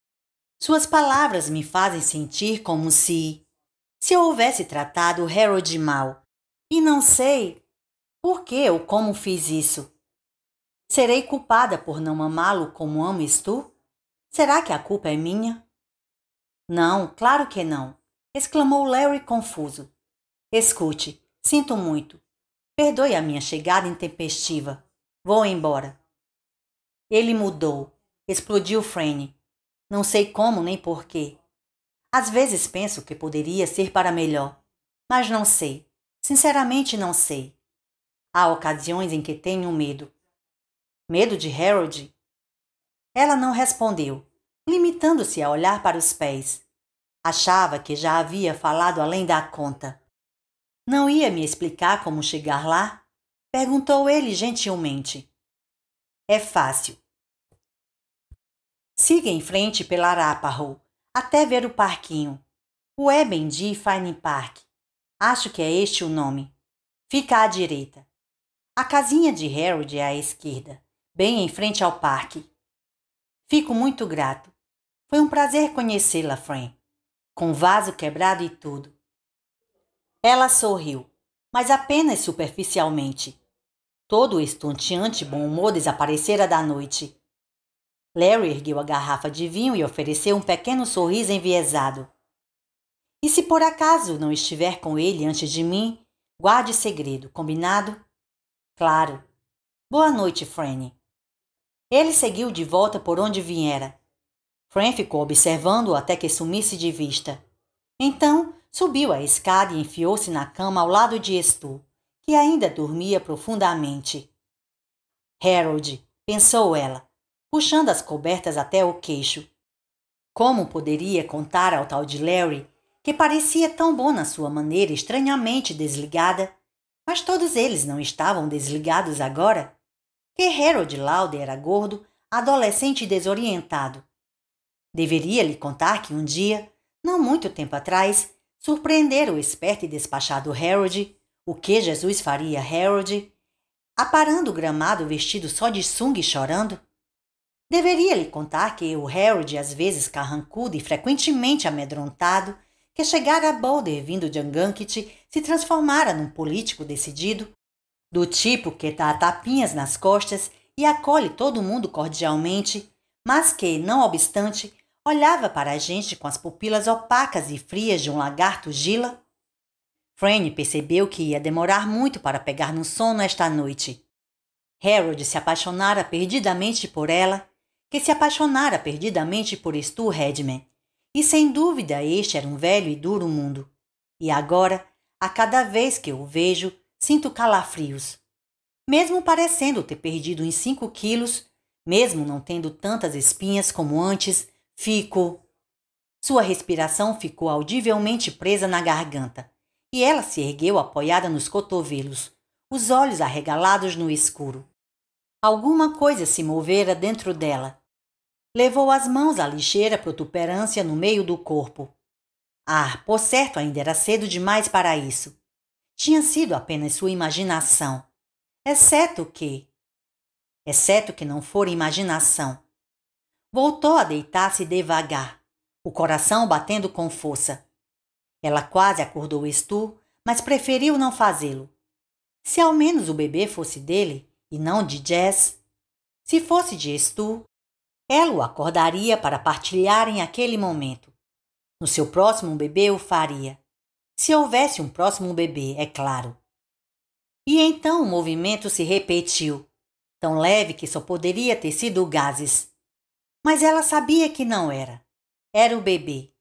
Suas palavras me fazem sentir como se. se eu houvesse tratado Harold mal. E não sei por que ou como fiz isso. Serei culpada por não amá-lo como ames tu? Será que a culpa é minha? Não, claro que não, exclamou Larry confuso. Escute, Sinto muito. Perdoe a minha chegada intempestiva. Vou embora. Ele mudou. Explodiu Franny. Não sei como nem porquê. Às vezes penso que poderia ser para melhor, mas não sei. Sinceramente não sei. Há ocasiões em que tenho medo. Medo de Harold? Ela não respondeu, limitando-se a olhar para os pés. Achava que já havia falado além da conta. Não ia me explicar como chegar lá? Perguntou ele gentilmente. É fácil. Siga em frente pela Arapaho, até ver o parquinho. O Ebendi Fine Park. Acho que é este o nome. Fica à direita. A casinha de Harold é à esquerda, bem em frente ao parque. Fico muito grato. Foi um prazer conhecê-la, Fran. Com vaso quebrado e tudo. Ela sorriu, mas apenas superficialmente. Todo o estonteante bom humor desaparecera da noite. Larry ergueu a garrafa de vinho e ofereceu um pequeno sorriso enviesado. E se por acaso não estiver com ele antes de mim, guarde segredo, combinado? Claro. Boa noite, Franny. Ele seguiu de volta por onde viera. Fran ficou observando-o até que sumisse de vista. Então, Subiu a escada e enfiou-se na cama ao lado de Estu, que ainda dormia profundamente. Harold, pensou ela, puxando as cobertas até o queixo. Como poderia contar ao tal de Larry, que parecia tão bom na sua maneira estranhamente desligada, mas todos eles não estavam desligados agora? Que Harold Lauder era gordo, adolescente e desorientado. Deveria lhe contar que um dia, não muito tempo atrás, surpreender o esperto e despachado Harold, o que Jesus faria Harold, aparando o gramado vestido só de sunga e chorando? Deveria lhe contar que o Harold, às vezes carrancudo e frequentemente amedrontado, que chegara a Boulder vindo de Anganquit, se transformara num político decidido, do tipo que dá tá tapinhas nas costas e acolhe todo mundo cordialmente, mas que, não obstante, olhava para a gente com as pupilas opacas e frias de um lagarto gila. Franny percebeu que ia demorar muito para pegar no sono esta noite. Harold se apaixonara perdidamente por ela, que se apaixonara perdidamente por Stu Redman. E sem dúvida este era um velho e duro mundo. E agora, a cada vez que o vejo, sinto calafrios. Mesmo parecendo ter perdido uns 5 quilos, mesmo não tendo tantas espinhas como antes, Fico. Sua respiração ficou audivelmente presa na garganta e ela se ergueu apoiada nos cotovelos, os olhos arregalados no escuro. Alguma coisa se movera dentro dela. Levou as mãos à lixeira protuberância no meio do corpo. Ah, por certo, ainda era cedo demais para isso. Tinha sido apenas sua imaginação. Exceto é que. Exceto é que não fora imaginação. Voltou a deitar-se devagar, o coração batendo com força. Ela quase acordou Stu, mas preferiu não fazê-lo. Se ao menos o bebê fosse dele e não de Jess, se fosse de Stu, ela o acordaria para partilhar em aquele momento. No seu próximo bebê o faria. Se houvesse um próximo bebê, é claro. E então o movimento se repetiu, tão leve que só poderia ter sido gases. Mas ela sabia que não era. Era o bebê.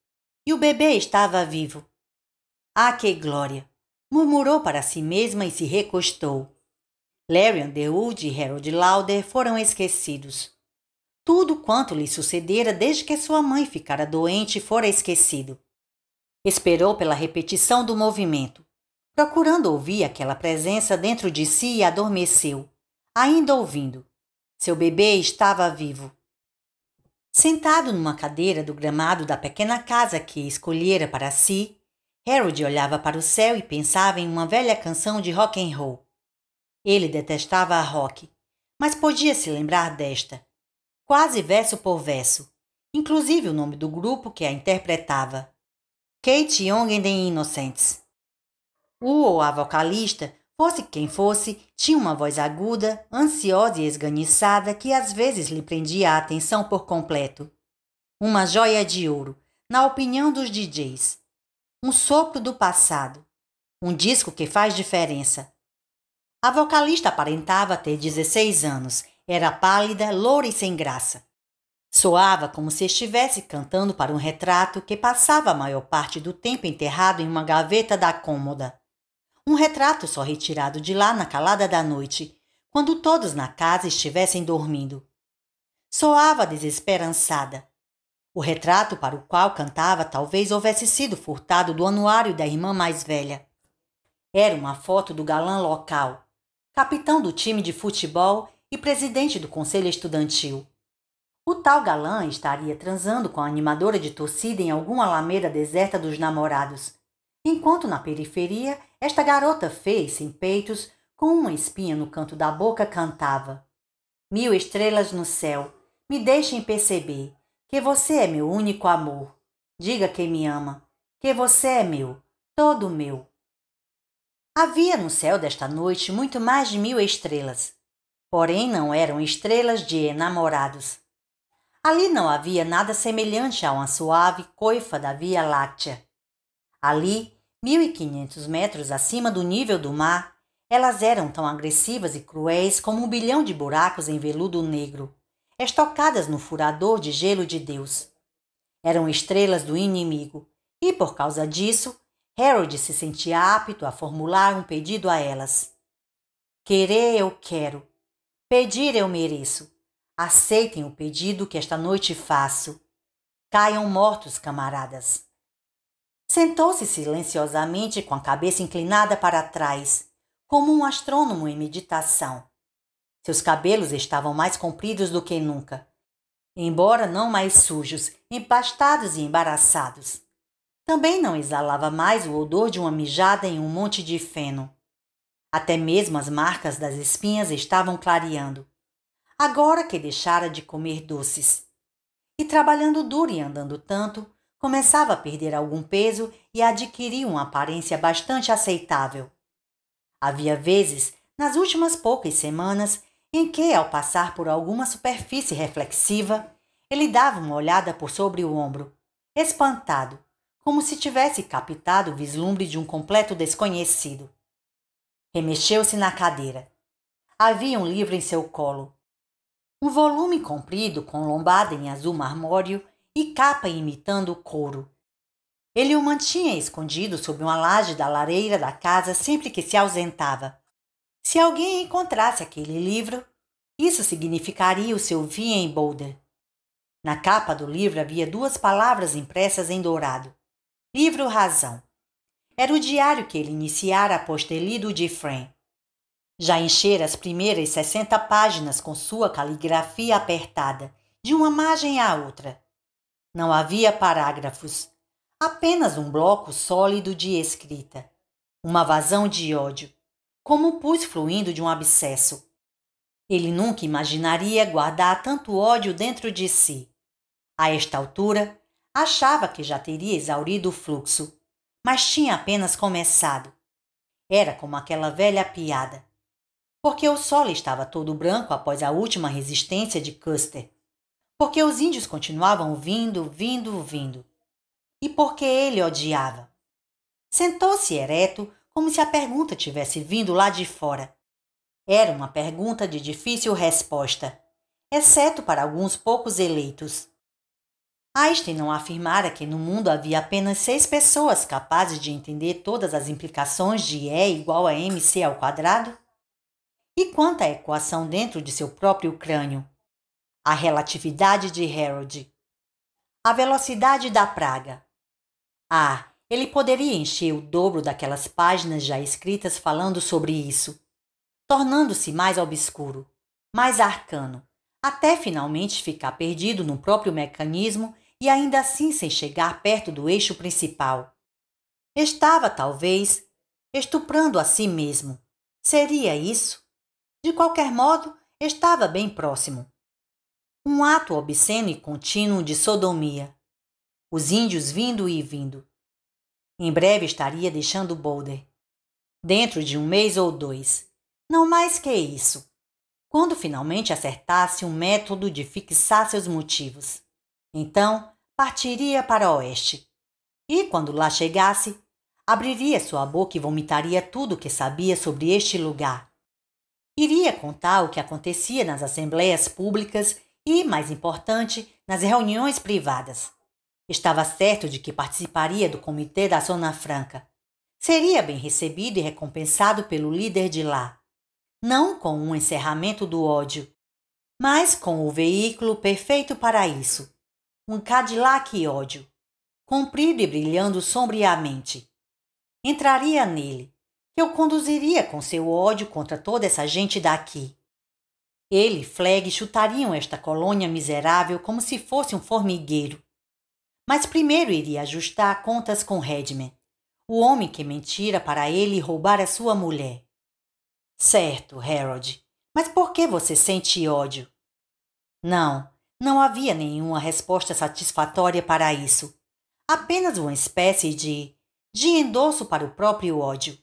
E o bebê estava vivo. Ah, que glória! Murmurou para si mesma e se recostou. Larry Underwood e Harold Lauder foram esquecidos. Tudo quanto lhe sucedera desde que sua mãe ficara doente fora esquecido. Esperou pela repetição do movimento, procurando ouvir aquela presença dentro de si e adormeceu, ainda ouvindo. Seu bebê estava vivo. Sentado numa cadeira do gramado da pequena casa que escolhera para si, Harold olhava para o céu e pensava em uma velha canção de rock and roll. Ele detestava a rock, mas podia se lembrar desta, quase verso por verso, inclusive o nome do grupo que a interpretava. Kate Young and the Innocents. O ou a vocalista Fosse quem fosse, tinha uma voz aguda, ansiosa e esganiçada que às vezes lhe prendia a atenção por completo. Uma joia de ouro, na opinião dos DJs. Um sopro do passado. Um disco que faz diferença. A vocalista aparentava ter 16 anos, era pálida, loura e sem graça. Soava como se estivesse cantando para um retrato que passava a maior parte do tempo enterrado em uma gaveta da cômoda. Um retrato só retirado de lá na calada da noite, quando todos na casa estivessem dormindo. Soava desesperançada. O retrato para o qual cantava talvez houvesse sido furtado do anuário da irmã mais velha. Era uma foto do galã local, capitão do time de futebol e presidente do conselho estudantil. O tal galã estaria transando com a animadora de torcida em alguma alameda deserta dos namorados, enquanto na periferia esta garota fez, sem peitos, com uma espinha no canto da boca, cantava: Mil estrelas no céu, me deixem perceber que você é meu único amor. Diga quem me ama, que você é meu, todo meu. Havia no céu desta noite muito mais de mil estrelas, porém não eram estrelas de enamorados. Ali não havia nada semelhante a uma suave coifa da Via Láctea. Ali 1.500 metros acima do nível do mar, elas eram tão agressivas e cruéis como um bilhão de buracos em veludo negro, estocadas no furador de gelo de Deus. Eram estrelas do inimigo, e por causa disso, Harold se sentia apto a formular um pedido a elas. Querer eu quero. Pedir eu mereço. Aceitem o pedido que esta noite faço. Caiam mortos, camaradas. Sentou-se silenciosamente com a cabeça inclinada para trás, como um astrônomo em meditação. Seus cabelos estavam mais compridos do que nunca, embora não mais sujos, empastados e embaraçados. Também não exalava mais o odor de uma mijada em um monte de feno. Até mesmo as marcas das espinhas estavam clareando. Agora que deixara de comer doces. E trabalhando duro e andando tanto, começava a perder algum peso e adquiria uma aparência bastante aceitável. Havia vezes, nas últimas poucas semanas, em que, ao passar por alguma superfície reflexiva, ele dava uma olhada por sobre o ombro, espantado, como se tivesse captado o vislumbre de um completo desconhecido. Remexeu-se na cadeira. Havia um livro em seu colo. Um volume comprido com lombada em azul marmóreo e capa imitando o couro. Ele o mantinha escondido sob uma laje da lareira da casa sempre que se ausentava. Se alguém encontrasse aquele livro, isso significaria o seu vinho em Boulder. Na capa do livro havia duas palavras impressas em dourado: Livro Razão. Era o diário que ele iniciara após ter lido de Fran. Já enchera as primeiras 60 páginas com sua caligrafia apertada, de uma margem à outra, não havia parágrafos, apenas um bloco sólido de escrita. Uma vazão de ódio, como pus fluindo de um abscesso. Ele nunca imaginaria guardar tanto ódio dentro de si. A esta altura, achava que já teria exaurido o fluxo, mas tinha apenas começado. Era como aquela velha piada. Porque o solo estava todo branco após a última resistência de Custer porque os índios continuavam vindo, vindo, vindo, e porque ele odiava. Sentou-se ereto, como se a pergunta tivesse vindo lá de fora. Era uma pergunta de difícil resposta, exceto para alguns poucos eleitos. Einstein não afirmara que no mundo havia apenas seis pessoas capazes de entender todas as implicações de E igual a mc ao quadrado? E quanto à equação dentro de seu próprio crânio? a relatividade de Harold, a velocidade da praga. Ah, ele poderia encher o dobro daquelas páginas já escritas falando sobre isso, tornando-se mais obscuro, mais arcano, até finalmente ficar perdido no próprio mecanismo e ainda assim sem chegar perto do eixo principal. Estava, talvez, estuprando a si mesmo. Seria isso? De qualquer modo, estava bem próximo um ato obsceno e contínuo de sodomia. Os índios vindo e vindo. Em breve estaria deixando Boulder. Dentro de um mês ou dois. Não mais que isso. Quando finalmente acertasse um método de fixar seus motivos. Então, partiria para o oeste. E quando lá chegasse, abriria sua boca e vomitaria tudo o que sabia sobre este lugar. Iria contar o que acontecia nas assembleias públicas e, mais importante, nas reuniões privadas. Estava certo de que participaria do comitê da Zona Franca. Seria bem recebido e recompensado pelo líder de lá. Não com um encerramento do ódio, mas com o veículo perfeito para isso. Um Cadillac ódio, comprido e brilhando sombriamente. Entraria nele, que eu conduziria com seu ódio contra toda essa gente daqui ele e Flag chutariam esta colônia miserável como se fosse um formigueiro. Mas primeiro iria ajustar contas com Redman, o homem que mentira para ele e a sua mulher. Certo, Harold, mas por que você sente ódio? Não, não havia nenhuma resposta satisfatória para isso. Apenas uma espécie de de endosso para o próprio ódio.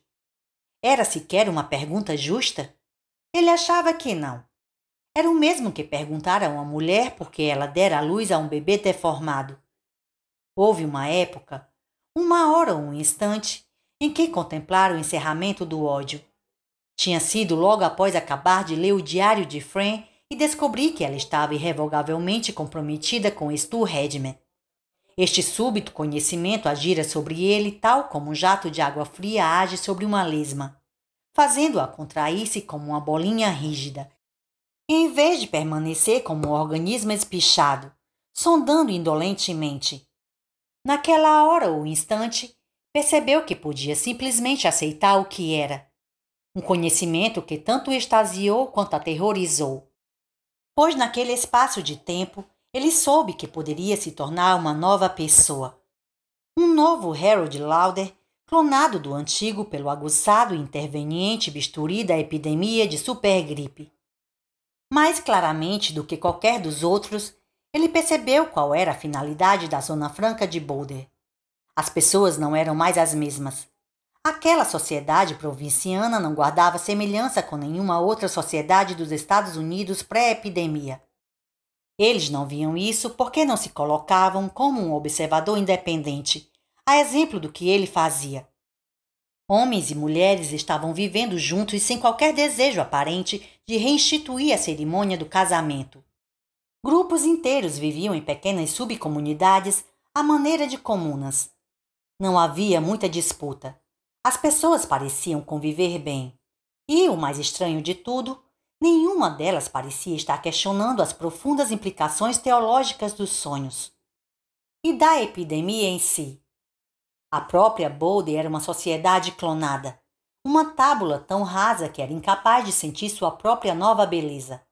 Era sequer uma pergunta justa? Ele achava que não. Era o mesmo que perguntar a uma mulher por que ela dera a luz a um bebê deformado. Houve uma época, uma hora ou um instante, em que contemplara o encerramento do ódio. Tinha sido logo após acabar de ler o diário de Fran e descobri que ela estava irrevogavelmente comprometida com Stu Redman. Este súbito conhecimento agira sobre ele tal como um jato de água fria age sobre uma lesma, fazendo-a contrair-se como uma bolinha rígida em vez de permanecer como um organismo espichado, sondando indolentemente, naquela hora ou instante, percebeu que podia simplesmente aceitar o que era. Um conhecimento que tanto extasiou quanto aterrorizou. Pois naquele espaço de tempo, ele soube que poderia se tornar uma nova pessoa. Um novo Harold Lauder, clonado do antigo pelo aguçado e interveniente bisturi da epidemia de supergripe. Mais claramente do que qualquer dos outros, ele percebeu qual era a finalidade da Zona Franca de Boulder. As pessoas não eram mais as mesmas. Aquela sociedade provinciana não guardava semelhança com nenhuma outra sociedade dos Estados Unidos pré-epidemia. Eles não viam isso porque não se colocavam como um observador independente, a exemplo do que ele fazia. Homens e mulheres estavam vivendo juntos sem qualquer desejo aparente de reinstituir a cerimônia do casamento. Grupos inteiros viviam em pequenas subcomunidades à maneira de comunas. Não havia muita disputa. As pessoas pareciam conviver bem. E, o mais estranho de tudo, nenhuma delas parecia estar questionando as profundas implicações teológicas dos sonhos. E da epidemia em si. A própria Boulder era uma sociedade clonada uma tábula tão rasa que era incapaz de sentir sua própria nova beleza.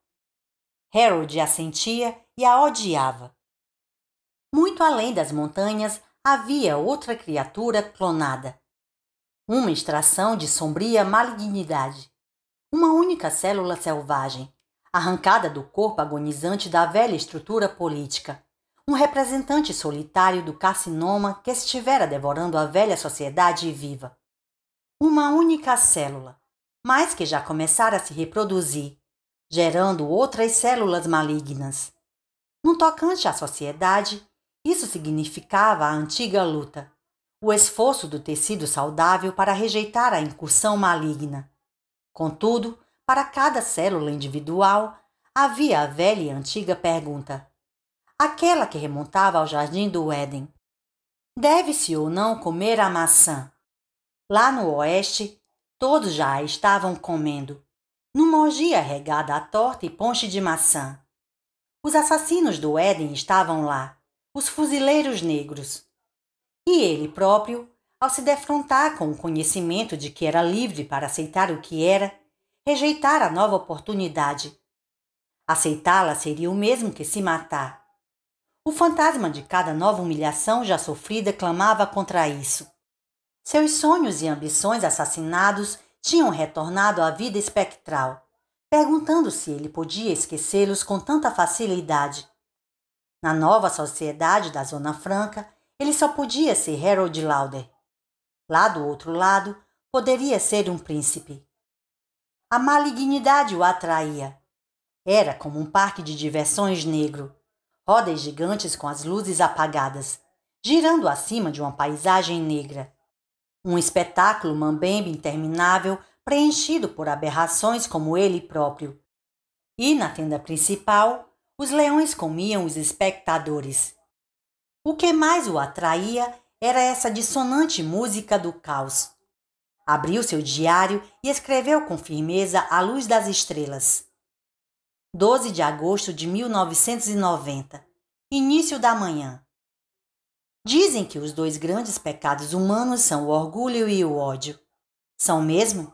Harold a sentia e a odiava. Muito além das montanhas havia outra criatura clonada. Uma extração de sombria malignidade. Uma única célula selvagem, arrancada do corpo agonizante da velha estrutura política. Um representante solitário do carcinoma que estivera devorando a velha sociedade viva uma única célula, mas que já começara a se reproduzir, gerando outras células malignas. No tocante à sociedade, isso significava a antiga luta, o esforço do tecido saudável para rejeitar a incursão maligna. Contudo, para cada célula individual, havia a velha e antiga pergunta, aquela que remontava ao jardim do Éden: deve-se ou não comer a maçã? Lá no oeste, todos já estavam comendo, numa ogia regada a torta e ponche de maçã. Os assassinos do Éden estavam lá, os fuzileiros negros. E ele próprio, ao se defrontar com o conhecimento de que era livre para aceitar o que era, rejeitar a nova oportunidade. Aceitá-la seria o mesmo que se matar. O fantasma de cada nova humilhação já sofrida clamava contra isso. Seus sonhos e ambições assassinados tinham retornado à vida espectral, perguntando se ele podia esquecê-los com tanta facilidade. Na nova sociedade da Zona Franca, ele só podia ser Harold Lauder. Lá do outro lado, poderia ser um príncipe. A malignidade o atraía. Era como um parque de diversões negro. Rodas gigantes com as luzes apagadas, girando acima de uma paisagem negra. Um espetáculo mambembe interminável, preenchido por aberrações como ele próprio. E na tenda principal, os leões comiam os espectadores. O que mais o atraía era essa dissonante música do caos. Abriu seu diário e escreveu com firmeza à luz das estrelas. 12 de agosto de 1990, início da manhã. Dizem que os dois grandes pecados humanos são o orgulho e o ódio. São mesmo?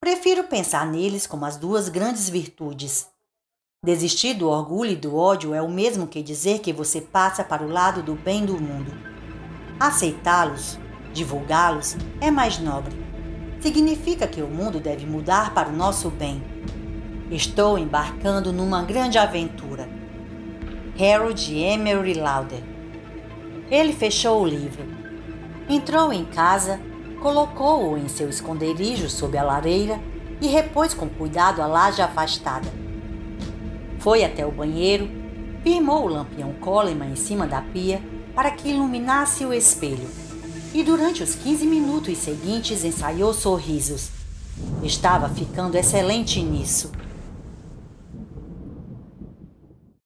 Prefiro pensar neles como as duas grandes virtudes. Desistir do orgulho e do ódio é o mesmo que dizer que você passa para o lado do bem do mundo. Aceitá-los, divulgá-los, é mais nobre. Significa que o mundo deve mudar para o nosso bem. Estou embarcando numa grande aventura. Harold Emery Lauder ele fechou o livro. Entrou em casa, colocou-o em seu esconderijo sob a lareira e repôs com cuidado a laje afastada. Foi até o banheiro, firmou o lampião Coleman em cima da pia para que iluminasse o espelho e durante os 15 minutos seguintes ensaiou sorrisos. Estava ficando excelente nisso.